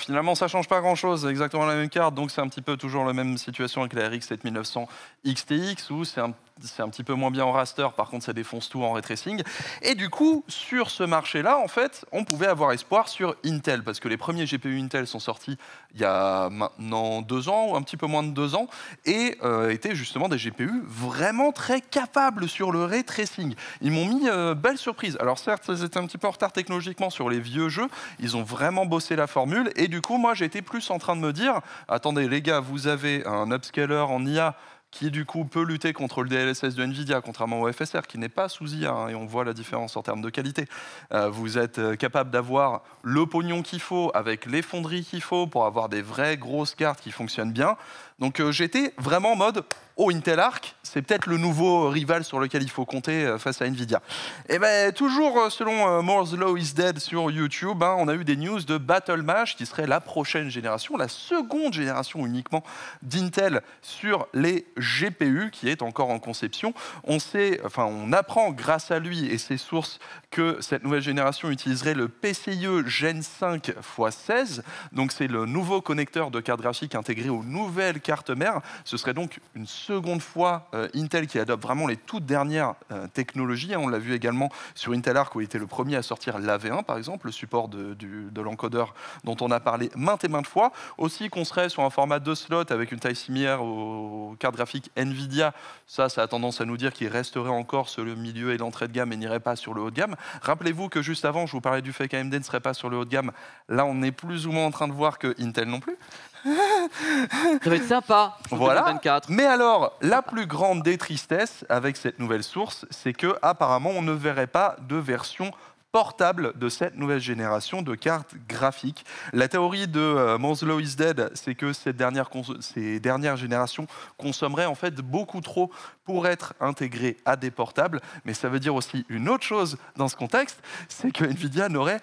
finalement ça change pas grand chose, exactement la même carte, donc c'est un petit peu toujours la même situation avec la RX 7900 XTX, où c'est un, un petit peu moins bien en raster, par contre ça défonce tout en retracing. Et du coup, sur ce marché-là, en fait, on pouvait avoir espoir sur Intel, parce que les premiers GPU Intel sont sortis il y a maintenant deux ans, ou un petit peu moins de deux ans, et étaient justement des GPU vraiment très capables sur le tracing. Ils m'ont mis euh, belle surprise. Alors certes, ils étaient un petit peu en retard technologiquement sur les vieux jeux. Ils ont vraiment bossé la formule. Et du coup, moi, j'étais plus en train de me dire, attendez les gars, vous avez un upscaler en IA qui du coup peut lutter contre le DLSS de Nvidia, contrairement au FSR, qui n'est pas sous IA, hein, et on voit la différence en termes de qualité. Euh, vous êtes euh, capable d'avoir le pognon qu'il faut, avec les qu'il faut, pour avoir des vraies grosses cartes qui fonctionnent bien. Donc euh, j'étais vraiment en mode oh Intel Arc, c'est peut-être le nouveau rival sur lequel il faut compter euh, face à Nvidia. Et eh ben toujours euh, selon Moore's Law is Dead sur YouTube, hein, on a eu des news de Battle qui serait la prochaine génération, la seconde génération uniquement d'Intel sur les GPU qui est encore en conception. On sait, enfin on apprend grâce à lui et ses sources que cette nouvelle génération utiliserait le PCIe Gen 5 x16. Donc c'est le nouveau connecteur de carte graphique intégré aux nouvelles cartes mères. Ce serait donc une seconde fois euh, Intel qui adopte vraiment les toutes dernières euh, technologies. Hein. On l'a vu également sur Intel Arc où il était le premier à sortir l'AV1 par exemple, le support de, de l'encodeur dont on a parlé maintes et maintes fois. Aussi qu'on serait sur un format de slot avec une taille similaire aux cartes graphiques Nvidia. Ça, ça a tendance à nous dire qu'il resterait encore sur le milieu et l'entrée de gamme et n'irait pas sur le haut de gamme. Rappelez-vous que juste avant, je vous parlais du fait qu'AMD ne serait pas sur le haut de gamme. Là, on est plus ou moins en train de voir que Intel non plus. ça va être sympa. Voilà. 24. Mais alors, la plus grande des tristesses avec cette nouvelle source, c'est que apparemment, on ne verrait pas de version portable de cette nouvelle génération de cartes graphiques. La théorie de euh, is dead, c'est que ces dernières générations consommeraient en fait beaucoup trop pour être intégrées à des portables, mais ça veut dire aussi une autre chose dans ce contexte, c'est que Nvidia n'aurait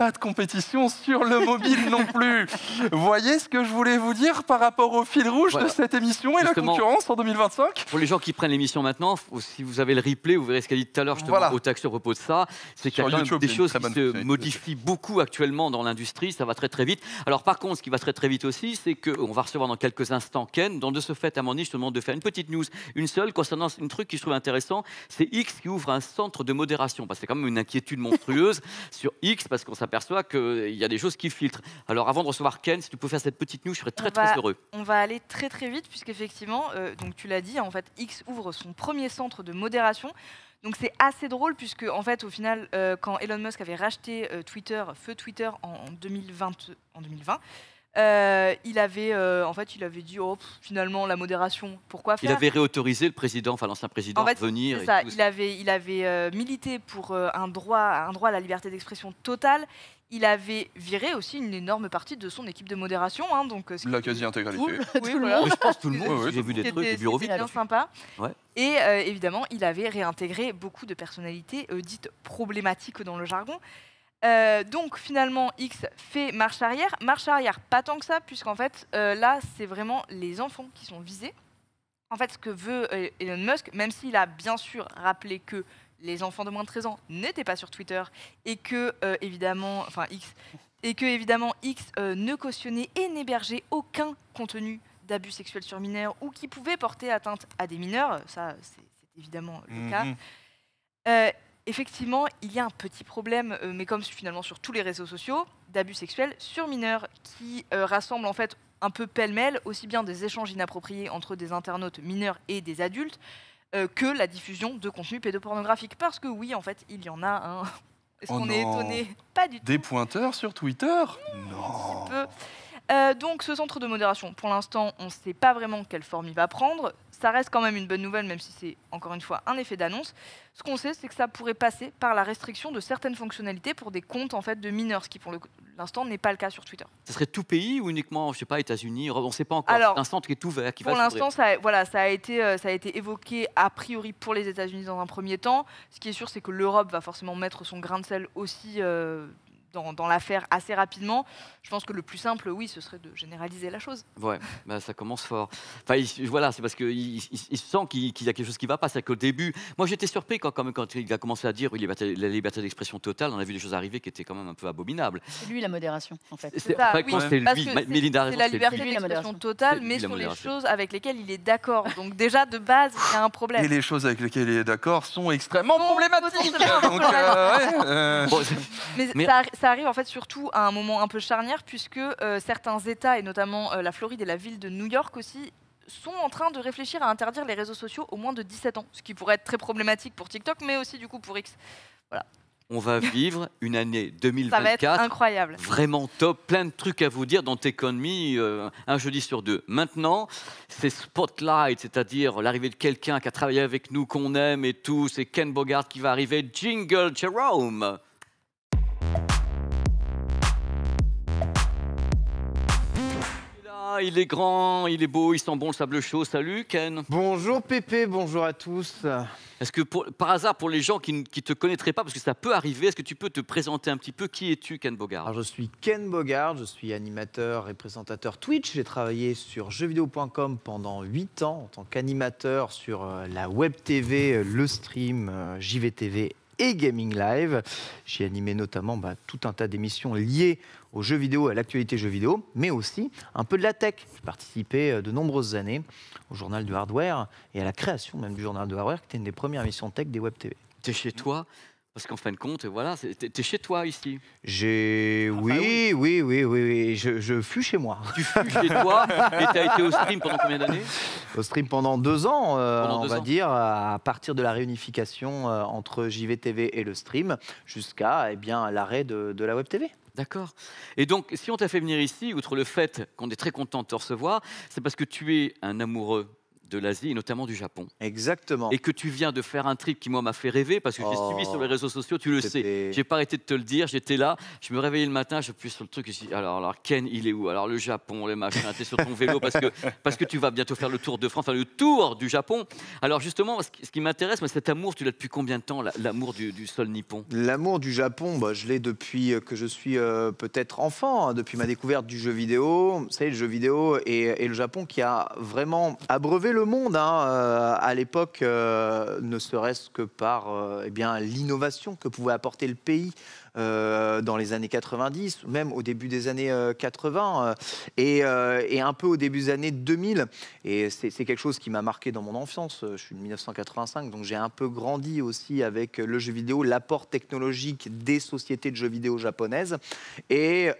pas de compétition sur le mobile non plus. Voyez ce que je voulais vous dire par rapport au fil rouge de cette émission et la concurrence en 2025 Pour les gens qui prennent l'émission maintenant, si vous avez le replay, vous verrez ce qu'elle dit tout à l'heure je te voilà. au taxe repose propos de ça. C'est qu'il y a des choses qui se modifient beaucoup actuellement dans l'industrie, ça va très très vite. Alors par contre, ce qui va très très vite aussi, c'est qu'on va recevoir dans quelques instants Ken. Donc de ce fait, à mon Amandine, je te demande de faire une petite news, une seule, concernant un truc qui je trouve intéressant, c'est X qui ouvre un centre de modération. Parce que c'est quand même une inquiétude monstrueuse sur X, parce qu'on s'appelle s'aperçoit qu'il y a des choses qui filtrent. Alors avant de recevoir Ken, si tu peux faire cette petite news, je serais très très heureux. On va aller très très vite puisqu'effectivement, effectivement, euh, donc tu l'as dit, en fait, X ouvre son premier centre de modération. Donc c'est assez drôle puisque en fait au final euh, quand Elon Musk avait racheté euh, Twitter, feu Twitter 2020, en 2020 euh, il avait, euh, en fait, il avait dit, oh, finalement, la modération, pourquoi faire Il avait réautorisé le président, enfin l'ancien président, à venir. Il avait, il avait euh, milité pour un droit, un droit à la liberté d'expression totale. Il avait viré aussi une énorme partie de son équipe de modération, hein, donc la quasi-intégralité. Oui, je pense tout le monde. J'ai vu des trucs, des bureaux hein, Bien sympa. Et évidemment, il avait réintégré beaucoup de personnalités dites problématiques dans le jargon. Euh, donc finalement, X fait marche arrière. Marche arrière, pas tant que ça, puisqu'en fait, euh, là, c'est vraiment les enfants qui sont visés. En fait, ce que veut euh, Elon Musk, même s'il a bien sûr rappelé que les enfants de moins de 13 ans n'étaient pas sur Twitter et que, évidemment, enfin X, et que, évidemment, X ne cautionnait et n'hébergeait aucun contenu d'abus sexuels sur mineurs ou qui pouvait porter atteinte à des mineurs, ça, c'est évidemment le mhm. cas effectivement, il y a un petit problème, euh, mais comme finalement sur tous les réseaux sociaux, d'abus sexuels sur mineurs qui euh, rassemble en fait un peu pêle-mêle aussi bien des échanges inappropriés entre des internautes mineurs et des adultes euh, que la diffusion de contenu pédopornographique. Parce que oui, en fait, il y en a un. Hein. Est-ce oh qu'on est étonné Pas du tout. Des pointeurs sur Twitter Non. donc ce centre de modération, pour l'instant, on ne sait pas vraiment quelle forme il va prendre ça reste quand même une bonne nouvelle, même si c'est encore une fois un effet d'annonce. Ce qu'on sait, c'est que ça pourrait passer par la restriction de certaines fonctionnalités pour des comptes en fait de mineurs, ce qui pour l'instant n'est pas le cas sur Twitter. Ce serait tout pays ou uniquement, je sais pas, États-Unis On ne sait pas encore. Alors, l'instant qui est ouvert, qui pour l'instant, ça, voilà, ça a été, euh, ça a été évoqué a priori pour les États-Unis dans un premier temps. Ce qui est sûr, c'est que l'Europe va forcément mettre son grain de sel aussi. Euh, dans, l'affaire assez rapidement. Je pense que le plus simple, oui, ce serait de généraliser la chose. Ouais, bah, ça commence fort. Enfin, voilà, c'est parce qu'il il, sent qu'il y a quelque chose qui va pas. C'est qu'au début, moi j'étais surpris quand, quand il a commencé à dire la liberté d'expression totale. On a vu des choses arriver qui étaient quand même un peu abominables. C'est lui la modération, en fait. C'est lui. C'est la liberté d'expression totale, mais sont les choses avec lesquelles il est d'accord. Donc déjà de base, il y a un problème. Et les choses avec lesquelles il est d'accord sont extrêmement problématiques. Euh, euh. mais, mais ça, ça arrive en fait surtout à un moment un peu charnière puisque euh, certains États, et notamment euh, la Floride et la ville de New York aussi, sont en train de réfléchir à interdire les réseaux sociaux au moins de 17 ans, ce qui pourrait être très problématique pour TikTok, mais aussi du coup pour X. Voilà. On va vivre une année 2024 incroyable. vraiment top, plein de trucs à vous dire dans Techonomy euh, un jeudi sur deux. Maintenant, c'est Spotlight, c'est-à-dire l'arrivée de quelqu'un qui a travaillé avec nous, qu'on aime et tout. C'est Ken Bogart qui va arriver. Jingle Jerome. Ah, il est grand, il est beau, il sent bon le sable chaud. Salut, Ken. Bonjour, Pépé, bonjour à tous. Est-ce que, par hasard, pour les gens qui ne te connaîtraient pas, parce que ça peut arriver, est-ce que tu peux te présenter un petit peu Qui es-tu, Ken Bogard Je suis Ken Bogard, je suis animateur et présentateur Twitch. J'ai travaillé sur jeuxvideo.com pendant 8 ans en tant qu'animateur sur euh, la web TV, euh, le stream, euh, JVTV et Gaming Live. J'ai animé notamment bah, tout un tas d'émissions liées aux jeux vidéo à l'actualité jeux vidéo, mais aussi un peu de la tech. J'ai participé euh, de nombreuses années au journal du hardware et à la création même du journal du hardware, qui était une des premières émissions tech des Web TV. T'es chez toi parce qu'en fin de compte, voilà, t'es chez toi ici. J'ai, ah, bah oui, oui, oui, oui, je, fus chez moi. Tu fus chez toi et t'as été au stream pendant combien d'années Au stream pendant deux ans, euh, on va dire, à partir de la réunification euh, entre JVTV et le stream, jusqu'à eh bien l'arrêt de, de la Web TV. D'accord Et donc, si on t'a fait venir ici, outre le fait qu'on est très content de te recevoir, c'est parce que tu es un amoureux de l'Asie et notamment du Japon. Exactement. Et que tu viens de faire un trip qui, moi, m'a fait rêver parce que j'ai oh. suivi sur les réseaux sociaux, tu le sais. J'ai pas arrêté de te le dire, j'étais là, je me réveillais le matin, je j'appuie sur le truc et je alors, alors, Ken, il est où Alors, le Japon, les machins, t'es sur ton vélo parce que, parce que tu vas bientôt faire le tour de France, enfin, le tour du Japon. Alors, justement, ce qui, m'intéresse, m'intéresse, cet amour, tu l'as depuis combien de temps, l'amour du, sol nippon L'amour du Japon, bah, je l'ai depuis euh, que je suis euh, peut-être enfant, hein, depuis ma découverte du jeu vidéo. Vous savez, le jeu vidéo et, et le Japon qui a vraiment abreuvé le le monde hein, euh, à l'époque, euh, ne serait-ce que par euh, eh bien l'innovation que pouvait apporter le pays dans les années 90, même au début des années 80 et, un peu au début des années 2000. Et c'est quelque chose qui m'a marqué dans mon enfance. Je suis de 1985, donc j'ai un peu grandi aussi avec le jeu vidéo, l'apport technologique des sociétés de jeux vidéo japonaises et,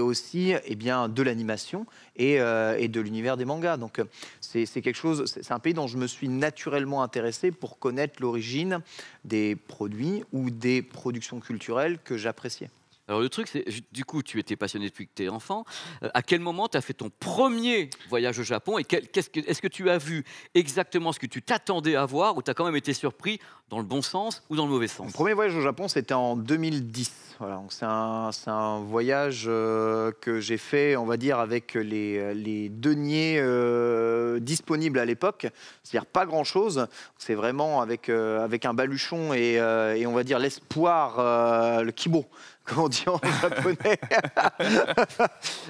aussi eh bien, de l'animation euh, et, de l'univers des mangas. Donc c'est quelque chose, c'est un pays dont je me suis naturellement intéressé pour connaître l'origine des produits ou des productions culturelles que j'appréciais. Alors le truc, c'est du coup, tu étais passionné depuis que tu es enfant. Euh, à quel moment tu as fait ton premier voyage au Japon et qu'est-ce que, est-ce que tu as vu exactement ce que tu t'attendais à voir ou tu as quand même été surpris dans le bon sens ou dans le mauvais sens Mon premier voyage au Japon, c'était en 2010. Voilà, c'est un, voyage euh, que j'ai fait, on va dire, avec les, deniers euh, disponibles à l'époque, c'est-à-dire pas grand-chose. C'est vraiment avec, avec un baluchon et, et on va dire l'espoir, le kibo comme on dit en japonais,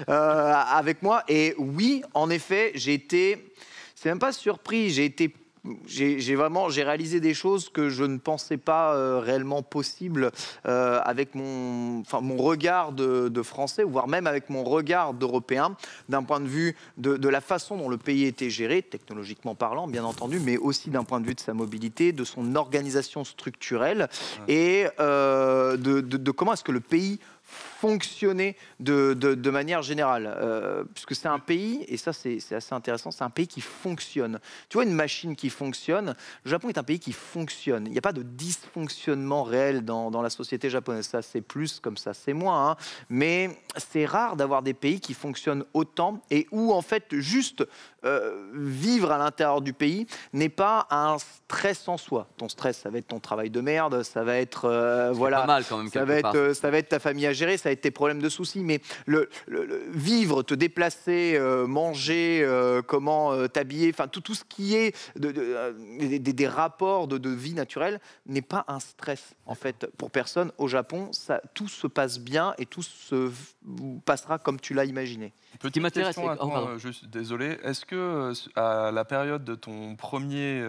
euh, avec moi. Et oui, en effet, j'ai été, c'est même pas surpris, j'ai été j'ai vraiment j'ai réalisé des choses que je ne pensais pas euh, réellement possible euh, avec mon, enfin, mon regard de, de, français, voire même avec mon regard d'européen, d'un point de vue de, la façon dont le pays était géré, technologiquement parlant, bien entendu, mais aussi d'un point de vue de sa mobilité, de son organisation structurelle et euh, de, de, comment est-ce que le pays fonctionner de, de, manière générale. Euh, puisque c'est un pays, et ça c'est assez intéressant, c'est un pays qui fonctionne. Tu vois, une machine qui fonctionne, le Japon est un pays qui fonctionne. Il n'y a pas de dysfonctionnement réel dans, dans la société japonaise. Ça c'est plus, comme ça c'est moins. Hein. Mais c'est rare d'avoir des pays qui fonctionnent autant et où en fait juste euh, vivre à l'intérieur du pays n'est pas un stress en soi. Ton stress, ça va être ton travail de merde, ça va être... Euh, voilà, mal Ça va, être, ça va être ta famille à gérer. Ça ça a été problème de soucis, mais le, vivre, te déplacer, euh, manger, euh, comment euh, t'habiller, enfin tout, tout ce qui est de, des rapports de, vie naturelle n'est pas un stress en fait pour personne. Au Japon, ça, tout se passe bien et tout se passera comme tu l'as imaginé. Petite question, oh, désolé. Est-ce que à la période de ton premier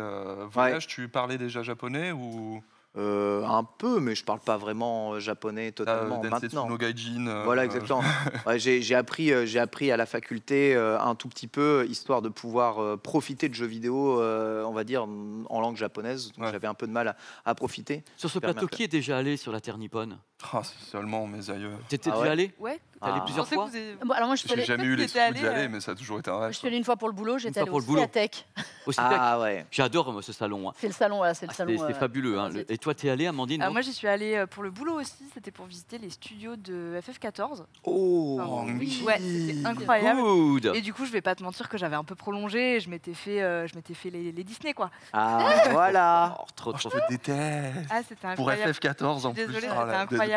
voyage, tu parlais déjà japonais ou euh, un peu, mais je parle pas vraiment euh, japonais ah, totalement maintenant. Euh, voilà, exactement. j'ai appris, j'ai appris à la faculté un tout petit peu, histoire de pouvoir profiter de jeux vidéo, on va dire en langue japonaise. J'avais un peu de mal à, à profiter. Sur ce plateau, qui est déjà allé sur la Terre nippone Oh, seulement mes aïeux T'étais ah étais allé Ouais. T'es allé ah. plusieurs fois alors moi, je suis jamais eu d'y allé, aller, euh, mais ça a toujours été un je suis allée une fois pour le boulot, j'étais allé pour le aussi à Tech. Ah ouais. J'adore ce salon. Hein. C'est le salon, voilà, c'est le salon. C'était euh, fabuleux. hein. Et toi, t'es allé, Amandine Ah, moi, j'y suis allée pour le boulot aussi. C'était pour visiter les studios de FF14. Oh, oui. Ouais, incroyable. Et du coup, je vais pas te mentir que j'avais un peu prolongé. Je m'étais fait, je m'étais fait les, les Disney, quoi. Ah voilà. Oh, trop, oh, je te déteste. Pour FF14 en plus. Désolée, oh c'était incroyable.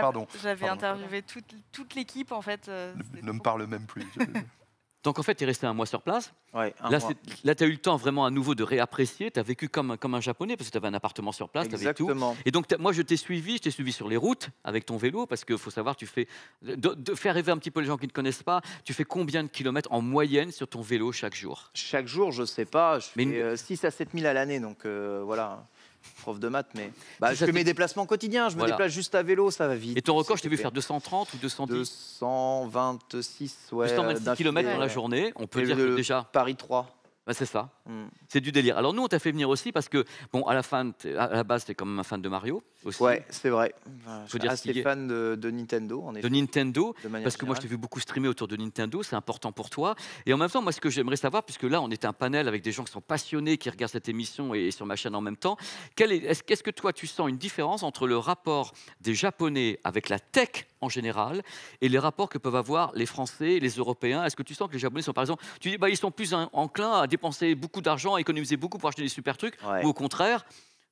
J'avais interviewé toute, l'équipe en fait. Euh, ne, me parle même plus. Donc en fait, tu es resté un mois sur place. Ouais, là, tu as eu le temps vraiment à nouveau de réapprécier. Tu as vécu comme, comme un japonais parce que tu avais un appartement sur place, Exactement. tout. Et donc moi, je t'ai suivi, je t'ai suivi sur les routes avec ton vélo parce qu'il faut savoir, tu fais. De, faire rêver un petit peu les gens qui ne connaissent pas, tu fais combien de kilomètres en moyenne sur ton vélo chaque jour Chaque jour, je ne sais pas. Je fais Mais... Euh, 6 à 7 000 à l'année, donc euh, voilà prof de maths, mais bah, je fais mes déplacements quotidiens, je me déplace juste à vélo, ça va vite. Et ton record, je t'ai vu faire 230 ou 210 226, ouais. 226 km dans la journée, on peut dire que déjà. Paris 3. Bah, c'est ça. Mm. C'est du délire. Alors nous, on t'a fait venir aussi parce que, bon, à la, fin, à la base, t'es quand même un fan de Mario aussi. Ouais, c'est vrai. je suis assez fan de, Nintendo, en De Nintendo, parce que moi, je t'ai vu beaucoup streamer autour de Nintendo, c'est important pour toi. Et en même temps, moi, ce que j'aimerais savoir, puisque là, on est un panel avec des gens qui sont passionnés, qui regardent cette émission et, sur ma chaîne en même temps, qu'est-ce que toi, tu sens une différence entre le rapport des Japonais avec la tech en général et les rapports que peuvent avoir les Français, les Européens Est-ce que tu sens que les Japonais sont, par exemple, tu dis, bah, ils sont plus enclins à dépenser beaucoup d'argent, à économiser beaucoup pour acheter des super trucs, ou au contraire,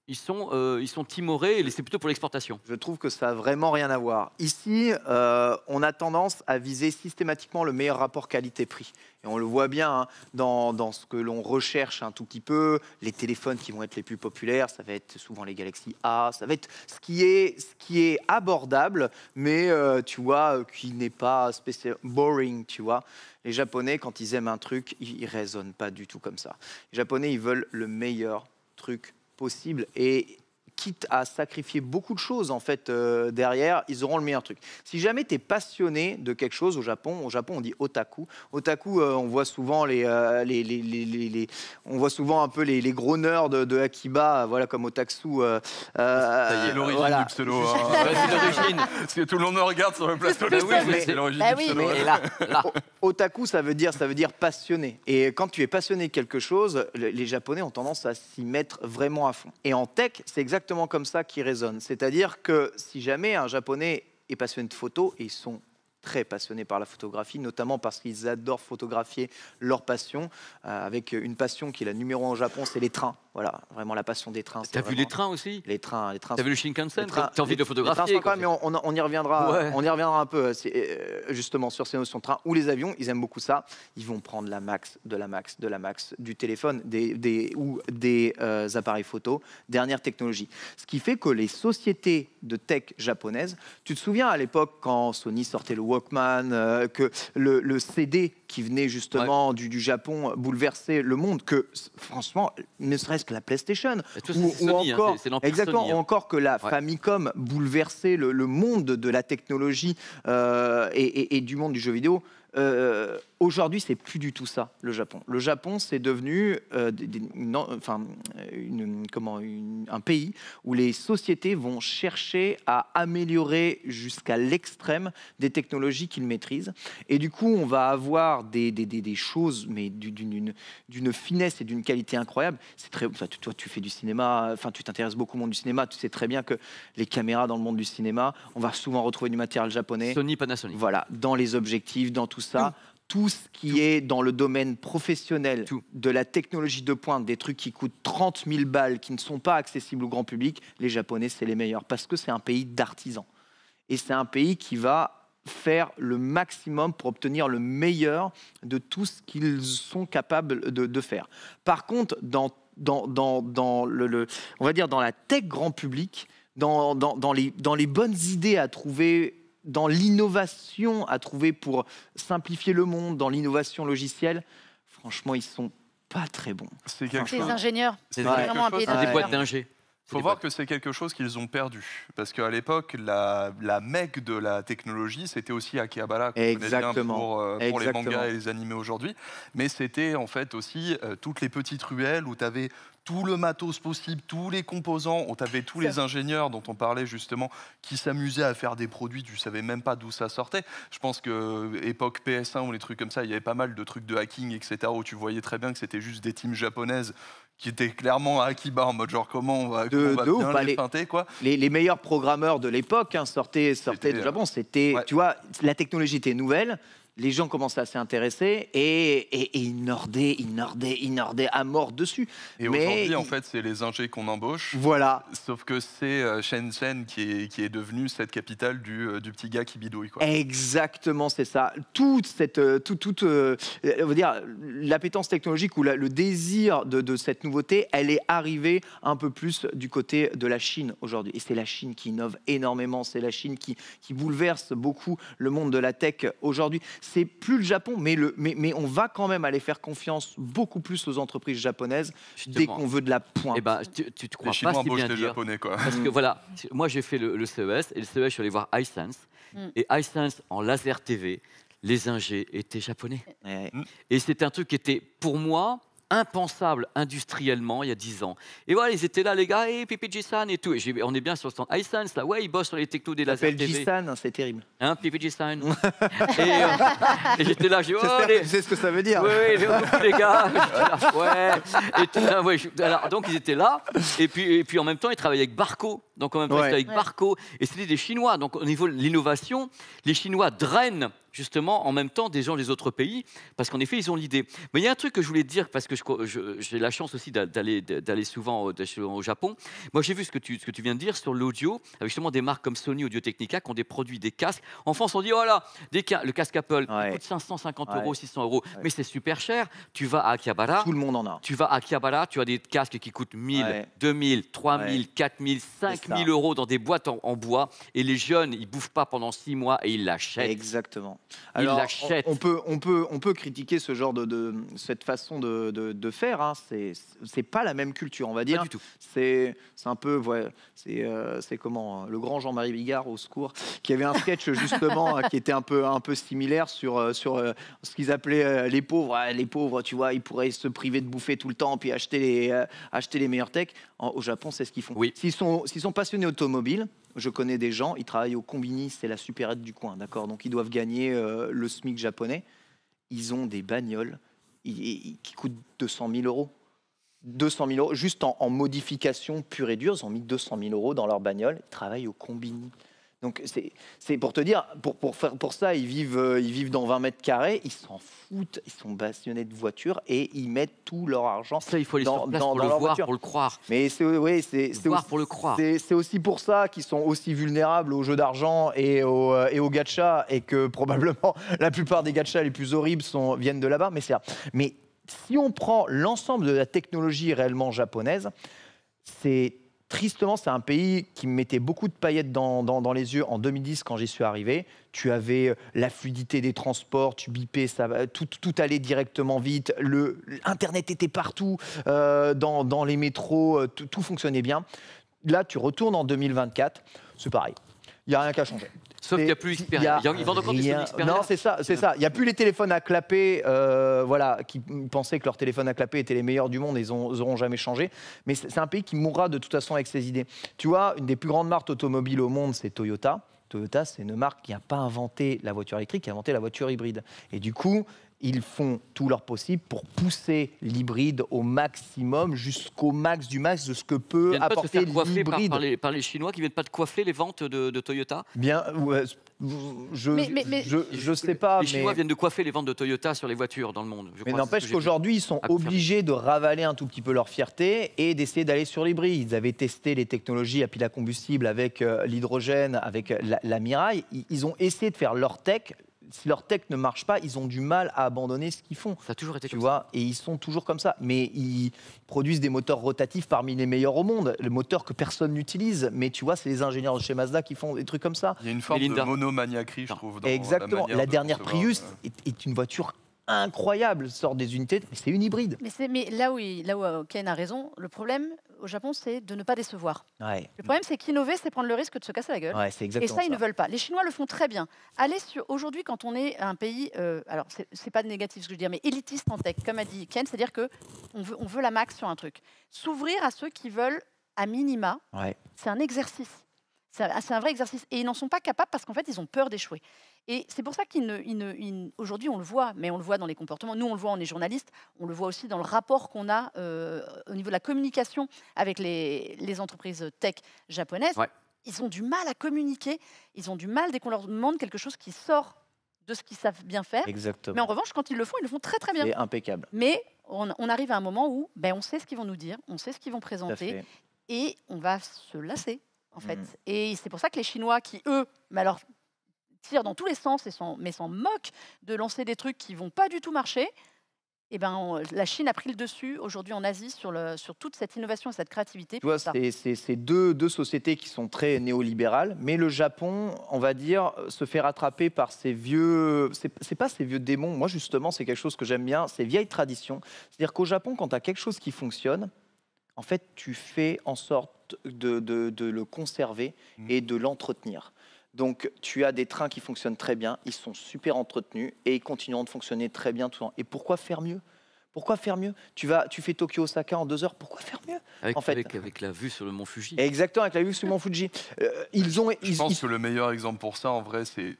ils sont, euh, ils sont timorés et c'est plutôt pour l'exportation. Je trouve que ça n'a vraiment rien à voir. Ici, euh, on a tendance à viser systématiquement le meilleur rapport qualité-prix. Et on le voit bien hein, dans, ce que l'on recherche un tout petit peu, les téléphones qui vont être les plus populaires, ça va être souvent les Galaxy A, ça va être ce qui est, ce qui est abordable, mais euh, tu vois, qui n'est pas spécialement boring, tu vois. Les Japonais, quand ils aiment un truc, ils ne raisonnent pas du tout comme ça. Les Japonais, ils veulent le meilleur truc possible. Et quitte à sacrifier beaucoup de choses en fait euh, derrière, ils auront le meilleur truc. Si jamais tu es passionné de quelque chose au Japon, au Japon on dit otaku. Otaku, euh, on voit souvent euh, les, les, on voit souvent un peu les, gros nerds de, de, Akiba, voilà comme Otaksu. Hein. c'est l'origine du pseudo. Parce que tout le monde regarde sur le plateau. oui, c'est l'origine Otaku, ça veut dire ça veut dire passionné. Et quand tu es passionné de quelque chose, les Japonais ont tendance à s'y mettre vraiment à fond. Et en tech, c'est exactement comme ça qui résonne. C'est-à-dire que si jamais un Japonais est passionné de photo, et ils sont très passionnés par la photographie, notamment parce qu'ils adorent photographier leur passion, euh, avec une passion qui est la numéro en Japon, c'est les trains. Voilà, vraiment la passion des trains. T'as vu les trains aussi Les trains, les trains. T'as vu le Shinkansen T'as envie de photographier mais on, y reviendra, on y reviendra un peu euh, euh, justement sur ces notions de train ou les avions. Ils aiment beaucoup ça. Ils vont prendre la max, de la max, de la max, du téléphone, des, des ou des appareils photo, dernière technologie. Ce qui fait que les sociétés de tech japonaises, tu te souviens à l'époque quand Sony sortait le Walkman, euh, que le, CD qui venait justement du, Japon bouleversait le monde, que franchement, ne serait-ce que la PlayStation, ou, hein, encore, exactement, hein. encore que la Famicom bouleversait le, monde de la technologie euh, et, du monde du jeu vidéo. Euh, euh, aujourd'hui, c'est plus du tout ça, le Japon. Le Japon, c'est devenu euh, enfin, comment, un pays où les sociétés vont chercher à améliorer jusqu'à l'extrême des technologies qu'ils maîtrisent. Et du coup, on va avoir des, des, choses, mais d'une finesse et d'une qualité incroyable. très, toi, tu, toi, tu fais du cinéma, enfin, tu t'intéresses beaucoup au monde du cinéma. Tu sais très bien que les caméras dans le monde du cinéma, on va souvent retrouver du matériel japonais. Sony, Panasonic. Voilà, dans les objectifs, dans tout tout ça, tout ce qui est dans le domaine professionnel de la technologie de pointe, des trucs qui coûtent 30 000 balles, qui ne sont pas accessibles au grand public, les Japonais, c'est les meilleurs parce que c'est un pays d'artisans. Et c'est un pays qui va faire le maximum pour obtenir le meilleur de tout ce qu'ils sont capables de, faire. Par contre, dans, dans, dans, dans le, on va dire dans la tech grand public, dans, dans, les, dans les bonnes idées à trouver dans l'innovation à trouver pour simplifier le monde, dans l'innovation logicielle, franchement, ils sont pas très bons. C'est ingénieurs. C'est vraiment un des boîtes Il faut voir que c'est quelque chose qu'ils ont perdu. Parce qu'à l'époque, la, la mecque de la technologie, c'était aussi Akihabara, qu'on bien euh, pour, les mangas et les animés aujourd'hui. Mais c'était en fait aussi euh, toutes les petites ruelles où tu avais tout le matos possible, tous les composants. On avait tous les ingénieurs dont on parlait justement qui s'amusaient à faire des produits, tu savais même pas d'où ça sortait. Je pense que euh, époque PS1 ou les trucs comme ça, il y avait pas mal de trucs de hacking, etc. où tu voyais très bien que c'était juste des teams japonaises qui étaient clairement à Akiba en mode genre comment on va, on les, quoi. Les, meilleurs programmeurs de l'époque hein, sortaient, sortaient du euh, Japon. C'était, tu vois, la technologie était nouvelle les gens commençaient à s'y intéresser et, et, ils nordaient, ils nordaient, ils nordaient à mort dessus. Et aujourd'hui, en fait, c'est les ingés qu'on embauche. Voilà. Sauf que c'est euh, Shenzhen qui est, qui devenue cette capitale euh, du, petit gars qui bidouille. Exactement, c'est ça. Toute cette. Euh, toute, toute, on dire, l'appétence technologique ou le désir de, cette nouveauté, elle est arrivée un peu plus du côté de la Chine aujourd'hui. Et c'est la Chine qui innove énormément, c'est la Chine qui, qui bouleverse beaucoup le monde de la tech aujourd'hui c'est plus le Japon, mais, le, mais, on va quand même aller faire confiance beaucoup plus aux entreprises japonaises dès qu'on veut de la pointe. Eh ben, tu, tu te crois les pas si bien Japonais, quoi. Parce que voilà, moi j'ai fait le, CES et le CES, je suis allé voir iSense. Mm. Et iSense en laser TV, les ingés étaient japonais. Et c'est un truc qui était pour moi impensable industriellement il y a 10 ans. Et voilà, ils étaient là, les gars, et hey, Pipi et tout. on est bien sur le stand Isense, là, ouais, ils bossent sur les technos des lasers TV. san hein, c'est terrible. Hein, Pipi euh, et, j'étais là, je. dit, oh, tu sais ce que ça veut dire. Oui, oui, les gars. ouais. Alors, donc, ils étaient là, et puis, en même temps, ils travaillaient avec Barco. Donc, en même temps, ils étaient avec Barco, et c'était des Chinois. Donc, au niveau de l'innovation, les Chinois drainent justement en même temps des gens des autres pays, parce qu'en effet, ils ont l'idée. Mais il y a un truc que je voulais te dire, parce que j'ai la chance aussi d'aller, souvent au, Japon. Moi, j'ai vu ce que, tu, viens de dire sur l'audio, avec justement des marques comme Sony Audio Technica qui ont des produits, des casques. En France, on dit, oh le casque Apple coûte 550 euros, 600 euros, mais c'est super cher. Tu vas à Akihabara. Tout le monde en a. Tu vas à Akihabara, tu as des casques qui coûtent 1000, 2000, 3000, 4000, 5000 euros dans des boîtes en, bois, et les jeunes, ils bouffent pas pendant 6 mois et ils l'achètent. Exactement. Alors, On peut, on, peut, on peut critiquer ce genre de, cette façon de, faire. Hein. C'est, pas la même culture, on va dire. du tout. C'est, c'est un peu, euh, c'est, comment hein, le grand Jean-Marie Bigard au secours, qui avait un sketch justement hein, qui était un peu, un peu similaire sur, euh, sur euh, ce qu'ils appelaient les pauvres. les pauvres, tu vois, ils pourraient se priver de bouffer tout le temps puis acheter les, acheter les techs. au Japon, c'est ce qu'ils font. Oui. S'ils sont, s'ils sont passionnés automobile, je connais des gens, ils travaillent au Combini, c'est la supérette du coin, d'accord Donc ils doivent gagner euh, le SMIC japonais. Ils ont des bagnoles qui coûtent 200 000 euros. 200 000 euros, juste en, modification pure et dure, ils ont mis 200 000 euros dans leur bagnole, ils travaillent au Combini. Donc c'est pour te dire, pour, pour, faire, pour ça, ils vivent, euh, ils vivent dans 20 mètres carrés, ils s'en foutent, ils sont passionnés de voitures et ils mettent tout leur argent ça, il faut les dans, le voir, pour le croire. Mais c'est oui, c'est pour C'est aussi pour ça qu'ils sont aussi vulnérables aux jeux d'argent et aux, euh, et au gachas et que probablement la plupart des gachas les plus horribles sont, viennent de là-bas. Mais c'est mais si on prend l'ensemble de la technologie réellement japonaise, c'est Tristement, c'est un pays qui me mettait beaucoup de paillettes dans, les yeux en 2010 quand j'y suis arrivé. Tu avais euh, la fluidité des transports, tu bipais, ça, tout, allait directement vite, le, Internet était partout, euh, dans, les métros, euh, tout, tout fonctionnait bien. Là, tu retournes en 2024, c'est pareil, il n'y a rien qu'à changer. Sauf qu'il n'y a plus Ils Non, c'est ça, c'est ça. Il n'y a plus les téléphones à clapper, euh, voilà, qui pensaient que leurs téléphones à clapper étaient les meilleurs du monde ils n'auront jamais changé. Mais c'est un pays qui mourra de toute façon avec ses idées. Tu vois, une des plus grandes marques automobiles au monde, c'est Toyota. Toyota, c'est une marque qui n'a pas inventé la voiture électrique, qui a inventé la voiture hybride. Et du coup, ils font tout leur possible pour pousser l'hybride au maximum, jusqu'au max du max de ce que peut apporter l'hybride. Par, par, les Chinois qui viennent pas de coiffer les ventes de, Toyota Bien, je ne sais pas. Les Chinois viennent de coiffer les ventes de Toyota sur les voitures dans le monde. mais n'empêche qu'aujourd'hui, ils sont obligés de ravaler un tout petit peu leur fierté et d'essayer d'aller sur l'hybride. Ils avaient testé les technologies à pile à combustible avec euh, l'hydrogène, avec euh, la, la Ils ont essayé de faire leur tech si leur tech ne marche pas, ils ont du mal à abandonner ce qu'ils font. Ça a toujours été tu vois, ça. Et ils sont toujours comme ça. Mais ils produisent des moteurs rotatifs parmi les meilleurs au monde. Le moteur que personne n'utilise. Mais tu vois, c'est les ingénieurs de chez Mazda qui font des trucs comme ça. Il y a une forme de monomaniaquerie, je trouve. Exactement. La, dernière Prius euh. est une voiture incroyable sort des unités. c'est une hybride. Mais, mais là, où là où euh, Ken a raison, le problème au Japon, c'est de ne pas décevoir. Le problème, c'est qu'innover, c'est prendre le risque de se casser la gueule. et ça, ils ne veulent pas. Les Chinois le font très bien. Allez sur aujourd'hui, quand on est un pays, euh, alors c'est pas négatif ce que je veux dire, mais élitiste en tech, comme a dit Ken, c'est-à-dire que veut, la max sur un truc. S'ouvrir à ceux qui veulent à minima, c'est un exercice. Ah, c'est un vrai exercice. Et ils n'en sont pas capables parce qu'en fait, ils ont peur d'échouer. Et c'est pour ça qu'aujourd'hui, on le voit, mais on le voit dans les comportements. Nous, on le voit, on est journalistes On le voit aussi dans le rapport qu'on a euh, au niveau de la communication avec les, entreprises tech japonaises. Ils ont du mal à communiquer. Ils ont du mal dès qu'on leur demande quelque chose qui sort de ce qu'ils savent bien faire. Exactement. Mais en revanche, quand ils le font, ils le font très très bien. C'est impeccable. Mais on, arrive à un moment où ben, on sait ce qu'ils vont nous dire, on sait ce qu'ils vont présenter, et on va se lasser en mmh. fait. Et c'est pour ça que les Chinois, qui eux, mais alors tirent dans tous les sens et mais s'en moquent de lancer des trucs qui vont pas du tout marcher, eh ben, la Chine a pris le dessus aujourd'hui en Asie sur, toute cette innovation et cette créativité. Tu vois, c'est deux, deux, sociétés qui sont très néolibérales, mais le Japon, on va dire, se fait rattraper par ces vieux. C'est pas ces vieux démons. Moi, justement, c'est quelque chose que j'aime bien, ces vieilles traditions. C'est-à-dire qu'au Japon, quand tu as quelque chose qui fonctionne, en fait, tu fais en sorte de, le conserver mmh. et de l'entretenir. Donc tu as des trains qui fonctionnent très bien, ils sont super entretenus et ils continueront de fonctionner très bien tout le temps. Et pourquoi faire mieux pourquoi faire mieux tu, vas, tu fais Tokyo-Osaka en deux heures, pourquoi faire mieux avec, en fait avec, la vue sur le mont Fuji. Exactement, avec la vue sur le mont Fuji. Euh, ils ont, Je pense que le meilleur exemple pour ça, en vrai, c'est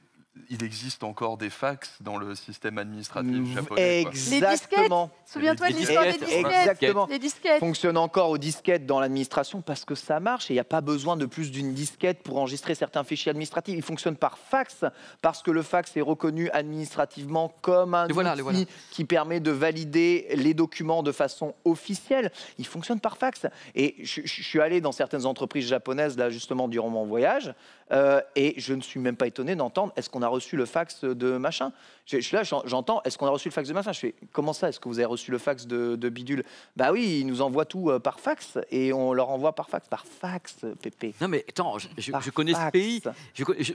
il existe encore des fax dans le système administratif japonais. Exactement. Souviens-toi de l'histoire des disquettes. Exactement. Les disquettes. fonctionnent encore aux disquettes dans l'administration parce que ça marche et il n'y a pas besoin de plus d'une disquette pour enregistrer certains fichiers administratifs. Il fonctionne par fax parce que le fax est reconnu administrativement comme un outil qui permet de valider les documents de façon officielle. Il fonctionne par fax. Et je suis allé dans certaines entreprises japonaises là justement durant mon voyage. Euh, et je ne suis même pas étonné d'entendre est-ce qu'on a reçu le fax de machin je, suis là, j'entends, est-ce qu'on a reçu le fax de machin Je fais, comment ça Est-ce que vous avez reçu le fax de, Bidule Bah oui, ils nous envoient tout euh, par fax et on leur envoie par fax, par fax, Pépé. Non mais attends, je, connais ce pays.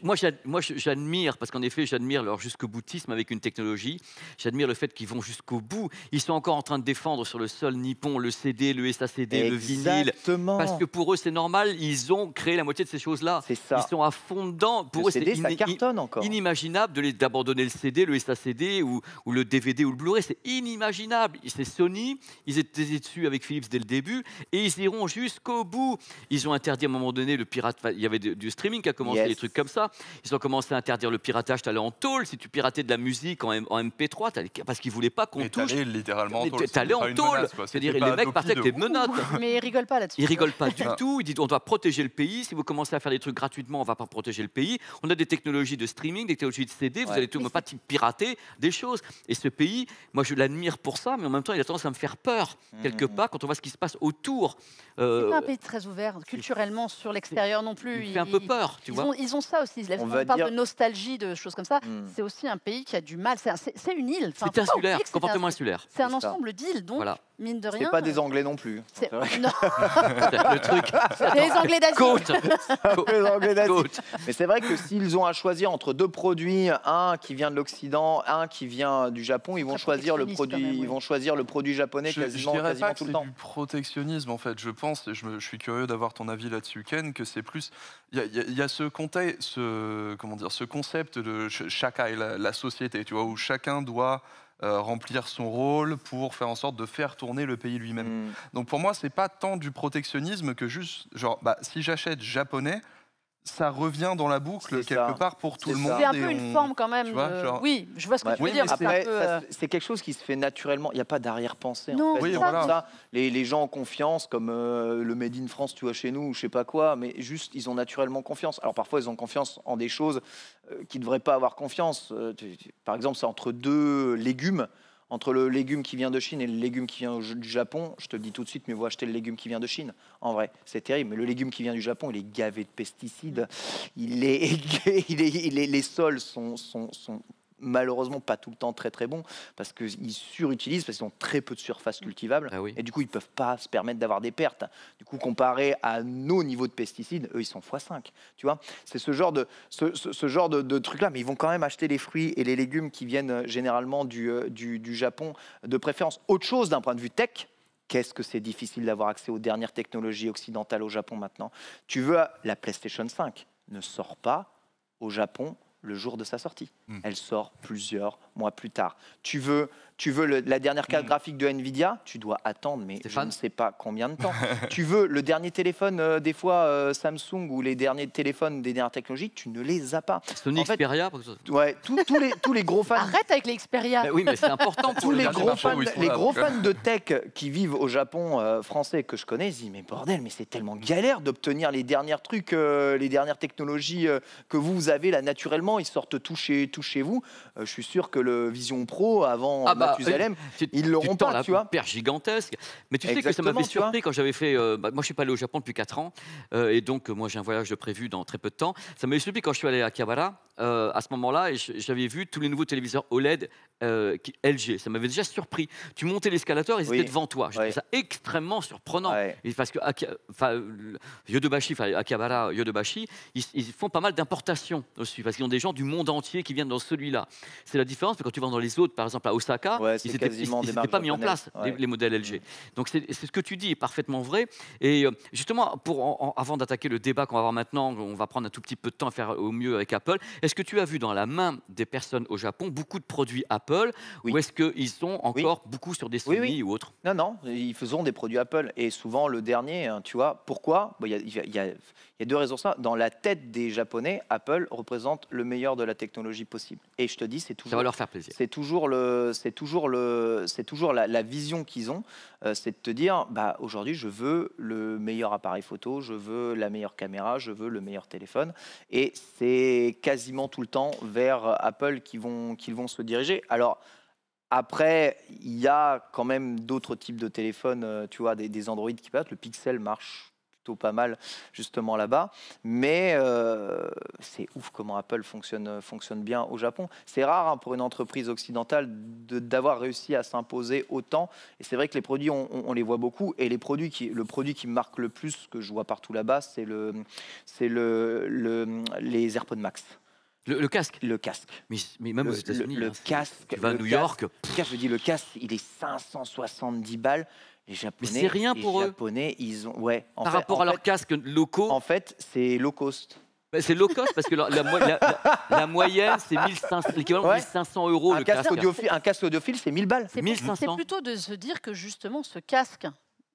moi, moi j'admire, parce qu'en effet, j'admire leur jusqu'au boutisme avec une technologie. J'admire le fait qu'ils vont jusqu'au bout. Ils sont encore en train de défendre sur le sol nippon le CD, le SACD, le vinyle. Parce que pour eux, c'est normal, ils ont créé la moitié de ces choses-là. Ils sont à fond dedans. Pour le eux, c'est les inimaginable d'abandonner le CD, le sa CD ou, le DVD ou le Blu-ray. C'est inimaginable. C'est Sony, ils étaient dessus avec Philips dès le début et ils iront jusqu'au bout. Ils ont interdit à un moment donné le pirate. Il y avait du streaming qui a commencé, des trucs comme ça. Ils ont commencé à interdire le piratage. Tu allais en tôle si tu piratais de la musique en, MP3 parce qu'ils voulaient pas qu'on touche. littéralement en tôle. T'allais en tôle. C'est-à-dire les mecs partaient avec des menottes. Mais ils rigolent pas là-dessus. Ils rigolent pas du ah. tout. Ils disent on doit protéger le pays. Si vous commencez à faire des trucs gratuitement, on va pas protéger le pays. On a des technologies de streaming, des technologies de CD. Vous allez tout me pas pirater des choses. Et ce pays, moi je l'admire pour ça, mais en même temps il a tendance à me faire peur, mmh. quelque part, quand on voit ce qui se passe autour. C'est euh, un pays très ouvert, culturellement, sur l'extérieur non plus. Il fait un peu peur, tu ils vois. Ont, ils ont ça aussi, on, parle dire... de nostalgie, de choses comme ça. Mmh. C'est aussi un pays qui a du mal, c'est une île. c'est insulaire, comportement insulaire. C'est un ensemble d'îles, donc... Voilà mine de rien. C'est pas des euh, Anglais non plus. C'est- vrai que- Le truc. Anglais d'Asie. Anglais d'Asie. Mais c'est vrai que s'ils ont à choisir entre deux produits, un qui vient de l'Occident, un qui vient du Japon, ils vont choisir le produit, ils vont choisir le produit japonais quasiment, tout le temps. du protectionnisme en fait. Je pense, et je, je suis curieux d'avoir ton avis là-dessus, Ken, que c'est plus. Il y a, ce, ce, comment dire, ce concept de chacun et la, la société, tu vois, où chacun doit euh, remplir son rôle, pour faire en sorte de faire tourner le pays lui-même. Hmm. Donc pour moi, c'est pas tant du protectionnisme que juste, genre, bah, si j'achète japonais, ça revient dans la boucle quelque part pour tout le monde. C'est un peu une forme quand même. Oui, je vois ce que bah tu veux dire. Euh c'est quelque chose qui se fait naturellement. Il n'y a pas d'arrière-pensée. En fait. oui, ça, les, gens ont confiance, comme euh, le Made in France, tu vois, chez nous, ou je sais pas quoi, mais juste, ils ont naturellement confiance. Alors parfois, ils ont confiance en des choses qu'ils euh, qui ne devraient pas avoir confiance. par exemple, c'est entre deux légumes. Entre le légume qui vient de Chine et le légume qui vient du Japon, je te dis tout de suite, mais vous acheter le légume qui vient de Chine. En vrai, c'est terrible. Mais le légume qui vient du Japon, il est gavé de pesticides. il est, les sols sont, sont, sont malheureusement pas tout le temps très très bon, parce qu'ils surutilisent, parce qu'ils ont très peu de surface cultivable. Ah et du coup, ils peuvent pas se permettre d'avoir des pertes. Du coup, comparé à nos niveaux de pesticides, eux, ils sont x5. Tu vois C'est ce genre de, ce, genre de, truc-là. Mais ils vont quand même acheter les fruits et les légumes qui viennent euh, généralement du, euh, du, du Japon euh, de préférence. Autre chose d'un point de vue tech, Qu'est-ce que c'est difficile d'avoir accès aux dernières technologies occidentales au Japon maintenant Tu veux la PlayStation 5 ne sort pas au Japon le jour de sa sortie. Hmm. Elle sort plusieurs mois plus tard. Tu veux tu veux la dernière carte mm. graphique de Nvidia Tu dois attendre, mais je ne sais pas combien de temps. tu veux le dernier téléphone, euh, des fois euh, Samsung ou les derniers téléphones des dernières technologies, tu ne les as pas. Sony en Xperia Ouais, tous, les, tous les gros fans. Arrête avec les Xperia Oui, mais c'est important Tous les, gros fans, les gros fans de tech qui vivent au Japon euh, français que je connais, ils disent Mais bordel, mais c'est tellement galère d'obtenir les derniers trucs, les dernières technologies que vous, avez là naturellement. Ils sortent tout chez, vous. je suis sûr que le Vision Pro, avant. Ah bah bah, tu, ils l'auront pas, la tu vois. gigantesque. Mais tu sais que ça m'avait surpris quand j'avais fait. Euh, bah, moi, je suis pas allé au Japon depuis 4 ans, euh, et donc euh, moi j'ai un voyage de prévu dans très peu de temps. Ça m'avait surpris quand je suis allé à Akihabara. à ce moment-là, et j'avais vu tous les nouveaux téléviseurs OLED LG. Ça m'avait déjà surpris. Tu montais l'escalator, ils étaient devant toi. J'ai ça extrêmement surprenant. parce que Yodobashi, Akihabara, Yodobashi, ils, ils font pas mal d'importations aussi, parce qu'ils ont des gens du monde entier qui viennent dans celui-là. C'est la différence, parce que quand tu vas dans les autres, par exemple à Osaka, ils n'étaient pas mis en place, les, modèles LG. Donc c'est ce que tu dis est parfaitement vrai. Et euh, justement, pour, avant d'attaquer le débat qu'on va avoir maintenant, on va prendre un tout petit peu de temps à faire au mieux avec Apple. Est-ce que tu as vu dans la main des personnes au Japon beaucoup de produits Apple ou est-ce qu'ils sont encore beaucoup sur des Sony ou autres Non, non, ils faisons des produits Apple et souvent le dernier, hein, tu vois. Pourquoi Il y, y, il y a deux raisons ça. Dans la tête des Japonais, Apple représente le meilleur de la technologie possible. Et je te dis, c'est toujours. Ça va leur faire plaisir. C'est toujours le, c'est toujours le, c'est toujours la, vision qu'ils ont. Euh, c'est de te dire, bah aujourd'hui, je veux le meilleur appareil photo, je veux la meilleure caméra, je veux le meilleur téléphone. Et c'est quasiment tout le temps vers Apple qu'ils vont, qu'ils vont se diriger. Alors. Après, il y a quand même d'autres types de téléphones, euh, tu vois, des, des Android qui passent. Le Pixel marche plutôt pas mal justement là-bas. Mais euh, c'est ouf comment Apple fonctionne, fonctionne bien au Japon. C'est rare hein, pour une entreprise occidentale d'avoir réussi à s'imposer autant. Et c'est vrai que les produits, on, les voit beaucoup. Et les produits qui, le produit qui marque le plus, que je vois partout là-bas, c'est le, le, le, les AirPods Max. Le, casque Le casque. Mais, même le, aux États-Unis. Hein, le, casque. Tu à New York. je dis le casque, il est 570 balles les c'est rien pour eux. ils ont, ouais. En Par rapport à leurs casques locaux. En fait, c'est low cost. Bah, c'est low cost parce que la, la, moyenne, c'est l'équivalent 1500 euros. Un, le casque, audiophile, un casque audiophile, c'est 1000 balles. C'est plutôt de se dire que justement, ce casque,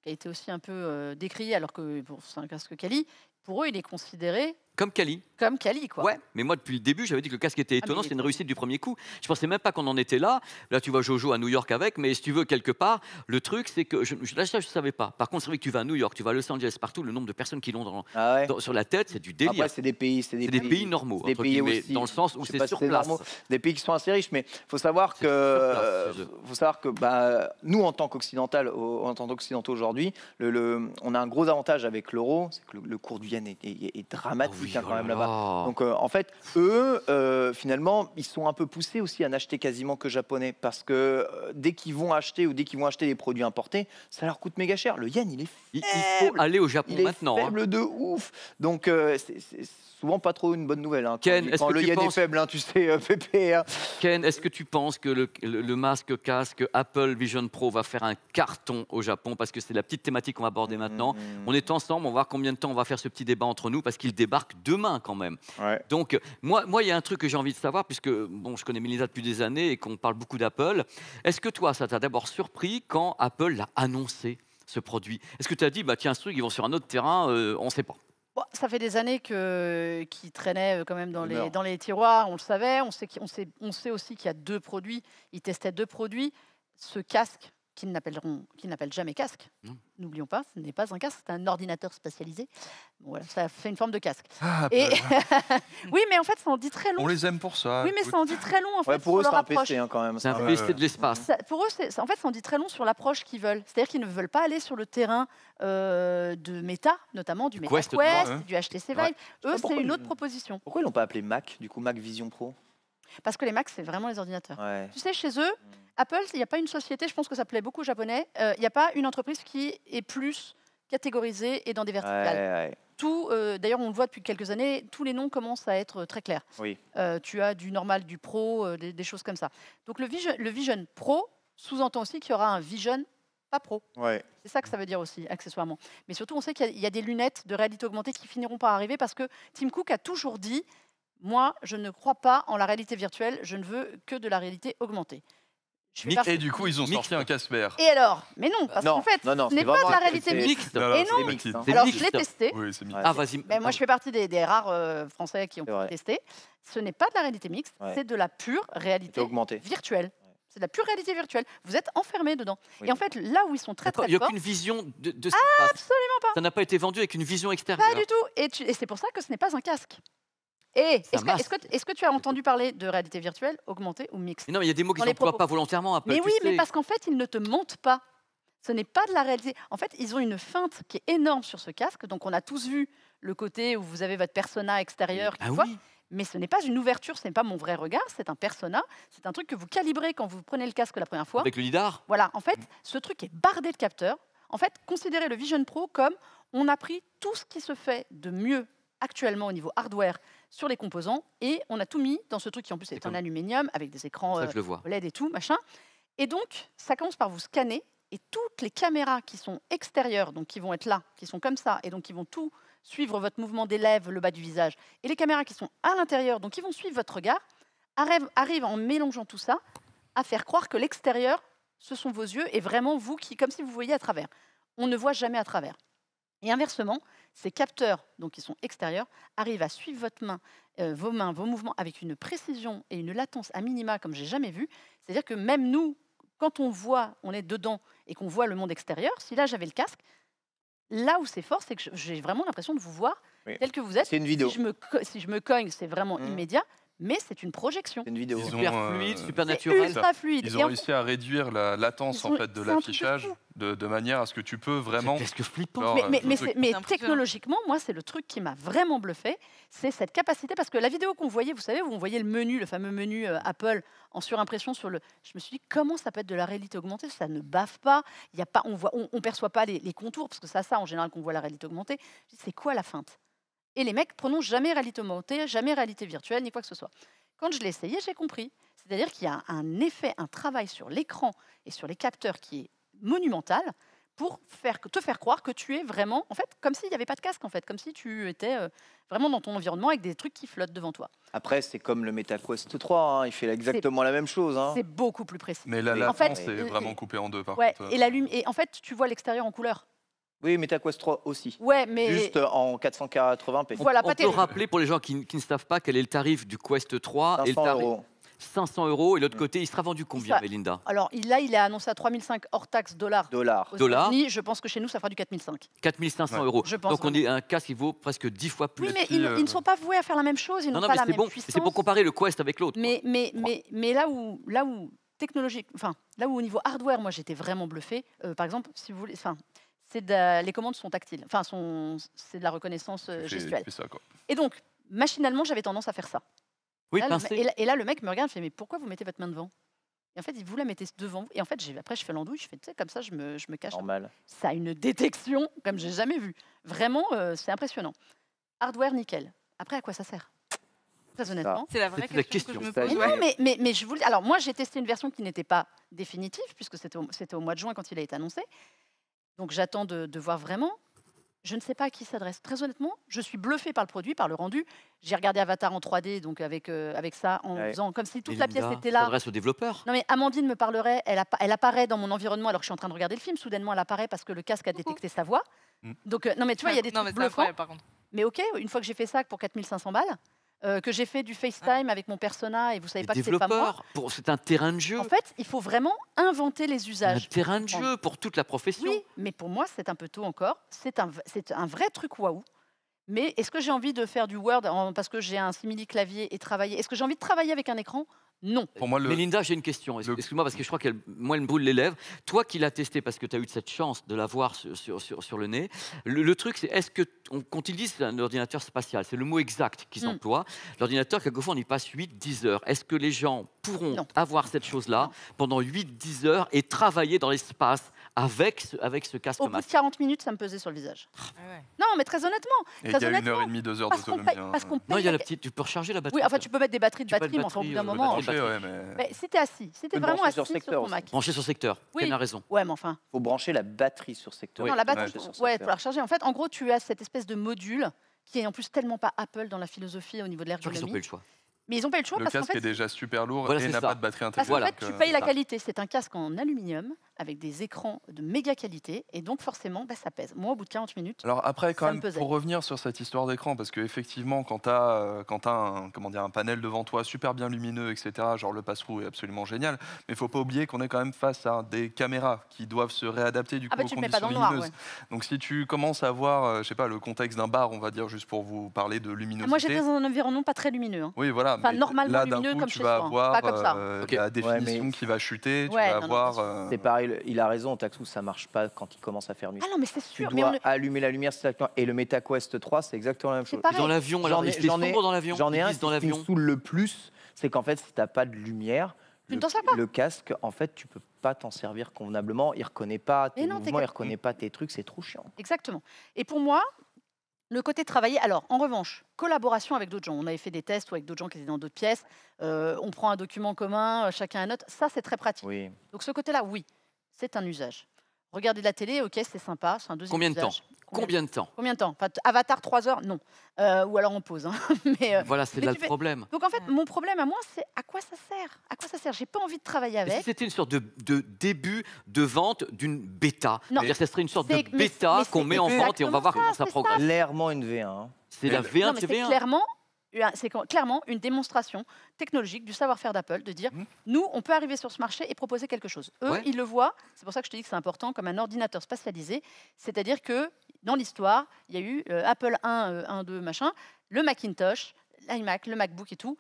qui a été aussi un peu euh, décrié, alors que c'est un casque Cali, pour eux, il est considéré comme Cali. Comme Cali, quoi. Ouais, mais moi, depuis le début, j'avais dit que le casque était ah, étonnant, c'était une réussite du premier coup. Je pensais même pas qu'on en était là. Là, tu vois Jojo à New York avec, mais si tu veux, quelque part, le truc, c'est que. Je, je, là, je ne savais pas. Par contre, c'est vrai que tu vas à New York, tu vas à Los Angeles, partout, le nombre de personnes qui l'ont ah sur la tête, c'est du délire. c'est des pays. C'est des, pays, normaux. Des pays Dans le sens où c'est sur place. Des pays qui sont assez riches, mais il faut savoir que. Il faut savoir que bah, nous, en tant qu'occidental, en tant qu'occidentaux aujourd'hui, le, on a un gros avantage avec l'euro, c'est que le, cours du yen est, ah dramatique. Oh quand même là-bas. Donc euh, en fait, eux, euh, finalement, ils sont un peu poussés aussi à n'acheter quasiment que japonais parce que euh, dès qu'ils vont acheter ou dès qu'ils vont acheter des produits importés, ça leur coûte méga cher. Le yen, il est faible. Il, faut aller au Japon maintenant. Hein. Faible de ouf. Donc c'est souvent pas trop une bonne nouvelle. Hein. le yen est faible, hein, tu sais, Pépé. Ken, est-ce que tu penses que le, le, masque casque Apple Vision Pro va faire un carton au Japon parce que c'est la petite thématique qu'on va aborder mmh. maintenant. On est ensemble, on va voir combien de temps on va faire ce petit débat entre nous parce qu'il débarque demain quand même. Donc, moi, moi, il y a un truc que j'ai envie de savoir, puisque bon, je connais Melissa depuis des années et qu'on parle beaucoup d'Apple. Est-ce que toi, ça t'a d'abord surpris quand Apple l'a annoncé, ce produit Est-ce que tu as dit, bah, tiens, ce truc, ils vont sur un autre terrain, euh, on ne sait pas ça fait des années que qui traînait euh, quand même dans les, dans les tiroirs. On le savait. On sait, sait, on sait aussi qu'il y a deux produits. Ils testaient deux produits. Ce casque qu'ils n'appelleront, qui n'appellent jamais casque. N'oublions pas, ce n'est pas un casque, c'est un ordinateur spécialisé. voilà, ça fait une forme de casque. Ah, bah, Et... oui, mais en fait, ça en dit très long. On les aime pour ça. Oui, mais ça en dit très long. En pour eux, c'est un PC hein, quand même. C'est un PC de l'espace. pour eux, en fait, ça en dit très long sur l'approche qu'ils veulent. C'est-à-dire qu'ils ne veulent pas aller sur le terrain euh, de Meta, notamment du, Meta, Quest, du HTC Vive. Eux, c'est une autre proposition. Pourquoi ils l'ont pas appelé Mac Du coup, Mac Vision Pro parce que les Macs, c'est vraiment les ordinateurs. Tu sais, chez eux, mm. Apple, il n'y a pas une société, je pense que ça plaît beaucoup aux Japonais, euh, il n'y a pas une entreprise qui est plus catégorisée et dans des verticales. tout, euh, d'ailleurs, on le voit depuis quelques années, tous les noms commencent à être euh, très clairs. Oui. tu as du normal, du pro, des, choses comme ça. Donc le Vision, le vision Pro sous-entend aussi qu'il y aura un Vision pas pro. C'est ça que ça veut dire aussi, accessoirement. Mais surtout, on sait qu'il y, a des lunettes de réalité augmentée qui finiront par arriver parce que Tim Cook a toujours dit moi, je ne crois pas en la réalité virtuelle, je ne veux que de la réalité augmentée. et du coup, ils ont sorti un vert. Et alors Mais non, parce qu'en fait, ce n'est pas de la réalité mixte. et mixte, alors je l'ai testé. Oui, ah, ah Mais moi, je euh, fais partie des, rares euh, Français qui ont testé Ce n'est pas de la réalité mixte, c'est de la pure réalité virtuelle. C'est de la pure réalité virtuelle. Vous êtes enfermé dedans. Et en fait, là où ils sont très très Il n'y a aucune vision de, de ce casque. Absolument pas. Ça n'a pas été vendu avec une vision extérieure. Pas du tout. et c'est pour ça que ce n'est pas un casque est-ce que, tu as entendu parler de réalité virtuelle, augmentée ou mixte Non, mais il y a des mots qui n'emploient pas volontairement. mais oui, mais parce qu'en fait, ils ne te montent pas. Ce n'est pas de la réalité. En fait, ils ont une feinte qui est énorme sur ce casque. Donc, on a tous vu le côté où vous avez votre persona extérieur ah qui Mais ce n'est pas une ouverture, ce n'est pas mon vrai regard, c'est un persona, c'est un truc que vous calibrez quand vous prenez le casque la première fois. Avec le lidar Voilà, en fait, ce truc est bardé de capteurs. En fait, considérez le Vision Pro comme on a pris tout ce qui se fait de mieux actuellement au niveau hardware sur les composants et on a tout mis dans ce truc qui en plus est, en aluminium avec des écrans euh, LED et tout, machin. Et donc, ça commence par vous scanner et toutes les caméras qui sont extérieures, donc qui vont être là, qui sont comme ça, et donc qui vont tout suivre votre mouvement des lèvres, le bas du visage, et les caméras qui sont à l'intérieur, donc qui vont suivre votre regard, arrivent, en mélangeant tout ça à faire croire que l'extérieur, ce sont vos yeux, et vraiment vous qui, comme si vous voyez à travers. On ne voit jamais à travers. Et inversement, ces capteurs, donc qui sont extérieurs, arrivent à suivre votre main, euh, vos mains, vos mouvements avec une précision et une latence à minima comme j'ai jamais vu. C'est-à-dire que même nous, quand on voit, on est dedans et qu'on voit le monde extérieur, si là j'avais le casque, là où c'est fort, c'est que j'ai vraiment l'impression de vous voir tel que vous êtes. C'est une vidéo. Si je me, cogne, c'est vraiment mmh. immédiat mais c'est une projection. C'est une vidéo super euh, fluide, super naturelle. Ultra fluide. Ils ont réussi à réduire la latence en fait de l'affichage. De, manière à ce que tu peux vraiment. que mais, euh, mais, technologiquement, moi, c'est le truc qui m'a vraiment bluffé, c'est cette capacité parce que la vidéo qu'on voyait, vous savez, vous voyez le menu, le fameux menu euh, Apple en surimpression sur le. Je me suis dit comment ça peut être de la réalité augmentée Ça ne bave pas. Il y a pas, on ne perçoit pas les, les, contours parce que ça, ça en général qu'on voit la réalité augmentée. C'est quoi la feinte et les mecs prononcent jamais réalité augmentée, jamais réalité virtuelle, ni quoi que ce soit. Quand je l'ai essayé, j'ai compris. C'est-à-dire qu'il y a un effet, un travail sur l'écran et sur les capteurs qui est monumental pour te faire croire que tu es vraiment, en fait, comme s'il n'y avait pas de casque, en fait, comme si tu étais euh, vraiment dans ton environnement avec des trucs qui flottent devant toi. Après, c'est comme le MetaQuest 3, hein, il fait exactement la même chose. Hein. C'est beaucoup plus précis. Mais là, la en c'est euh, vraiment coupé en deux, hein. Et, la et en fait, tu vois l'extérieur en couleur. Oui, mais Quest 3 aussi. Ouais, mais... Juste en 480p. on, peut rappeler pour les gens qui, ne savent pas quel est le tarif du Quest 3 et le tarif... euros. 500 euros. Et l'autre mm. côté, il sera vendu combien, Melinda Alors là, il est annoncé à 3005 hors taxe dollars. Dollars. Dollars. Je pense que chez nous, ça fera du 4005. 4500 euros. Donc on est un casque qui vaut presque 10 fois plus. Oui, mais ils, ne sont pas voués à faire la même chose. Ils pas C'est pour comparer le Quest avec l'autre. Mais, mais, mais, mais là où, là où technologique, enfin là où au niveau hardware, moi j'étais vraiment bluffé. Euh, par exemple, si vous voulez, enfin les commandes sont tactiles, enfin, c'est de la reconnaissance euh, gestuelle. Et donc, machinalement, j'avais tendance à faire ça. et, là, le mec me regarde, me fait Mais pourquoi vous mettez votre main devant Et en fait, il vous la mettez devant Et en fait, après, je fais l'andouille, je fais comme ça, je me, je me cache. Normal. Ça a une détection comme j'ai jamais vu. Vraiment, euh, c'est impressionnant. Hardware, nickel. Après, à quoi ça sert Très honnêtement. C'est la vraie question, que je me Mais je Alors, moi, j'ai testé une version qui n'était pas définitive, puisque c'était au mois de juin quand il a été annoncé. Donc j'attends de, voir vraiment. Je ne sais pas à qui s'adresse. Très honnêtement, je suis bluffé par le produit, par le rendu. J'ai regardé Avatar en 3D, donc avec, euh, avec ça, en faisant comme si toute la pièce était là. S'adresse au développeur. Non mais Amandine me parlerait. Elle, apparaît dans mon environnement alors que je suis en train de regarder le film. Soudainement, elle apparaît parce que le casque a détecté sa voix. Mm. Donc euh, non mais tu vois, il y a des non, trucs mais bluffants. Par contre. Mais ok, une fois que j'ai fait ça pour 4500 balles, euh, que j'ai fait du ah. FaceTime avec mon persona et vous savez pas que c'est pas moi. c'est un terrain de jeu. En fait, il faut vraiment inventer les usages. Un terrain de jeu pour toute la profession. Oui, mais pour moi, c'est un peu tôt encore. C'est un, c'est un vrai truc waouh. Mais est-ce que j'ai envie de faire du Word parce que j'ai un simili clavier et travailler Est-ce que j'ai envie de travailler avec un écran non. Pour moi, j'ai une question. Excuse-moi, parce que je crois qu'elle moi, elle me brûle les lèvres. Toi qui l'as testé, parce que tu as eu cette chance de l'avoir sur, sur, le nez, le, truc, c'est est-ce que, quand ils disent un ordinateur spatial, c'est le mot exact qu'ils hmm. emploient, l'ordinateur, quelquefois, on y passe 8-10 heures. Est-ce que les gens pourront avoir cette chose-là pendant 8-10 heures et travailler dans l'espace avec ce, avec ce casque Au bout de 40 minutes, ça me pesait sur le visage. Ah ouais. Non, mais très honnêtement. il y a une heure et demie, deux heures d'autonomie. Hein. Non, il y a la petite, tu peux recharger la batterie. Oui, enfin, tu peux mettre des batteries de batterie, mais enfin, au bout d'un moment. mais... c'était assis, c'était vraiment assis sur, ton Mac. Brancher sur secteur, oui. tu as raison. Ouais, mais enfin. Faut brancher la batterie sur secteur. Non, la batterie, ouais, pour la recharger. En fait, en gros, tu as cette espèce de module qui est en plus tellement pas Apple dans la philosophie au niveau de l'ergonomie. Ils ont pas le choix. Mais ils ont pas le choix le parce casque le casque est déjà super lourd et n'a pas de batterie intégrée. En fait, tu payes euh, la qualité. C'est un casque en aluminium avec des écrans de méga qualité, et donc forcément, bah, ça pèse. Moi, au bout de 40 minutes, alors après, quand même, pour revenir sur cette histoire d'écran, parce qu'effectivement, quand tu as, euh, quand un, comment dire, un panel devant toi super bien lumineux, etc., genre le pass est absolument génial, mais il faut pas oublier qu'on est quand même face à des caméras qui doivent se réadapter du ah bah, coup aux conditions Donc si tu commences à voir, euh, je sais pas, le contexte d'un bar, on va dire, juste pour vous parler de luminosité. Ah, moi, j'étais dans un environnement pas très lumineux. Hein. Oui, voilà. mais normalement lumineux coup, comme tu vas hein. avoir Euh, la définition qui va chuter, tu vas avoir... C'est euh, pareil il a raison, Taxou, ça marche pas quand il commence à faire nuit. Ah non, mais c'est sûr. mais allumer la lumière, c'est Et le MetaQuest 3, c'est exactement la même chose. Dans l'avion, j'en ai, j'en ai, un qui me saoule le plus, c'est qu'en fait, si t'as pas de lumière, le, casque, en fait, tu peux pas t'en servir convenablement. Il reconnaît pas tes mouvements, il reconnaît pas tes trucs, c'est trop chiant. Exactement. Et pour moi, le côté travailler. Alors, en revanche, collaboration avec d'autres gens. On avait fait des tests avec d'autres gens qui étaient dans d'autres pièces. Euh, on prend un document commun, euh, chacun un autre. Ça, c'est très pratique. Oui. Donc, ce côté-là, oui c'est un usage. Regarder la télé, ok, c'est sympa, c'est un deuxième Combien de temps Combien, de temps Combien de temps Avatar 3 heures Non. Euh, ou alors on pose. Hein. Mais, euh, voilà, c'est là le problème. Donc en fait, mon problème à moi, c'est à quoi ça sert À quoi ça sert J'ai pas envie de travailler avec. Si c'était une sorte de, début de vente d'une bêta. C'est-à-dire que ça serait une sorte de bêta qu'on met en vente et on va voir comment ça progresse. Clairement une V1. C'est la V1 non, Clairement c'est clairement une démonstration technologique du savoir-faire d'Apple de dire mhm. nous, on peut arriver sur ce marché et proposer quelque chose. Eux, ils le voient, c'est pour ça que je te dis que c'est important, comme un ordinateur spatialisé, c'est-à-dire que dans l'histoire, il y a eu euh, Apple 1, 1, 2, machin, le Macintosh, l'iMac, le MacBook et tout.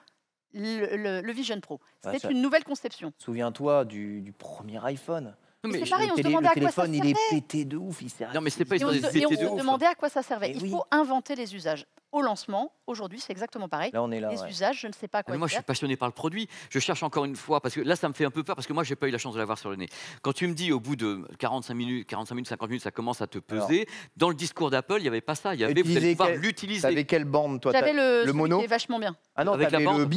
Le, Vision Pro. C'est une nouvelle conception. Souviens-toi du premier iPhone on se à quoi ça servait. Le téléphone, il est pété de ouf, il sert. Non, mais c'est pas on se demandait hein. à quoi ça servait. Eh il faut inventer les usages au lancement. Aujourd'hui, c'est exactement pareil. les usages, je ne sais pas quoi. Ah, moi, je suis passionné par le produit. Je cherche encore une fois, parce que là, ça me fait un peu peur, parce que moi, n'ai pas eu la chance de l'avoir sur le nez. Quand tu me dis, au bout de 45 minutes, 45 minutes, 50 minutes, ça commence à te peser. dans le discours d'Apple, il n'y avait pas ça. Il y avait pouvoir l'utiliser. Avec quelle bande, toi J'avais le, le mono. vachement bien. Ah non, avec la bande. Le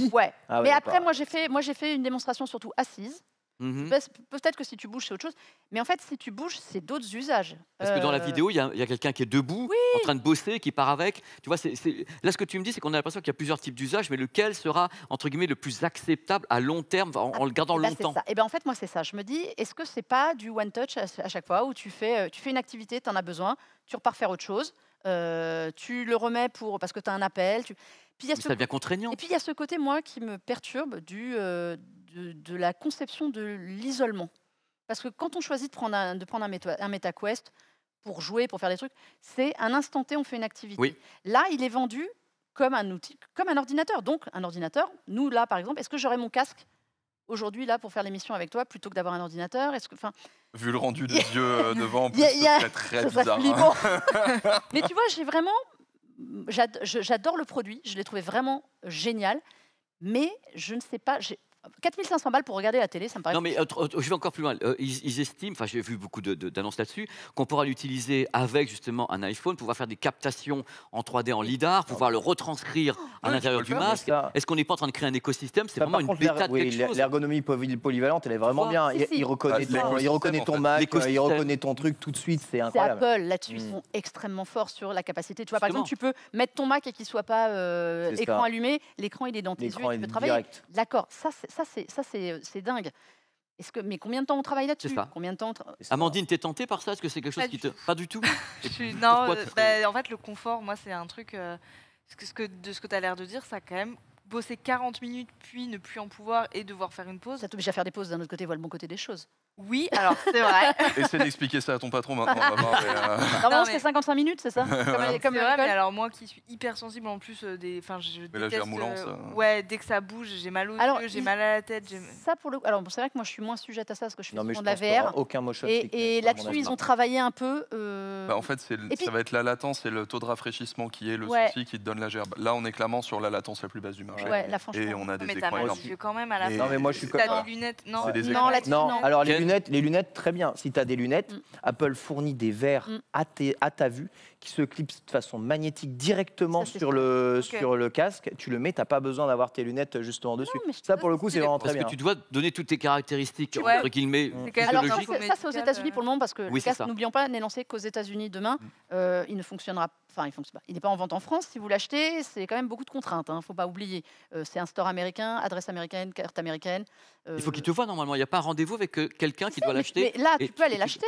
ah Mais après, moi, j'ai fait, moi, j'ai fait une démonstration surtout assise. Mmh peut-être que si tu bouges, c'est autre chose. Mais en fait, si tu bouges, c'est d'autres usages. Parce que dans la euh, vidéo, il y a, quelqu'un qui est debout, en train de bosser, qui part avec. Tu vois, là, ce que tu me dis, c'est qu'on a l'impression qu'il y a plusieurs types d'usages, mais lequel sera, entre guillemets, le plus acceptable à long terme, en, le gardant eh ben, longtemps ça. Et eh bien, en fait, moi, c'est ça. Je me dis, est-ce que c'est pas du one touch à, chaque fois où tu fais, euh, tu fais une activité, tu en as besoin, tu repars faire autre chose, euh, tu le remets pour, parce que tu as un appel. Tu... Puis, ça devient contraignant. Et puis, il y a ce côté, moi, qui me perturbe du de, la conception de l'isolement. Parce que quand on choisit de prendre un, de prendre un, méta, MetaQuest pour jouer, pour faire des trucs, c'est un instant T, on fait une activité. Là, il est vendu comme un outil, comme un ordinateur. Donc, un ordinateur, nous, là, par exemple, est-ce que j'aurais mon casque aujourd'hui, là, pour faire l'émission avec toi, plutôt que d'avoir un ordinateur Est-ce que, enfin, Vu le rendu des yeux euh, devant, serait très bizarre. Hein. Mais tu vois, j'ai vraiment... J'adore le produit, je l'ai trouvé vraiment génial, mais je ne sais pas, 4500 balles pour regarder la télé, ça me paraît. Non, mais je vais encore plus loin. Euh, ils, estiment, enfin, j'ai vu beaucoup d'annonces là-dessus, qu'on pourra l'utiliser avec justement un iPhone, pouvoir faire des captations en 3D en LIDAR, pouvoir le retranscrire ah, à l'intérieur du masque. Est-ce qu'on n'est pas en train de créer un écosystème C'est vraiment une bêta de quelque chose. L'ergonomie polyvalente, elle est vraiment ah, bien. Il, reconnaît ah, ton, il reconnaît ton Mac, il reconnaît ton truc tout de suite, c'est incroyable. Apple, là-dessus, ils mm. sont extrêmement forts sur la capacité. Tu vois, par exemple, tu peux mettre ton Mac et qu'il ne soit pas euh, écran allumé, l'écran il est dans tes yeux, tu peux travailler. D'accord, ça ça, euh, c'est dingue. Est-ce que, mais combien de temps on travaille là-dessus Combien de temps Amandine, t'es tentée par ça Est-ce que c'est quelque chose qui te pas du tout Non, bah, en fait, le confort, moi, c'est un truc. Euh, ce que, de ce que tu as l'air de dire, ça quand même bosser 40 minutes puis ne plus en pouvoir et devoir faire une pause. Ça t'oblige à faire des pauses d'un autre côté, voir le bon côté des choses. Oui, alors c'est vrai. Essaie d'expliquer ça à ton patron maintenant. Euh, Normalement, c'est 55 minutes, c'est ça Comme, voilà. comme vrai, mais alors moi qui suis hyper sensible en plus euh, des. Enfin, je, mais là, déteste, euh, ça. Ouais, dès que ça bouge, j'ai mal au yeux j'ai mal à la tête. Ça pour le. Alors c'est vrai que moi je suis moins sujette à ça parce que je suis non, de la VR. Aucun motion et, hein, là-dessus, ils ont travaillé un peu. Bah, en fait, c'est ça va être la latence et le taux de rafraîchissement qui est le souci qui te donne la gerbe. Là, on est clairement sur la latence la plus basse du marché. Et on a des. Mais t'as mal aux yeux quand même à la fin. Non, mais moi je suis comme. T'as des lunettes Non, latence. non les lunettes, très bien. Si tu as des lunettes, mm. Apple fournit des verres mm. à, ta vue qui se clipse de façon magnétique directement sur, le, sur le casque. Tu le mets, tu n'as pas besoin d'avoir tes lunettes euh, justement dessus. ça, pour le coup, c'est vraiment très bien. Parce que tu dois donner toutes tes caractéristiques, ouais. entre guillemets, Alors, ça, c'est aux États-Unis pour le moment, parce que le casque, n'oublions pas, n'est lancé qu'aux États-Unis demain. Euh, il ne fonctionnera Enfin, il fonctionne pas. Il n'est pas en vente en France. Si vous l'achetez, c'est quand même beaucoup de contraintes. Il hein. ne faut pas oublier. Euh, c'est un store américain, adresse américaine, carte américaine. Il faut qu'il te voit normalement. Il n'y a pas rendez-vous avec quelqu'un qui doit l'acheter. Mais là, tu peux aller l'acheter.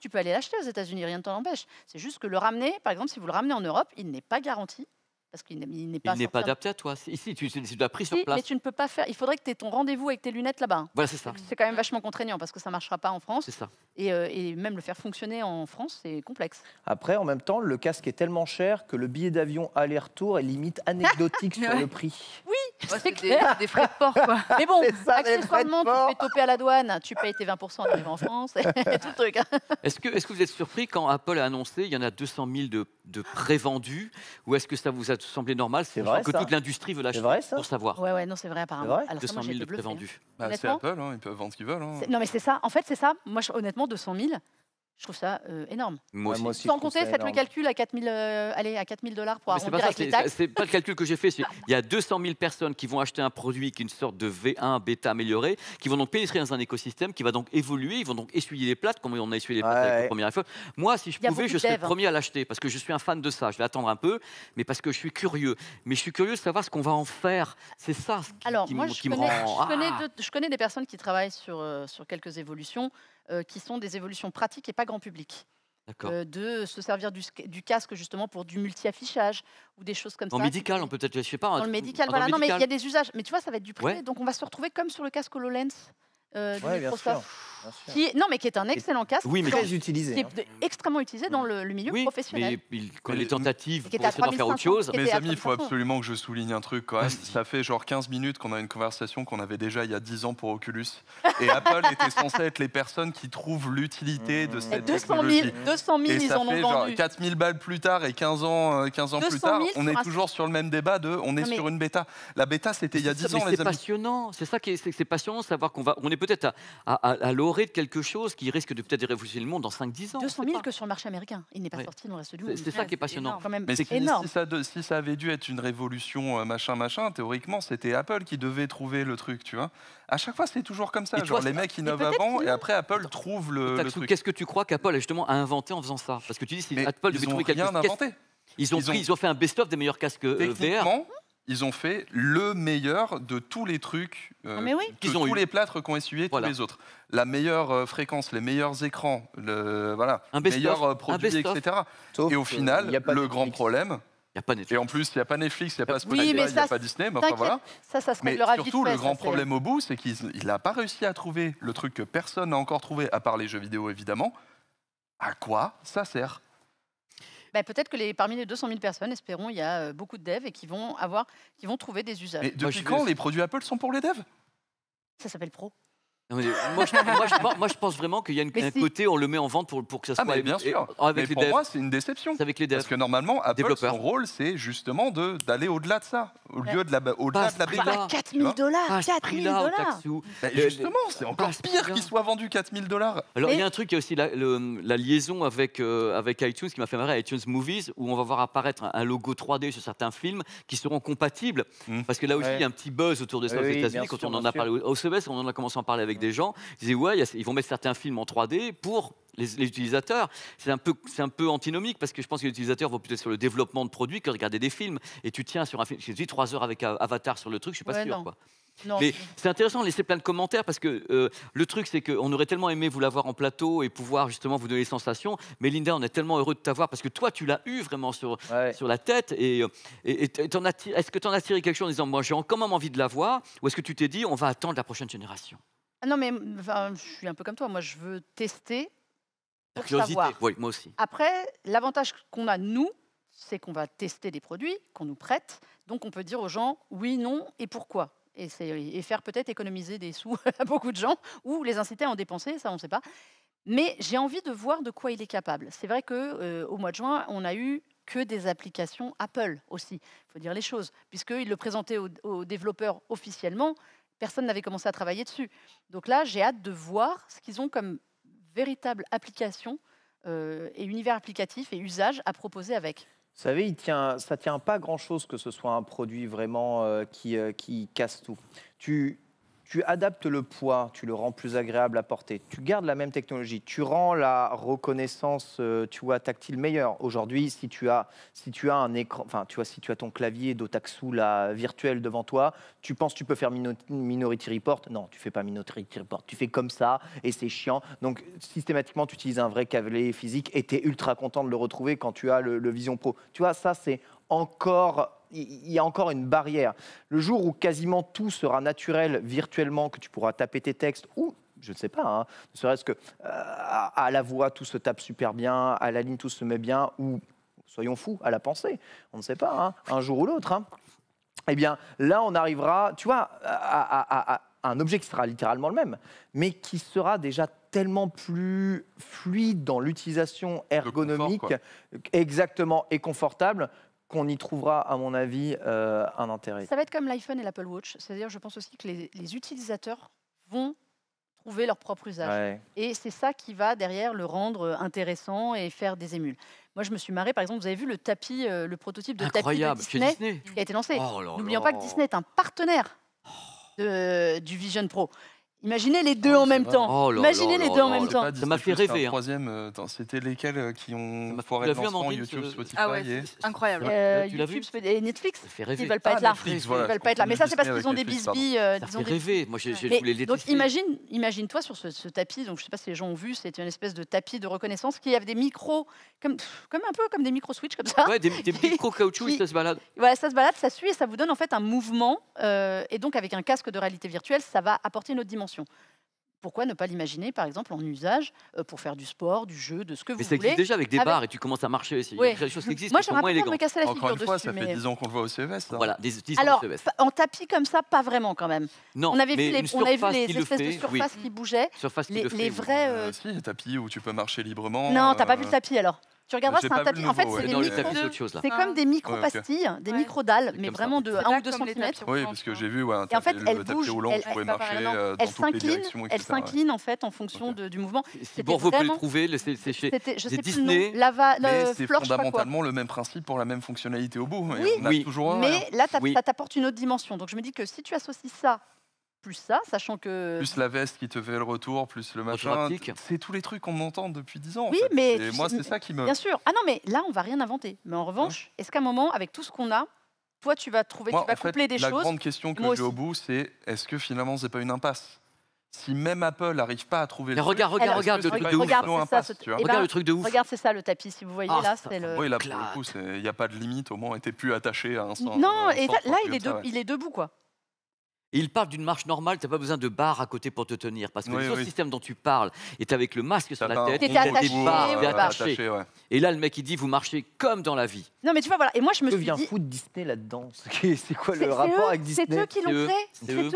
Tu peux aller l'acheter aux États-Unis, rien ne t'en empêche. C'est juste que le ramener, par exemple, si vous le ramenez en Europe, il n'est pas garanti. Parce qu'il n'est pas, adapté à toi. Ici, tu, l'as pris sur place. Mais tu ne peux pas faire. Il faudrait que tu aies ton rendez-vous avec tes lunettes là-bas. Voilà, c'est ça. quand même vachement contraignant parce que ça ne marchera pas en France. ça. Et, euh, et, même le faire fonctionner en France, c'est complexe. Après, en même temps, le casque est tellement cher que le billet d'avion aller-retour est limite anecdotique ah, sur le prix. Oui, c'est des, des, frais de port, quoi. Mais bon, ça, accessoirement, tu te fais toper à la douane, tu payes tes 20% en arrivant en France, et tout le truc. Hein. Est-ce que, est que vous êtes surpris quand Apple a annoncé qu'il y en a 200 000 de, de prévendus Ou est-ce que ça vous a semblé normal C'est vrai que toute l'industrie veut l'acheter pour savoir. Ouais, ouais, non, c'est vrai, apparemment. 200 000 de prévendus. vendus bah, c'est Apple, hein, ils peuvent vendre ce qu'ils veulent. Hein. Non, mais c'est ça. En fait, c'est ça. Moi, honnêtement, 200 000, je trouve ça euh, énorme. Moi aussi. Moi aussi, Sans compter, faites le calcul à 4000 000 euh, allez, à 4000 dollars pour arrondir avec les taxes. C'est pas le calcul que j'ai fait. Il y a 200 000 personnes qui vont acheter un produit qui est une sorte de V1 bêta amélioré, qui vont donc pénétrer dans un écosystème, qui va donc évoluer, ils vont donc essuyer les plates, comme on a essuyé les plates ouais, avec premier Moi, si je pouvais, je serais le hein. premier à l'acheter, parce que je suis un fan de ça. Je vais attendre un peu, mais parce que je suis curieux. Mais je suis curieux de savoir ce qu'on va en faire. C'est ça ce qui, Alors, moi, je me connais, rend... Je, ah. je connais des personnes qui travaillent sur, euh, sur quelques évolutions. Euh, qui sont des évolutions pratiques et pas grand public. Euh, de se servir du, casque justement pour du multi-affichage ou des choses comme ça. En médical, on peut peut-être, je sais pas. En médical, voilà. Non, mais il y a des usages. Mais tu vois, ça va être du privé. Donc on va se retrouver comme sur le casque HoloLens. Euh, qui, non, mais qui est un excellent casque. très utilisé. Qui est hein. extrêmement utilisé dans le, milieu professionnel. il, connaît les tentatives pour faire autre chose. Mes amis, il faut absolument que je souligne un truc. Ça fait genre 15 minutes qu'on a une conversation qu'on avait déjà il y a 10 ans pour Oculus. Et Apple était censé être les personnes qui trouvent l'utilité de cette 200 technologie. 200 000, et ils en ont genre 4000 balles plus tard et 15 ans, euh, ans plus tard, on est toujours sur le même débat de on est sur une bêta. La bêta, c'était il y a 10 ans, les amis. C'est passionnant. C'est ça qui est, passionnant, savoir qu'on va, on peut-être à, l'orée de quelque chose qui risque de peut-être révolutionner le monde dans 5-10 ans. 200 000 que sur le marché américain. Il n'est pas sorti dans le reste du C'est ça qui est passionnant. Mais énorme. Si, ça avait dû être une révolution, euh, machin, machin, théoriquement, c'était Apple qui devait trouver le truc, tu vois. À chaque fois, c'est toujours comme ça. genre, les mecs innovent avant et après, Apple trouve le, truc. Qu'est-ce que tu crois qu'Apple, a justement, inventé en faisant ça Parce que tu dis, si Apple devait trouver quelque chose. Ils ont, ils ont, ils ont fait un best-of des meilleurs casques euh, VR ils ont fait le meilleur de tous les trucs, euh, ah, qu'ils ont tous les plâtres qu'ont essuyé tous les autres. La meilleure euh, fréquence, les meilleurs écrans, le voilà, Un meilleur euh, produit, etc. Et au final, le grand problème, et en plus, il n'y a pas Netflix, il n'y a pas Spotify, il n'y a pas Disney, mais enfin voilà. Mais surtout, le grand problème au bout, c'est qu'il n'a pas réussi à trouver le truc que personne n'a encore trouvé, à part les jeux vidéo évidemment. À quoi ça sert bah, peut-être que parmi les 200 000 personnes, espérons, il y a euh, beaucoup de devs et qui vont, avoir, qui vont trouver des usages. depuis quand les produits Apple sont pour les devs Ça s'appelle Pro moi, je, pense vraiment qu'il y a une, un côté, on le met en vente pour, pour que ça ah, soit. mais bien sûr. avec les pour moi, c'est une déception. Parce que normalement, Apple, développeur son rôle, c'est justement d'aller au-delà de ça, au lieu de la, au-delà de la bêta. 4 000 dollars, 000 dollars. justement, c'est encore pire qu'il soit vendu 4000 dollars. Alors, il y a un truc, il y a aussi la, liaison avec, euh, avec iTunes qui m'a fait marrer, iTunes Movies, où on va voir apparaître un, logo 3D sur certains films qui seront compatibles. Mmh. Parce que là aussi, il y a un petit buzz autour de ça aux États-Unis. Quand on en a parlé au CBS, on en a commencé à en parler avec des gens, ils disaient ouais, ils vont mettre certains films en 3D pour les, utilisateurs. C'est un, peu, un peu antinomique parce que je pense que les utilisateurs vont plutôt être sur le développement de produits que regarder des films. Et tu tiens sur un film, j'ai dit trois heures avec Avatar sur le truc, je suis pas sûr. Quoi. Mais c'est intéressant de laisser plein de commentaires parce que euh, le truc, c'est qu'on aurait tellement aimé vous l'avoir en plateau et pouvoir justement vous donner les sensations. Mais Linda, on est tellement heureux de t'avoir parce que toi, tu l'as eu vraiment sur, sur la tête. Et, euh, est-ce que tu en as tiré quelque chose en disant, moi, j'ai quand même envie de l'avoir Ou est-ce que tu t'es dit, on va attendre la prochaine génération ah non, mais je suis un peu comme toi. Moi, je veux tester La curiosité, moi aussi. Après, l'avantage qu'on a, nous, c'est qu'on va tester des produits qu'on nous prête. Donc, on peut dire aux gens oui, non et pourquoi. Et, faire peut-être économiser des sous à beaucoup de gens ou les inciter à en dépenser, ça, on ne sait pas. Mais j'ai envie de voir de quoi il est capable. C'est vrai que euh, au mois de juin, on n'a eu que des applications Apple aussi. Il faut dire les choses, puisqu'il le présentait aux développeurs officiellement personne n'avait commencé à travailler dessus. Donc là, j'ai hâte de voir ce qu'ils ont comme véritable application euh, et univers applicatif et usage à proposer avec. Vous savez, ça ne tient pas grand-chose que ce soit un produit vraiment euh, qui, euh, qui casse tout. Tu, tu adaptes le poids, tu le rends plus agréable à porter, tu gardes la même technologie, tu rends la reconnaissance, euh, tu vois, tactile meilleure. Aujourd'hui, si tu as, si tu as un écran, enfin, tu vois, si tu as ton clavier d'Otaxu virtuel devant toi, tu penses tu peux faire Minority Report Non, tu fais pas Minority Report, tu fais comme ça et c'est chiant. Donc systématiquement, tu utilises un vrai cavalier physique et tu es ultra content de le retrouver quand tu as le Vision Pro. Tu vois, ça c'est encore il y a encore une barrière. Le jour où quasiment tout sera naturel virtuellement, que tu pourras taper tes textes ou je ne sais pas, hein, ne serait-ce que euh, à la voix tout se tape super bien, à la ligne tout se met bien, ou soyons fous, à la pensée, on ne sait pas, hein, un jour ou l'autre. Hein. Eh bien, là, on arrivera, tu vois, à, un objet qui sera littéralement le même, mais qui sera déjà tellement plus fluide dans l'utilisation ergonomique, exactement, et confortable, qu'on y trouvera, à mon avis, euh, un intérêt. Ça va être comme l'iPhone et l'Apple Watch. C'est-à-dire, je pense aussi que les, utilisateurs vont trouver leur propre usage. Et c'est ça qui va, derrière, le rendre euh, intéressant et faire des émules. Moi, je me suis marrée, par exemple, vous avez vu le tapis, euh, le prototype de tapis de Disney, qui a été lancé. Oh N'oublions pas que Disney est un partenaire du Vision Pro. Imaginez les deux ah en même temps. Oh Imaginez les deux en même temps. Ça m'a fait rêver. Hein. Troisième, euh, c'était lesquels euh, qui ont foiré le lancement YouTube, Spotify Ah ouais, incroyable. Euh, ah, YouTube et Netflix. Ils veulent pas ah, être là. Ils veulent pas être là. Mais ça, c'est parce qu'ils ont des bisbilles. Ils ont rêvé. Moi, les Donc imagine, imagine-toi sur ce tapis. Donc je sais pas si les gens ont vu, c'était une espèce de tapis de reconnaissance qui avait des micros comme comme un peu comme des micro switch comme ça. Ouais, des micro caoutchouc. Ça se balade. Voilà, ça se balade, ça suit et ça vous donne en fait un mouvement. Et donc avec un casque de réalité virtuelle, ça va apporter une autre dimension. Pourquoi ne pas l'imaginer, par exemple, en usage euh, pour faire du sport, du jeu, de ce que vous voulez Mais ça existe déjà avec des bars et tu commences à marcher. aussi. oui. Il choses qui existent. Moi, j'aimerais bien élégant. me la figure Encore une fois, ça fait 10 ans qu'on le voit au CES. Hein. Voilà, des, Alors, au CES. en tapis comme ça, pas vraiment quand même. Non, on avait vu les, espèces de surfaces qui bougeaient. les, les, vrais. Euh, euh, tapis où tu peux marcher librement. Non, t'as pas vu le tapis alors tu regarderas, c'est un tapis. en fait, c'est comme ah. des micro-pastilles, des micro-dalles, mais vraiment de 1 ou 2 cm. Oui, parce que j'ai vu, ouais, un tapis, et en fait, elle bouge, elle, euh, s'incline, elle s'incline en fait en fonction du mouvement. pour vous pouvez le trouver, c'est chez Disney. C'est fondamentalement le même principe pour la même fonctionnalité au bout. Oui, mais hein. là, ça t'apporte une autre dimension. Donc je me dis que si tu associes ça plus ça, sachant que. Plus la veste qui te fait le retour, plus le machin. C'est tous les trucs qu'on entend depuis 10 ans. Oui, en fait. mais. Et moi, c'est ça qui me. Bien sûr. Ah non, mais là, on va rien inventer. Mais en revanche, est-ce qu'à un moment, avec tout ce qu'on a, toi, tu vas trouver, tu vas coupler des choses La grande question que j'ai au bout, c'est est-ce que finalement, c'est pas une impasse si même Apple n'arrive pas à trouver mais le regarde, truc, regarde, regarde, regarde truc de ouf. Regarde, regarde regarde eh ben, le truc de ouf. Regarde, c'est ça le tapis, si vous voyez ah, là. C'est le... Oui, là, pour le coup, il n'y a pas de limite. Au moins, on plus attaché à un sens. Non, et là, il, est il est debout, quoi. Et il parle d'une marche normale, t'as pas besoin de barre à côté pour te tenir, parce que le système dont tu parles est avec le masque sur la tête, t'es attaché, barres, euh, attaché. ouais. Et là, le mec il dit, vous marchez comme dans la vie. Non, mais tu vois, voilà. Et moi, je me suis dit. vient foutre Disney là-dedans C'est quoi le rapport avec Disney C'est eux qui l'ont créé. C'est eux.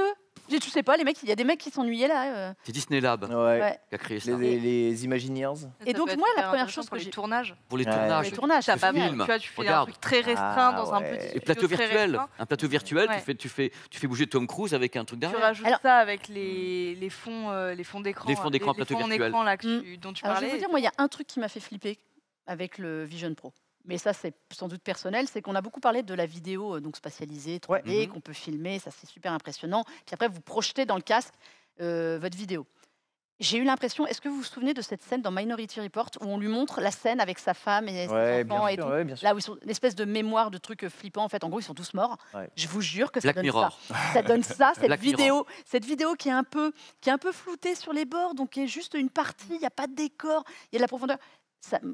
Je ne sais pas, les mecs, il y a des mecs qui s'ennuyaient là. Euh. C'est Disney Lab qui a créé ça. Les, les Imagineers. Et donc, moi, la première chose que j'ai. Pour les tournages. Pour les tournages. Pour les tournages, pas Tu, vois, tu fais un truc très restreint ah dans un petit. Et plateau virtuel. Un plateau virtuel, tu, fais, tu, fais, tu fais bouger Tom Cruise avec un truc derrière. Tu rajoutes ça avec les, fonds euh, les fonds d'écran. Les fonds d'écran, plateau virtuel. Les là, d'écran mm. dont tu parlais. Alors, je vais vous dire, moi, il y a un truc qui m'a fait flipper avec le Vision Pro mais ça c'est sans doute personnel, c'est qu'on a beaucoup parlé de la vidéo euh, donc spatialisée, 3 mhm. qu'on peut filmer, ça c'est super impressionnant. Puis après, vous projetez dans le casque euh, votre vidéo. J'ai eu l'impression, est-ce que vous vous souvenez de cette scène dans Minority Report où on lui montre la scène avec sa femme et ses enfants et là où ils sont une espèce de mémoire de trucs euh, flippants en fait, en gros ils sont tous morts. Je vous jure que ça donne ça. donne ça, cette vidéo, cette vidéo qui est un peu qui est un peu floutée sur les bords, donc qui est juste une partie, il n'y a pas de décor, il y a de la profondeur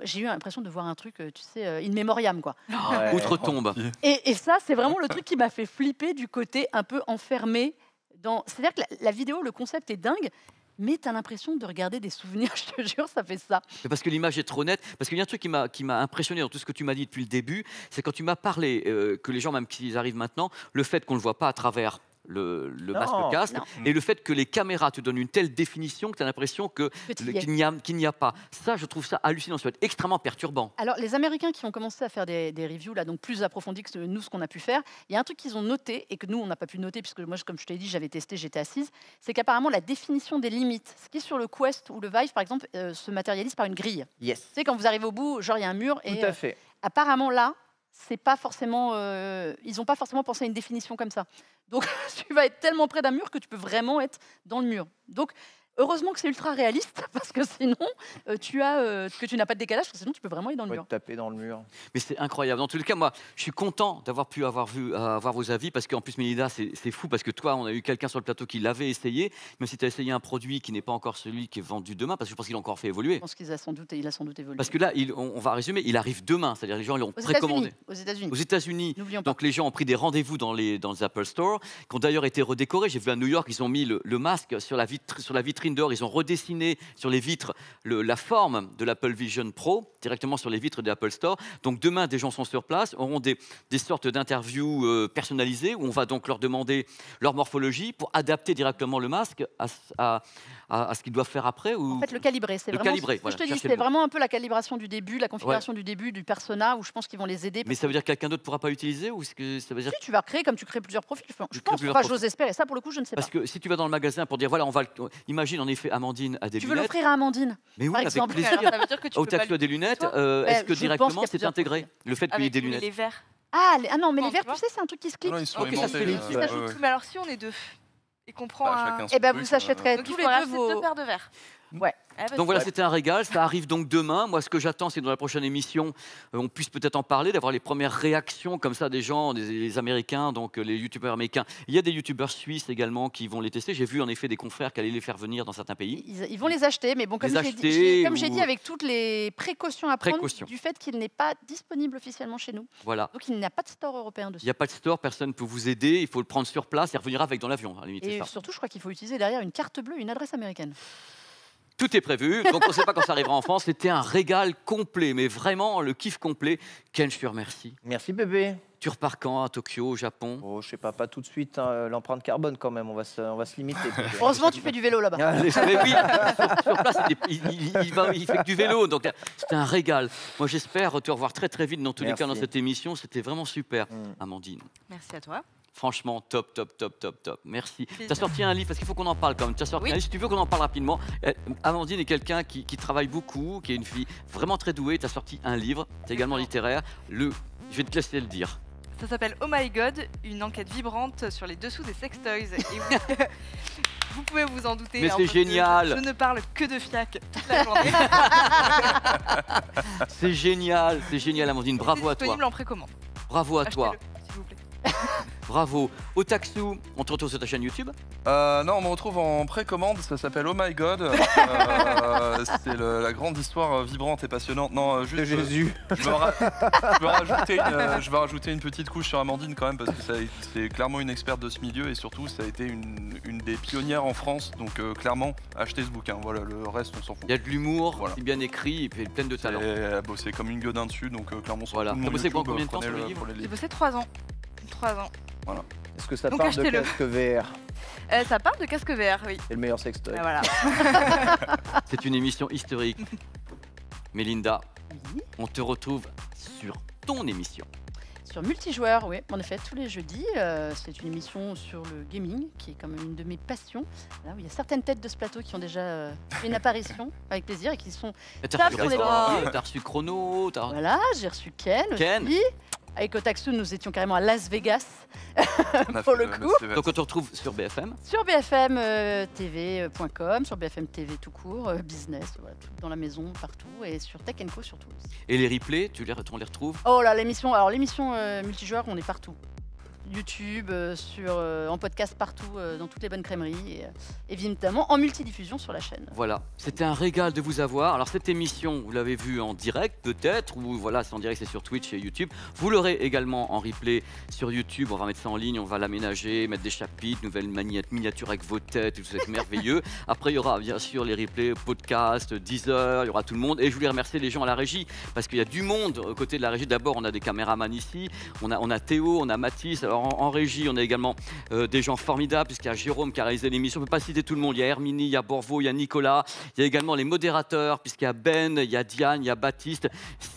j'ai eu l'impression de voir un truc, euh, tu sais, euh, in quoi. Ah ah, Outre tombe. Et, ça, c'est vraiment le truc qui m'a fait flipper du côté un peu enfermé. Dans... C'est-à-dire que la, vidéo, le concept est dingue, mais tu as l'impression de regarder des souvenirs, je te jure, ça fait ça. Parce que l'image est trop nette, parce qu'il y a un truc qui m'a, impressionné dans tout ce que tu m'as dit depuis le début, c'est quand tu m'as parlé, euh, que les gens, même s'ils arrivent maintenant, le fait qu'on ne le voit pas à travers le, le masque casque et le fait que les caméras te donnent une telle définition que tu as l'impression que, qu'il n'y a, pas. Ça, je trouve ça hallucinant, ça extrêmement perturbant. Alors, les Américains qui ont commencé à faire des, reviews là, donc plus approfondies que nous, ce qu'on a pu faire, il y a un truc qu'ils ont noté et que nous, on n'a pas pu noter, puisque moi, comme je t'ai dit, j'avais testé, j'étais assise, c'est qu'apparemment, la définition des limites, ce qui est sur le Quest ou le Vive, par exemple, euh, se matérialise par une grille. Yes. Tu sais, quand vous arrivez au bout, genre, il y a un mur. Et, euh, fait. apparemment, là, c'est pas forcément, euh, ils n'ont pas forcément pensé à une définition comme ça. Donc tu vas être tellement près d'un mur que tu peux vraiment être dans le mur. Donc Heureusement que c'est ultra réaliste, parce que sinon, euh, tu as, euh, que tu n'as pas de décalage, parce que sinon, tu peux vraiment aller dans le mur. taper dans le mur. Mais c'est incroyable. Dans tous les cas, moi, je suis content d'avoir pu avoir vu euh, avoir vos avis, parce qu'en plus, Mélida, c'est fou, parce que toi, on a eu quelqu'un sur le plateau qui l'avait essayé, même si tu as essayé un produit qui n'est pas encore celui qui est vendu demain, parce que je pense qu'il a encore fait évoluer. Je pense qu'il a, sans doute, il a sans évolué. Parce que là, il, on, va résumer, il arrive demain, c'est-à-dire les gens l'ont précommandé. Aux États-Unis. Aux États-Unis. Donc les gens ont pris des rendez-vous dans les, dans Apple Store, qui ont d'ailleurs été redécorés. J'ai vu à New York, ils ont mis le, masque sur la, vitre, sur la vitrine ils ont redessiné sur les vitres le, la forme de l'Apple Vision Pro, directement sur les vitres de l'Apple Store. Donc demain, des gens sont sur place, auront des, sortes d'interviews euh, personnalisées où on va donc leur demander leur morphologie pour adapter directement le masque à, ce qu'ils doivent faire après. Ou... En fait, le calibrer, c'est vraiment. Calibrer, je c'est vraiment un peu la calibration du début, la configuration du début du persona où je pense qu'ils vont les aider. Mais ça veut dire que quelqu'un d'autre ne pourra pas utiliser ou que ça veut dire... Si tu vas créer comme tu crées plusieurs profils, je pense. Enfin, j'ose espérer. Ça, pour le coup, je ne sais pas. Parce que si tu vas dans le magasin pour dire voilà, on va, imaginer en effet Amandine a des lunettes. Tu veux l'offrir à Amandine Mais oui, par exemple. avec plaisir. tu Au des lunettes, euh, ben, est-ce que directement c'est intégré le fait qu'il y ait ah, des lunettes les verres. Ah, ah, non, mais les verres, tu sais, c'est un truc qui se ah clique. ça se clique. Mais alors si on est deux et qu'on prend Eh ben vous achèterez tous les deux vos... deux paires de verres. Ouais. Eh ben, donc voilà, c'était un régal. Ça arrive donc demain. Moi, ce que j'attends, c'est dans la prochaine émission, euh, on puisse peut-être en parler, d'avoir les premières réactions comme ça des gens, des, Américains, donc euh, les youtubeurs américains. Il y a des youtubeurs suisses également qui vont les tester. J'ai vu en effet des confrères qui allaient les faire venir dans certains pays. Ils, vont les acheter, mais bon, comme j'ai dit, avec toutes les précautions à prendre du fait qu'il n'est pas disponible officiellement chez nous. Voilà. Donc il n'y a pas de store européen dessus. Il n'y a pas de store, personne ne peut vous aider. Il faut le prendre sur place et revenir avec dans l'avion. Et surtout, je crois qu'il faut utiliser derrière une carte bleue, une adresse américaine. Tout est prévu, donc on ne sait pas quand ça arrivera en France. C'était un régal complet, mais vraiment le kiff complet. Ken, je te remercie. Merci bébé. Tu repars quand à Tokyo, au Japon Oh, je sais pas, pas tout de suite. Hein. Euh, l'empreinte carbone, quand même, on va se, on va se limiter. Heureusement, tu fais du vélo là-bas. Ah, oui, sur, place, il, fait du vélo, donc euh, c'était un régal. Moi, j'espère te revoir très très vite dans tous les cas dans cette émission. C'était vraiment super, mm. Amandine. Merci à toi. Franchement, top, top, top, top, top. Merci. Tu as sorti un livre, parce qu'il faut qu'on en parle quand même. Tu as sorti un livre, si tu veux qu'on en parle rapidement. Euh, Amandine est quelqu'un qui, travaille beaucoup, qui est une fille vraiment très douée. Tu as sorti un livre, c'est également littéraire. Le, je vais te laisser le dire. Ça s'appelle Oh My God, une enquête vibrante sur les dessous des sextoys. vous pouvez vous en douter. Mais hein, c'est génial. je ne parle que de fiac toute la journée. c'est génial, c'est génial Amandine, bravo à toi. disponible en précommande. Bravo à toi. Bravo. Otaxu, on te retrouve sur ta chaîne YouTube euh, Non, on me retrouve en précommande, ça s'appelle Oh My God. Euh, c'est la grande histoire euh, vibrante et passionnante. Non, juste. De Jésus. Je, vais rajouter une, petite couche sur Amandine quand même, parce que c'est clairement une experte de ce milieu et surtout, ça a été une, des pionnières en France. Donc, clairement, achetez ce bouquin. Voilà, le reste, on s'en fout. Il y a de l'humour, c'est bien écrit et puis plein de talent. Elle a bossé comme une godin dessus, donc clairement, sur voilà. a bossé pendant combien de temps sur le livre J'ai bossé 3 ans. 3 ans. Voilà. Est-ce que ça parle part de casque vert euh, ça parle de casque vert, oui. C'est le meilleur sextoy. Ben voilà. C'est une émission historique. Melinda, on te retrouve sur ton émission. Sur multijoueur, oui, en effet, tous les jeudis. Euh, c'est une émission sur le gaming, qui est quand même une de mes passions. il y a certaines têtes de ce plateau qui ont déjà euh, fait une apparition, avec plaisir, et qui sont. T'as reçu, ah, reçu, Chrono, Voilà, j'ai reçu Ken, Ken. Avec Otaxu, nous étions carrément à Las Vegas, pour le coup. Donc on te retrouve sur BFM Sur BFMtv.com, euh, sur BFM TV tout court, euh, business, dans la maison, partout, et sur Tech Co surtout. Et les replays, tu les, on les retrouve Oh là, l'émission, alors l'émission euh, multijoueur, on est partout. YouTube, euh, sur, euh, en podcast partout, euh, dans toutes les bonnes crèmeries, et, évidemment en multidiffusion sur la chaîne. Voilà, c'était un régal de vous avoir. Alors cette émission, vous l'avez vue en direct peut-être, ou voilà, c'est en direct, c'est sur Twitch et YouTube. Vous l'aurez également en replay sur YouTube, on va mettre ça en ligne, on va l'aménager, mettre des chapitres, nouvelles miniatures avec vos têtes, vous êtes merveilleux. Après, il y aura bien sûr les replays, podcast, Deezer, il y aura tout le monde. Et je voulais remercier les gens à la régie, parce qu'il y a du monde côté de la régie. D'abord, on a des caméramans ici, on a, on a Théo, on a Mathis. Alors, en, régie, on a également euh, des gens formidables, puisqu'il y a Jérôme qui a réalisé l'émission. On ne peut pas citer tout le monde. Il y a Hermini, il y a Borvo, il y a Nicolas. Il y a également les modérateurs, puisqu'il y a Ben, il y a Diane, il y a Baptiste.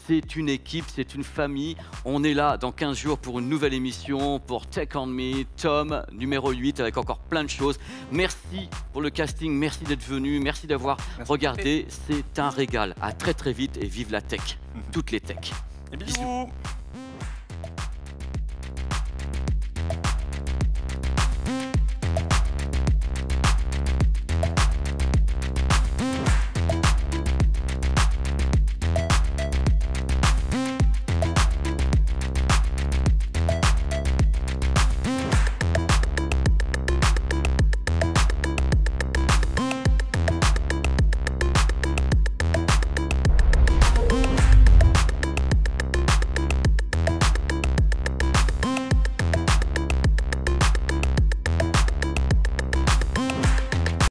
C'est une équipe, c'est une famille. On est là dans 15 jours pour une nouvelle émission, pour Tech On Me, Tom, numéro 8, avec encore plein de choses. Merci pour le casting, merci d'être venu, merci d'avoir regardé. C'est un régal. À très très vite et vive la tech, toutes les techs. bisous.